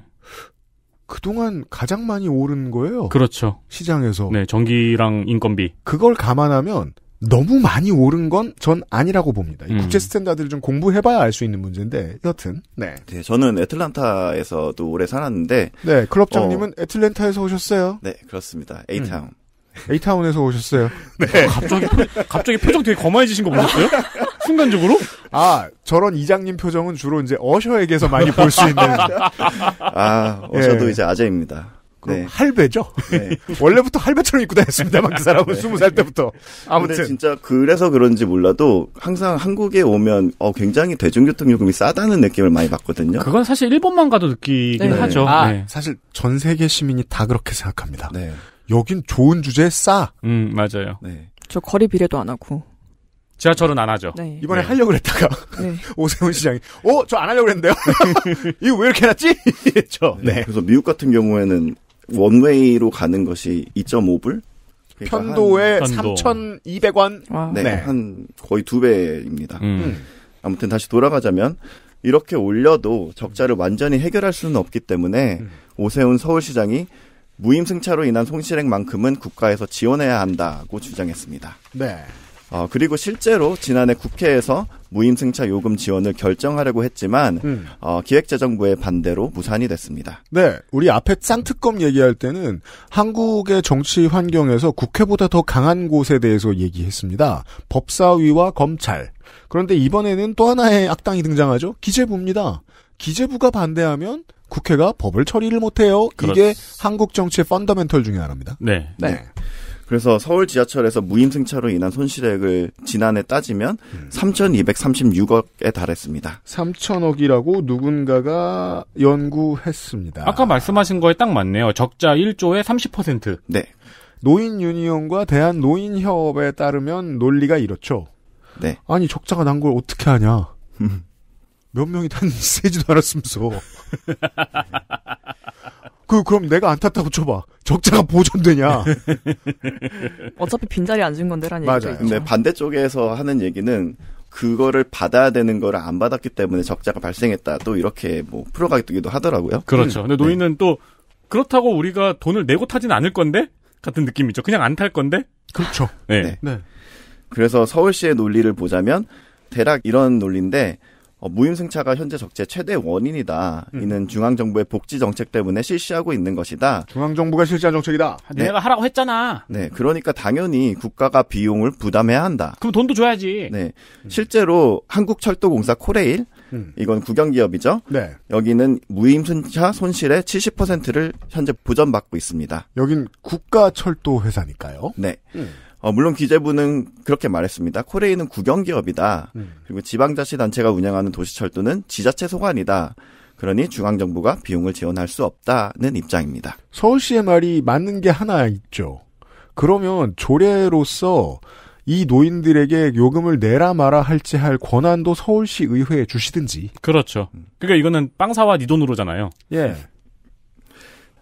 Speaker 2: 그동안 가장 많이 오른 거예요. 그렇죠. 시장에서.
Speaker 3: 네, 전기랑
Speaker 6: 인건비.
Speaker 2: 그걸 감안하면 너무 많이 오른 건 전 아니라고 봅니다. 음. 국제 스탠다드를 좀 공부해봐야 알 수 있는 문제인데 여튼
Speaker 6: 네. 네. 저는 애틀란타에서도 오래 살았는데 네 클럽장님은
Speaker 2: 어. 애틀랜타에서 오셨어요.
Speaker 6: 네 그렇습니다. 에이타운. 음.
Speaker 2: 에타운에서 오셨어요. 네. 어, 갑자기 갑자기 표정 되게 거만해지신 거 보셨어요? 순간적으로? 아 저런 이장님 표정은 주로 이제 어셔에게서 많이 볼 수 있는.
Speaker 6: 아 어셔도 예. 이제 아재입니다. 그럼 네.
Speaker 2: 할배죠? 네. 원래부터 할배처럼 입고 다녔습니다만 그 사람은 네. 스무 살 때부터. 아무튼
Speaker 6: 진짜 그래서 그런지 몰라도
Speaker 2: 항상 한국에
Speaker 6: 오면 어, 굉장히 대중교통 요금이 싸다는 느낌을 많이 받거든요.
Speaker 2: 그건 사실 일본만 가도 느끼긴 네. 하죠. 아, 네. 사실 전 세계 시민이 다 그렇게 생각합니다. 여긴 좋은 주제 싸. 음 맞아요. 네.
Speaker 4: 저 거리 비례도 안 하고.
Speaker 3: 지하철은 안 하죠. 네.
Speaker 4: 이번에 네. 하려고 했다가 네. 오세훈 시장이 어
Speaker 2: 저 안 하려고 했는데요.
Speaker 4: 이거 왜 이렇게 해놨지?
Speaker 2: 죠
Speaker 6: 네. 그래서 미국 같은 경우에는 원웨이로 가는 것이 2.5불? 그러니까 편도에 한...
Speaker 2: 3,200원? 네, 네,
Speaker 6: 한 거의 두 배입니다. 음. 음. 아무튼 다시 돌아가자면 이렇게 올려도 적자를 완전히 해결할 수는 없기 때문에 음. 오세훈 서울시장이 무임승차로 인한 손실액만큼은 국가에서 지원해야 한다고 주장했습니다. 네. 어, 그리고 실제로 지난해 국회에서 무임승차 요금 지원을 결정하려고 했지만 음. 어, 기획재정부의 반대로 무산이 됐습니다.
Speaker 2: 네, 우리 앞에 쌍특검 얘기할 때는 한국의 정치 환경에서 국회보다 더 강한 곳에 대해서 얘기했습니다. 법사위와 검찰. 그런데 이번에는 또 하나의 악당이 등장하죠. 기재부입니다. 기재부가 반대하면 국회가 법을 처리를 못해요. 그렇... 이게 한국 정치의 펀더멘털 중의 하나입니다. 네. 네. 네.
Speaker 6: 그래서 서울 지하철에서 무임승차로 인한 손실액을 지난해 따지면 3,236억에 음. 달했습니다.
Speaker 2: 3천억이라고 누군가가 연구했습니다. 아까 말씀하신 거에 딱 맞네요. 적자 1조의 30%. 네. 노인 유니온과 대한 노인 협업에 따르면 논리가 이렇죠. 네. 아니 적자가 난 걸 어떻게 하냐. 음. 몇 명이 단세지도 않았으면서. 그 그럼 내가 안 탔다고 쳐봐. 적자가 보존되냐?
Speaker 4: 어차피 빈자리 앉은 건데라는 얘기죠. 맞 근데
Speaker 6: 반대쪽에서 하는 얘기는 그거를 받아야 되는 거를 안 받았기 때문에 적자가 발생했다. 또 이렇게 뭐 풀어가기도 하더라고요. 그렇죠. 음. 근데
Speaker 3: 노인은 네. 또 그렇다고 우리가 돈을 내고 타진 않을 건데 같은 느낌이죠. 그냥 안 탈 건데. 그렇죠.
Speaker 6: 네. 네. 네. 그래서 서울시의 논리를 보자면 대략 이런 논리인데 어, 무임승차가 현재 적재 최대 원인이다. 음. 이는 중앙정부의 복지 정책 때문에 실시하고 있는 것이다. 중앙정부가 실시한 정책이다. 네. 내가
Speaker 3: 하라고 했잖아.
Speaker 6: 네, 그러니까 당연히 국가가 비용을 부담해야 한다. 그럼 돈도 줘야지. 네, 음. 실제로 한국철도공사 코레일 음. 이건 국영기업이죠. 네. 여기는 무임승차 손실의 70%를 현재 보전받고 있습니다.
Speaker 2: 여긴 국가철도회사니까요. 네. 음.
Speaker 6: 어, 물론 기재부는 그렇게 말했습니다. 코레일은 국영기업이다. 음. 그리고 지방자치단체가 운영하는 도시철도는 지자체 소관이다. 그러니 중앙정부가 비용을 지원할 수 없다는
Speaker 2: 입장입니다. 서울시의 말이 맞는 게 하나 있죠. 그러면 조례로서 이 노인들에게 요금을 내라 마라 할지 할 권한도 서울시 의회에 주시든지.
Speaker 3: 그렇죠. 그러니까 이거는 빵 사와 니 네 돈으로잖아요.
Speaker 2: 예.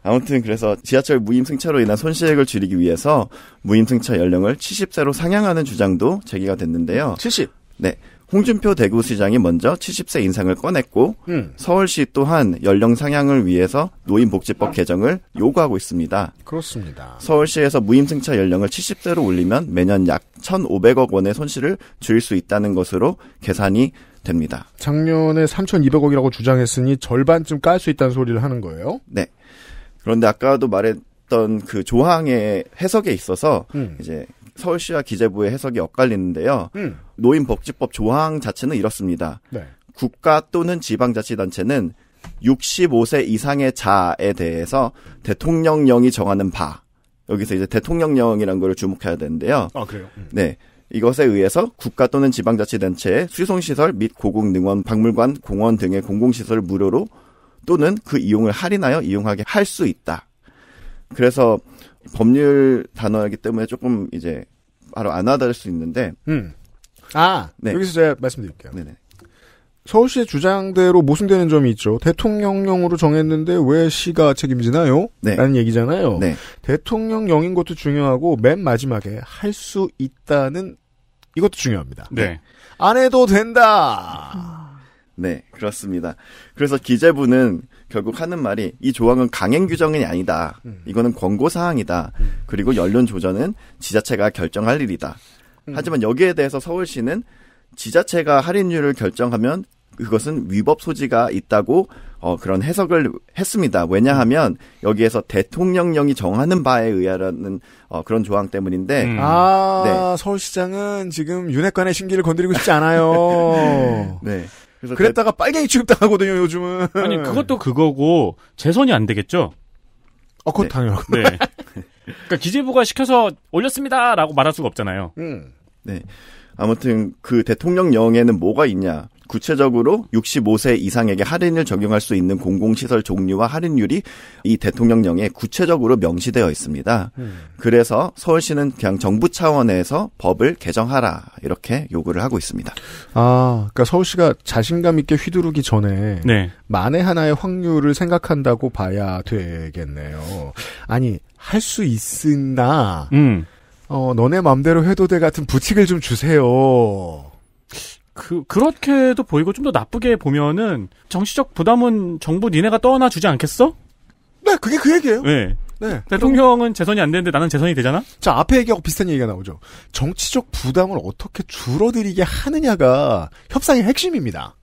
Speaker 6: 아무튼 그래서 지하철 무임승차로 인한 손실액을 줄이기 위해서 무임승차 연령을 70세로 상향하는 주장도 제기가 됐는데요. 70. 네. 홍준표 대구시장이 먼저 70세 인상을 꺼냈고 음. 서울시 또한 연령 상향을 위해서 노인복지법 개정을 요구하고 있습니다.
Speaker 2: 그렇습니다.
Speaker 6: 서울시에서 무임승차 연령을 70세로 올리면 매년 약 1,500억 원의 손실을 줄일 수 있다는 것으로 계산이 됩니다.
Speaker 2: 작년에 3,200억이라고 주장했으니 절반쯤 깔 수 있다는 소리를 하는 거예요?
Speaker 6: 네. 그런데 아까도 말했던 그 조항의 해석에 있어서 음. 이제 서울시와 기재부의 해석이 엇갈리는데요. 음. 노인복지법 조항 자체는 이렇습니다. 네. 국가 또는 지방자치단체는 65세 이상의 자에 대해서 대통령령이 정하는 바 여기서 이제 대통령령이라는 거를 주목해야 되는데요. 아 그래요? 음. 네. 이것에 의해서 국가 또는 지방자치단체의 수송시설 및 고궁 능원, 박물관, 공원 등의 공공시설을 무료로 또는 그 이용을 할인하여 이용하게 할 수 있다. 그래서 법률 단어이기 때문에 조금 이제 바로 안 와닿을 수 있는데.
Speaker 2: 음. 아, 네. 여기서 제가 말씀드릴게요. 네네. 서울시의 주장대로 모순되는 점이 있죠. 대통령령으로 정했는데 왜 시가 책임지나요? 네. 라는 얘기잖아요. 네. 대통령령인 것도 중요하고 맨 마지막에 할 수 있다는 이것도 중요합니다. 네. 네. 안 해도
Speaker 6: 된다. 아. 네, 그렇습니다. 그래서 기재부는 결국 하는 말이 이 조항은 강행 규정이 아니다. 음. 이거는 권고 사항이다. 음. 그리고 연론 조절은 지자체가 결정할 일이다. 음. 하지만 여기에 대해서 서울시는 지자체가 할인율을 결정하면 그것은 위법 소지가 있다고 어, 그런 해석을 했습니다. 왜냐하면 여기에서 대통령령이 정하는 바에 의하라는 어, 그런 조항 때문인데 음. 아
Speaker 2: 네. 서울시장은 지금 윤핵관의 신기를 건드리고 싶지 않아요. 네. 그래서 그랬다가 내... 빨갱이 취급당하거든요, 요즘은. 아니, 그것도 그거고,
Speaker 3: 재선이
Speaker 6: 안 되겠죠? 어, 그 네. 당연하 네. 그러니까
Speaker 3: 기재부가 시켜서 올렸습니다라고 말할 수가 없잖아요.
Speaker 2: 음.
Speaker 6: 네. 아무튼 그 대통령령에는 뭐가 있냐? 구체적으로 65세 이상에게 할인을 적용할 수 있는 공공시설 종류와 할인율이 이 대통령령에 구체적으로 명시되어 있습니다. 음. 그래서 서울시는 그냥 정부 차원에서 법을 개정하라 이렇게 요구를 하고 있습니다.
Speaker 2: 아, 그러니까 서울시가 자신감 있게 휘두르기 전에 네. 만에 하나의 확률을 생각한다고 봐야 되겠네요. 아니 할 수 있으나 음. 어, 너네 맘대로 해도 돼 같은 부칙을 좀 주세요. 그
Speaker 3: 그렇게도 보이고 좀 더 나쁘게 보면은 정치적 부담은 정부 니네가 떠나 주지 않겠어?
Speaker 2: 네, 그게 그 얘기예요. 네. 네. 대통령은 재선이 안 되는데 나는 재선이 되잖아? 자, 앞에
Speaker 4: 얘기하고 비슷한 얘기가 나오죠. 정치적 부담을 어떻게 줄어들이게 하느냐가 협상의 핵심입니다.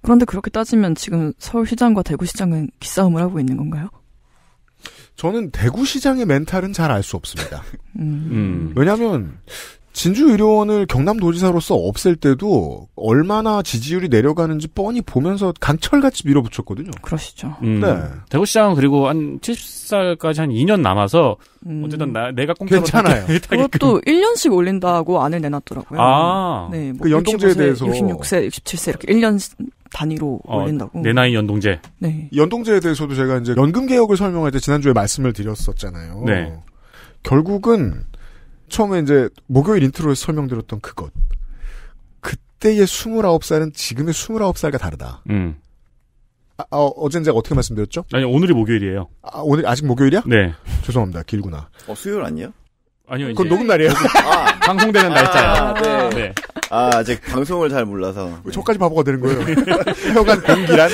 Speaker 4: 그런데 그렇게 따지면 지금 서울시장과 대구시장은 기싸움을 하고 있는 건가요?
Speaker 2: 저는 대구시장의 멘탈은 잘 알 수 없습니다. 음. 음. 왜냐하면 진주의료원을 경남도지사로서 없앨 때도 얼마나 지지율이 내려가는지 뻔히 보면서 강철같이 밀어붙였거든요. 그러시죠. 음, 네. 대구시장은
Speaker 3: 그리고 한 70살까지 한 2년 남아서 음. 어쨌든 나, 내가 공짜로 괜찮아요. 그것도
Speaker 4: 1년씩 올린다고 안을 내놨더라고요. 아. 네. 뭐그 연동제에 65세, 대해서 66세, 67세 이렇게 1년 단위로
Speaker 2: 어, 올린다고. 내 나이 연동제. 네. 연동제에 대해서도 제가 이제 연금 개혁을 설명할 때 지난주에 말씀을 드렸었잖아요. 네. 결국은 처음에 이제 목요일 인트로에서 설명드렸던 그것. 그때의 29살은 지금의 29살과 다르다. 음. 아, 아, 어젠 제가 어떻게 말씀드렸죠? 아니, 오늘이 목요일이에요. 아, 오늘, 아직 목요일이야? 네. 죄송합니다. 길구나. 어, 수요일 아니에요? 아니요, 이제. 그건 녹음날이에요.
Speaker 6: 아, 방송되는 날짜요. 아, 네. 네. 아, 아직 방송을 잘 몰라서. 네.
Speaker 2: 저까지 바보가 되는 거예요. 네. 혀간 공기란?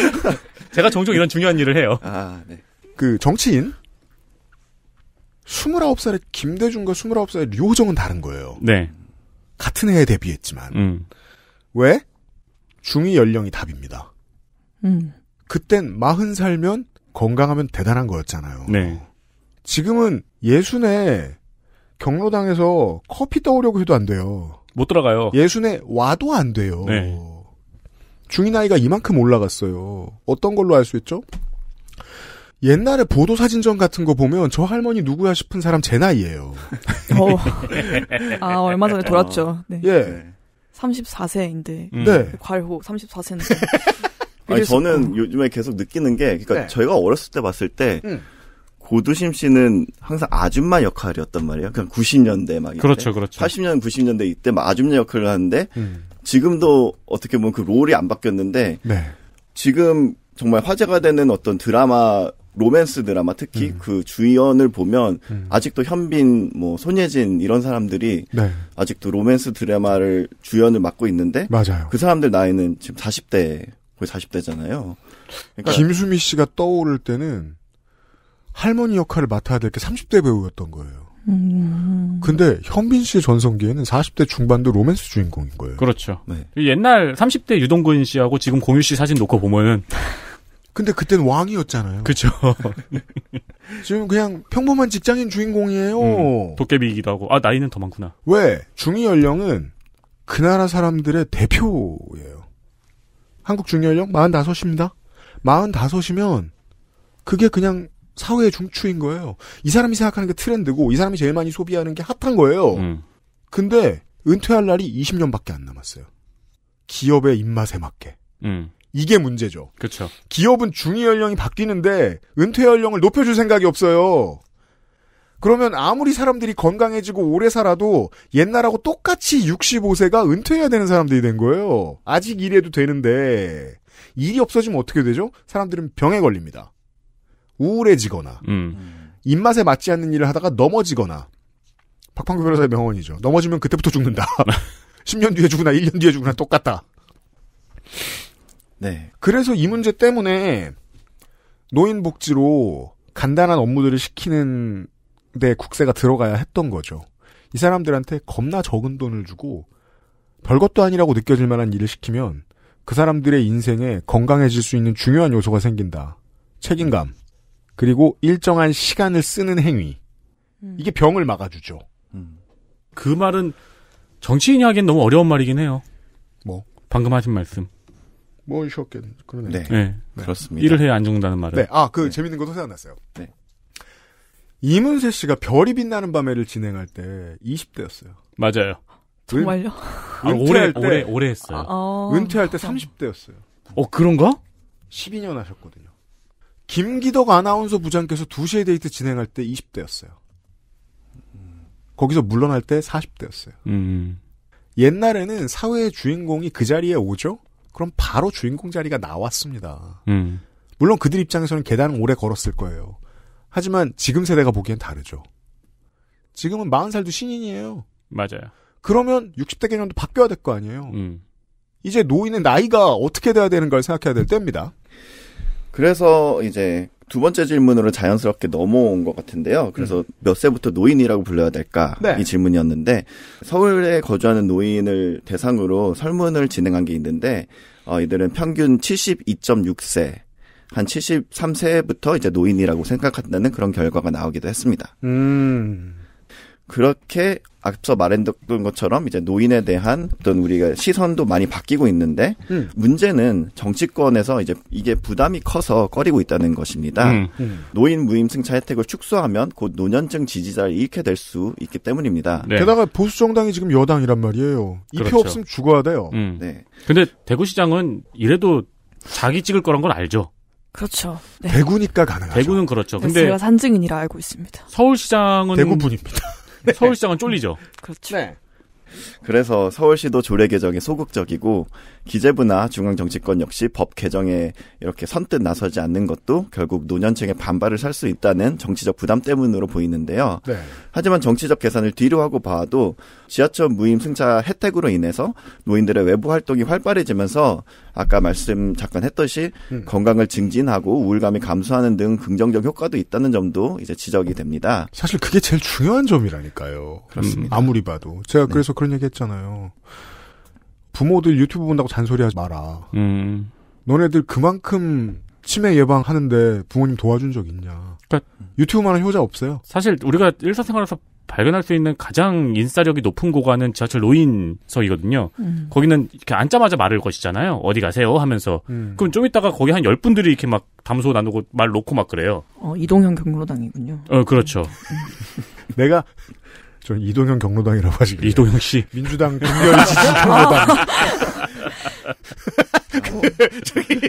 Speaker 2: 제가 종종 이런 중요한 일을 해요. 아, 네. 그, 정치인? 2 9아홉 살의 김대중과 2 9아홉 살의 류호정은 다른 거예요. 네. 같은 해에 데뷔했지만. 음. 왜? 중위 연령이 답입니다. 음. 그땐 마흔 살면 건강하면 대단한 거였잖아요. 네. 지금은 예순에 경로당에서 커피 떠오려고 해도 안 돼요. 못 들어가요. 예순에 와도 안 돼요. 네. 중위 나이가 이만큼 올라갔어요. 어떤 걸로 알 수 있죠? 옛날에 보도 사진전 같은 거 보면 저 할머니 누구야 싶은 사람 제 나이예요. 어.
Speaker 4: 아 얼마 전에 돌았죠. 어. 네. 예. 34세인데 음. 네. 그 괄호 34세인데. 아니, 저는
Speaker 6: 어. 요즘에 계속 느끼는 게 그러니까 네. 저희가 어렸을 때 봤을 때 음. 고두심 씨는 항상 아줌마 역할이었단 말이에요. 그냥 90년대 막 그렇죠, 그렇죠. 80년, 90년대 이때 막 아줌마 역할을 하는데 음. 지금도 어떻게 보면 그 롤이 안 바뀌었는데 네. 지금 정말 화제가 되는 어떤 드라마 로맨스 드라마 특히 음. 그 주연을 보면 음. 아직도 현빈 뭐 손예진 이런 사람들이 네. 아직도 로맨스 드라마를 주연을 맡고 있는데 맞아요. 그 사람들 나이는
Speaker 2: 지금 40대 거의 40대잖아요. 그러니까 김수미 씨가 떠오를 때는 할머니 역할을 맡아야 될 게 30대 배우였던 거예요. 음. 근데 현빈 씨의 전성기에는 40대 중반도 로맨스 주인공인 거예요. 그렇죠. 네.
Speaker 3: 옛날 30대 유동근 씨하고 지금 공유 씨 사진 놓고 보면은
Speaker 2: 근데 그땐 왕이었잖아요. 그죠. 지금 그냥 평범한 직장인 주인공이에요. 음,
Speaker 3: 도깨비이기도 하고. 아, 나이는 더 많구나.
Speaker 2: 왜? 중위 연령은 그 나라 사람들의 대표예요. 한국 중위 연령 45입니다. 45이면 그게 그냥 사회의 중추인 거예요. 이 사람이 생각하는 게 트렌드고 이 사람이 제일 많이 소비하는 게 핫한 거예요. 음. 근데 은퇴할 날이 20년밖에 안 남았어요. 기업의 입맛에 맞게. 음. 이게 문제죠. 그렇죠. 기업은 중위 연령이 바뀌는데 은퇴 연령을 높여줄 생각이 없어요. 그러면 아무리 사람들이 건강해지고 오래 살아도 옛날하고 똑같이 65세가 은퇴해야 되는 사람들이 된 거예요. 아직 일해도 되는데 일이 없어지면 어떻게 되죠? 사람들은 병에 걸립니다. 우울해지거나
Speaker 1: 음.
Speaker 2: 입맛에 맞지 않는 일을 하다가 넘어지거나 박판규 변호사의 명언이죠. 넘어지면 그때부터 죽는다. 10년 뒤에 죽으나 1년 뒤에 죽으나 똑같다. 네. 그래서 이 문제 때문에 노인복지로 간단한 업무들을 시키는 데 국세가 들어가야 했던 거죠. 이 사람들한테 겁나 적은 돈을 주고 별것도 아니라고 느껴질 만한 일을 시키면 그 사람들의 인생에 건강해질 수 있는 중요한 요소가 생긴다. 책임감. 그리고 일정한 시간을 쓰는 행위. 음. 이게 병을 막아주죠. 음. 그 말은 정치인이 하기엔 너무 어려운 말이긴 해요. 뭐? 방금 하신 말씀. 뭐이셨겠 네 그러네요. 네. 네. 네. 그렇습니다. 일을 해야 안 죽는다는 말은. 네. 아, 그 네. 재밌는 것도 생각났어요. 네. 이문세 씨가 별이 빛나는 밤에를 진행할 때 20대였어요. 맞아요. 정말요? 아, 오래, 때, 오래, 오래 했어요. 아, 어. 은퇴할 때 30대였어요. 어. 어, 그런가? 12년 하셨거든요. 김기덕 아나운서 부장께서 2시에 데이트 진행할 때 20대였어요. 거기서 물러날 때 40대였어요. 음. 옛날에는 사회의 주인공이 그 자리에 오죠? 그럼 바로 주인공 자리가 나왔습니다. 음. 물론 그들 입장에서는 계단을 오래 걸었을 거예요. 하지만 지금 세대가 보기엔 다르죠. 지금은 마흔 살도 신인이에요. 맞아요. 그러면 60대 개념도 바뀌어야 될 거 아니에요. 음. 이제 노인의 나이가 어떻게 돼야 되는걸 생각해야 될 때입니다. 그래서 이제 두 번째
Speaker 6: 질문으로 자연스럽게 넘어온 것 같은데요. 그래서 음. 몇 세부터 노인이라고 불러야 될까? 네. 이 질문이었는데 서울에 거주하는 노인을 대상으로 설문을 진행한 게 있는데 어, 이들은 평균 72.6세 한 73세부터 이제 노인이라고 생각한다는 그런 결과가 나오기도 했습니다. 음. 그렇게 앞서 말했던 것처럼 이제 노인에 대한 어떤 우리가 시선도 많이 바뀌고 있는데 음. 문제는 정치권에서 이제 이게 부담이 커서 꺼리고 있다는 것입니다. 음. 음. 노인 무임승차 혜택을 축소하면 곧 노년층 지지자를 잃게 될 수 있기 때문입니다. 네.
Speaker 4: 게다가
Speaker 2: 보수 정당이 지금 여당이란 말이에요. 그렇죠. 없으면 죽어야 돼요.
Speaker 6: 음. 네. 근데
Speaker 3: 대구시장은 이래도 자기 찍을 거란 걸 알죠.
Speaker 4: 그렇죠. 네.
Speaker 3: 대구니까 가능하죠. 대구는
Speaker 6: 그렇죠. 근데 제가
Speaker 4: 산증인이라 알고 있습니다. 서울시장은 대구분입니다. 네. 서울시장은 쫄리죠. 그렇죠. 네.
Speaker 6: 그래서 서울시도 조례 개정에 소극적이고 기재부나 중앙 정치권 역시 법 개정에 이렇게 선뜻 나서지 않는 것도 결국 노년층의 반발을 살 수 있다는 정치적 부담 때문으로 보이는데요. 네. 하지만 정치적 계산을 뒤로 하고 봐도 지하철 무임 승차 혜택으로 인해서 노인들의 외부 활동이 활발해지면서 아까 말씀 잠깐 했듯이 음. 건강을 증진하고 우울감이 감소하는 등 긍정적 효과도 있다는 점도 이제 지적이 됩니다.
Speaker 2: 사실 그게 제일 중요한 점이라니까요. 그렇습니다. 음, 아무리 봐도 제가 네. 그래서 그런 얘기했잖아요. 부모들 유튜브 본다고 잔소리하지 마라. 음. 너네들 그만큼 치매 예방하는데 부모님 도와준 적 있냐? 그러니까 음. 유튜브만한 효자 없어요.
Speaker 3: 사실 우리가 일상생활에서 발견할 수 있는 가장 인싸력이 높은 고가는 지하철 노인석이거든요. 음. 거기는 이렇게 앉자마자 말을 것이잖아요. 어디 가세요? 하면서. 음. 그럼 좀 이따가 거기 한 열분들이 이렇게 막 담소 나누고 말 놓고 막 그래요.
Speaker 4: 어, 이동형 경로당이군요. 어, 그렇죠. 음.
Speaker 2: 내가 전 이동형 경로당이라고 하시길. 이동형 씨. 민주당 김결 지지 경로당. 어. 저기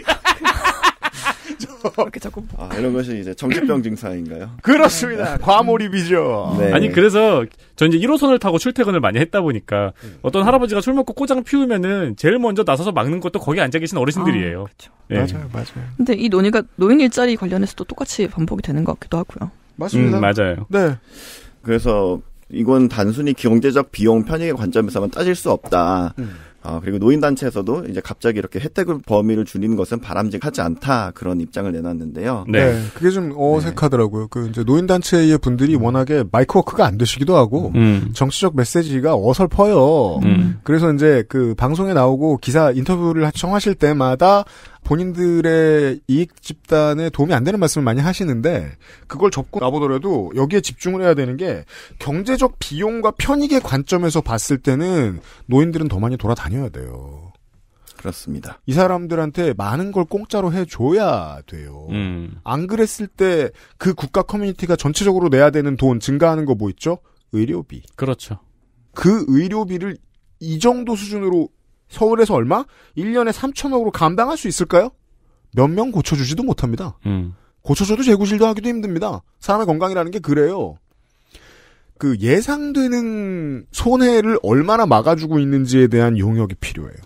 Speaker 2: 이렇게 자꾸. 아, 이런 것이 이제 정체병 증상인가요? 그렇습니다. 네. 과몰입이죠. 네. 아니
Speaker 3: 그래서 전 이제 1호선을 타고 출퇴근을 많이 했다 보니까 음. 어떤 할아버지가 술 먹고 꼬장 피우면은 제일 먼저 나서서 막는 것도 거기 앉아 계신 어르신들이에요. 아, 그렇죠. 네. 맞아요, 맞아요.
Speaker 4: 근데 이 논의가 노인 일자리 관련해서도 똑같이 반복이 되는 것 같기도 하고요. 맞습니다. 음, 맞아요. 네.
Speaker 6: 그래서 이건 단순히 경제적 비용 편익의 관점에서만 따질 수 없다. 음. 어, 그리고 노인단체에서도 이제 갑자기 이렇게 혜택을 범위를 줄이는 것은 바람직하지 않다 그런 입장을 내놨는데요. 네. 네
Speaker 2: 그게 좀 어색하더라고요. 네. 그 이제 노인단체의 분들이 음. 워낙에 마이크워크가 안 되시기도 하고, 음. 음. 정치적 메시지가 어설퍼요. 음. 그래서 이제 그 방송에 나오고 기사 인터뷰를 청하실 때마다 본인들의 이익 집단에 도움이 안 되는 말씀을 많이 하시는데 그걸 접고 나보더라도 여기에 집중을 해야 되는 게 경제적 비용과 편익의 관점에서 봤을 때는 노인들은 더 많이 돌아다녀야 돼요. 그렇습니다. 이 사람들한테 많은 걸 공짜로 해줘야 돼요. 음. 안 그랬을 때 그 국가 커뮤니티가 전체적으로 내야 되는 돈 증가하는 거 뭐 있죠? 의료비. 그렇죠. 그 의료비를 이 정도 수준으로 서울에서 얼마? 1년에 3천억으로 감당할 수 있을까요? 몇 명 고쳐주지도 못합니다. 음. 고쳐줘도 재구실도 하기도 힘듭니다. 사람의 건강이라는 게 그래요. 그 예상되는 손해를 얼마나 막아주고 있는지에 대한 용역이 필요해요.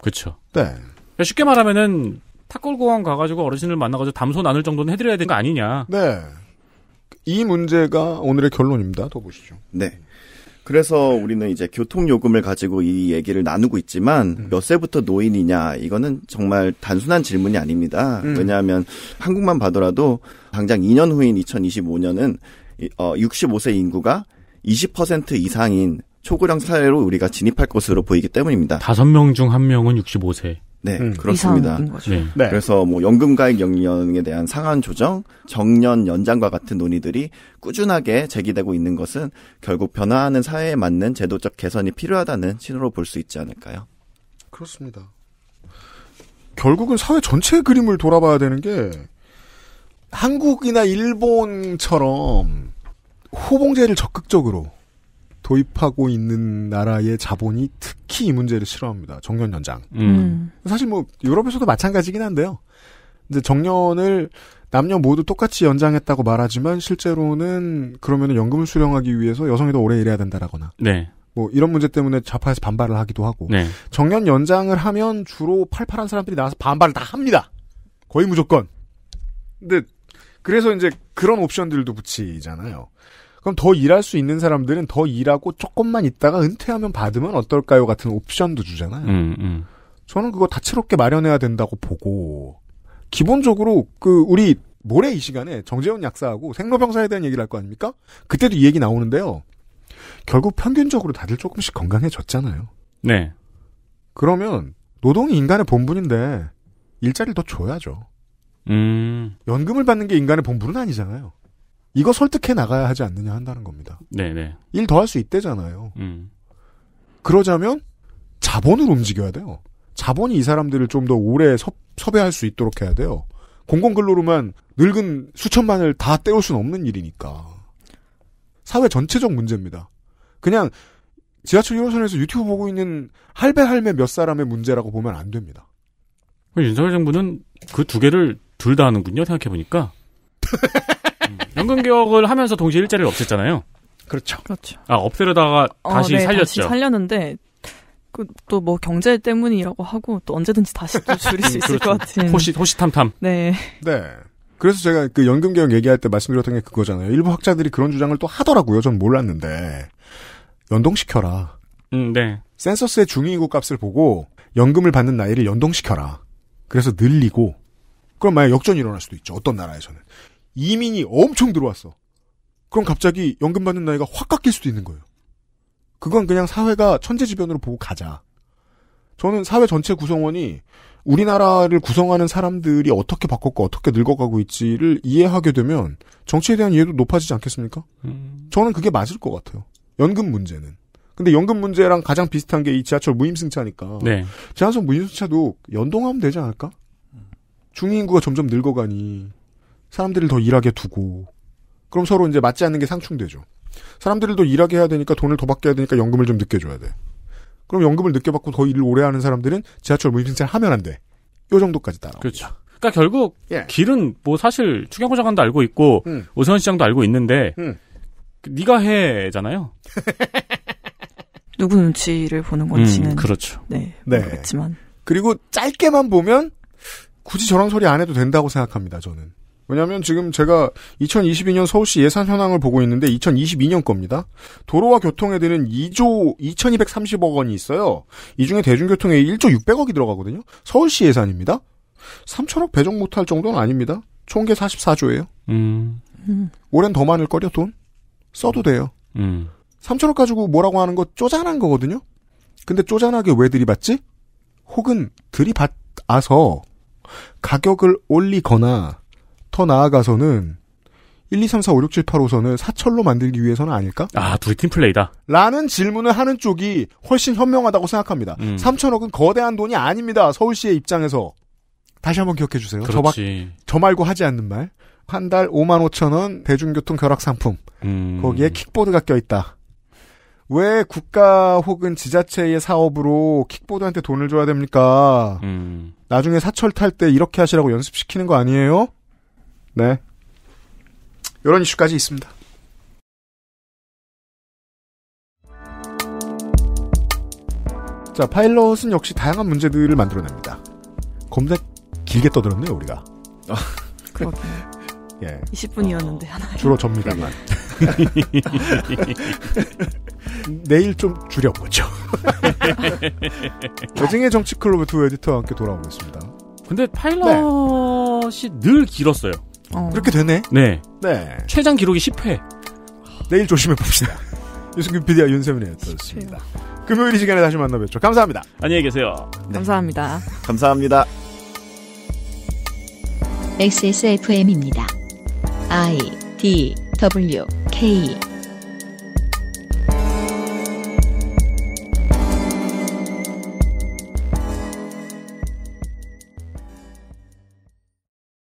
Speaker 2: 그렇죠. 네. 그러니까
Speaker 3: 쉽게 말하면은 탁골공항 가가지고 어르신을 만나가지고 담소 나눌 정도는 해드려야 되는 거 아니냐.
Speaker 2: 네. 이 문제가 오늘의 결론입니다. 더 보시죠.
Speaker 6: 네. 그래서 우리는 이제 교통요금을 가지고 이 얘기를 나누고 있지만 음. 몇 세부터 노인이냐 이거는 정말 단순한 질문이 아닙니다. 음. 왜냐하면 한국만 봐더라도 당장 2년 후인 2025년은 어 65세 인구가 20% 이상인 초고령 사회로 우리가 진입할 것으로 보이기 때문입니다.
Speaker 3: 다명중한
Speaker 6: 명은 65세. 네, 음. 그렇습니다. 네. 네. 그래서 뭐 연금 가액영령에 대한 상한 조정, 정년 연장과 같은 논의들이 꾸준하게 제기되고 있는 것은 결국 변화하는 사회에 맞는 제도적 개선이 필요하다는 신호로 볼 수 있지 않을까요?
Speaker 2: 그렇습니다. 결국은 사회 전체의 그림을 돌아봐야 되는 게 한국이나 일본처럼 호봉제를 적극적으로 도입하고 있는 나라의 자본이 특히 이 문제를 싫어합니다. 정년 연장. 음. 음. 사실 뭐 유럽에서도 마찬가지긴 한데요. 이제 정년을 남녀 모두 똑같이 연장했다고 말하지만 실제로는 그러면 연금을 수령하기 위해서 여성이 더 오래 일해야 된다라거나. 네. 뭐 이런 문제 때문에 좌파에서 반발을 하기도 하고. 네. 정년 연장을 하면 주로 팔팔한 사람들이 나와서 반발을 다 합니다. 거의 무조건. 근데 그래서 이제 그런 옵션들도 붙이잖아요. 그럼 더 일할 수 있는 사람들은 더 일하고 조금만 있다가 은퇴하면 받으면 어떨까요? 같은 옵션도 주잖아요. 음, 음. 저는 그거 다채롭게 마련해야 된다고 보고 기본적으로 그 우리 모레 이 시간에 정재훈 약사하고 생로병사에 대한 얘기를 할 거 아닙니까? 그때도 이 얘기 나오는데요. 결국 평균적으로 다들 조금씩 건강해졌잖아요. 네. 그러면 노동이 인간의 본분인데 일자리를 더 줘야죠.
Speaker 1: 음.
Speaker 2: 연금을 받는 게 인간의 본분은 아니잖아요. 이거 설득해 나가야 하지 않느냐 한다는 겁니다. 네네. 일 더 할 수 있대잖아요. 음. 그러자면 자본을 움직여야 돼요. 자본이 이 사람들을 좀 더 오래 섭, 섭외할 수 있도록 해야 돼요. 공공근로로만 늙은 수천만을 다 때울 수는 없는 일이니까. 사회 전체적 문제입니다. 그냥 지하철 1호선에서 유튜브 보고 있는 할배 할매 몇 사람의 문제라고 보면 안 됩니다.
Speaker 3: 윤석열 정부는 그 두 개를 둘 다 하는군요. 생각해 보니까. 연금개혁을 하면서 동시에 일자리를 없앴잖아요. 그렇죠. 그렇죠. 아 없애려다가 어, 다시
Speaker 4: 어, 네, 살렸죠. 다시 살렸는데 그, 또뭐 경제 때문이라고 하고 또 언제든지 다시 또 줄일 음, 수 있을 그렇죠. 것 같은. 호시
Speaker 3: 호시탐탐. 네. 네.
Speaker 2: 그래서 제가 그 연금 개혁 얘기할 때 말씀드렸던 게 그거잖아요. 일부 학자들이 그런 주장을 또 하더라고요. 전 몰랐는데 연동시켜라. 음, 네. 센서스의 중위인구 값을 보고 연금을 받는 나이를 연동시켜라. 그래서 늘리고 그럼 만약 역전이 일어날 수도 있죠. 어떤 나라에서는 이민이 엄청 들어왔어. 그럼 갑자기 연금 받는 나이가 확 깎일 수도 있는 거예요. 그건 그냥 사회가 천재지변으로 보고 가자. 저는 사회 전체 구성원이 우리나라를 구성하는 사람들이 어떻게 바꿨고 어떻게 늙어가고 있지를 이해하게 되면 정치에 대한 이해도 높아지지 않겠습니까? 음. 저는 그게 맞을 것 같아요. 연금 문제는. 근데 연금 문제랑 가장 비슷한 게 이 지하철 무임승차니까. 네. 지하철 무임승차도 연동하면 되지 않을까? 중위인구가 점점 늙어가니 사람들을 더 일하게 두고 그럼 서로 이제 맞지 않는 게 상충되죠. 사람들을 더 일하게 해야 되니까 돈을 더 받게 해야 되니까 연금을 좀 늦게 줘야 돼. 그럼 연금을 늦게 받고 더 일을 오래 하는 사람들은 지하철 무임승차를 하면 안 돼. 요 정도까지 따라. 그렇죠.
Speaker 3: 그러니까 결국 예. 길은 뭐 사실 추경호 장관도 알고 있고 음. 오세훈 시장도 알고 있는데 음. 그 네가 해잖아요.
Speaker 4: 누구 눈치를 보는 건지는 음, 그렇죠. 네, 네. 그렇지만 그리고 짧게만 보면 굳이
Speaker 2: 저랑 소리 안 해도 된다고 생각합니다. 저는 왜냐하면 지금 제가 2022년 서울시 예산 현황을 보고 있는데 2022년 겁니다. 도로와 교통에 드는 2조 2,230억 원이 있어요. 이 중에 대중교통에 1조 600억이 들어가거든요. 서울시 예산입니다. 3천억 배정 못할 정도는 아닙니다. 총계 44조예요. 음. 음. 올해는 더 많을 거려 돈 써도 돼요. 음. 3천억 가지고 뭐라고 하는 거 쪼잔한 거거든요. 근데 쪼잔하게 왜 들이받지? 혹은 들이받아서 가격을 올리거나 더 나아가서는 1, 2, 3, 4, 5, 6, 7, 8 호선을 사철로 만들기 위해서는 아닐까? 아,
Speaker 3: 둘이 팀플레이다?
Speaker 2: 라는 질문을 하는 쪽이 훨씬 현명하다고 생각합니다. 음. 3천억은 거대한 돈이 아닙니다. 서울시의 입장에서. 다시 한번 기억해 주세요. 저, 저 말고 하지 않는 말. 한 달 5만 5천 원 대중교통 결합 상품.
Speaker 1: 음. 거기에
Speaker 2: 킥보드가 껴있다. 왜 국가 혹은 지자체의 사업으로 킥보드한테 돈을 줘야 됩니까? 음. 나중에 사철 탈 때 이렇게 하시라고 연습시키는 거 아니에요? 네. 이런 이슈까지 있습니다. 자, 파일럿은 역시 다양한 문제들을 만들어냅니다. 검색 길게 떠들었네요, 우리가. 아, 그렇군요. 예.
Speaker 4: 20분이었는데,
Speaker 2: 하나. 주로 어, 접니다만. 내일 좀 줄여보죠. 여정의 정치 클럽의 두 에디터와 함께 돌아오겠습니다. 근데 파일럿이 네. 늘 길었어요. 어. 그렇게 되네. 네. 네. 최장 기록이 10회. 내일 조심해 봅시다. 유승균 PD와 윤세민이었습니다. 금요일 이 시간에 다시 만나뵙죠. 감사합니다. 안녕히 계세요.
Speaker 4: 네. 감사합니다.
Speaker 2: 감사합니다.
Speaker 4: XSFM입니다. I D W K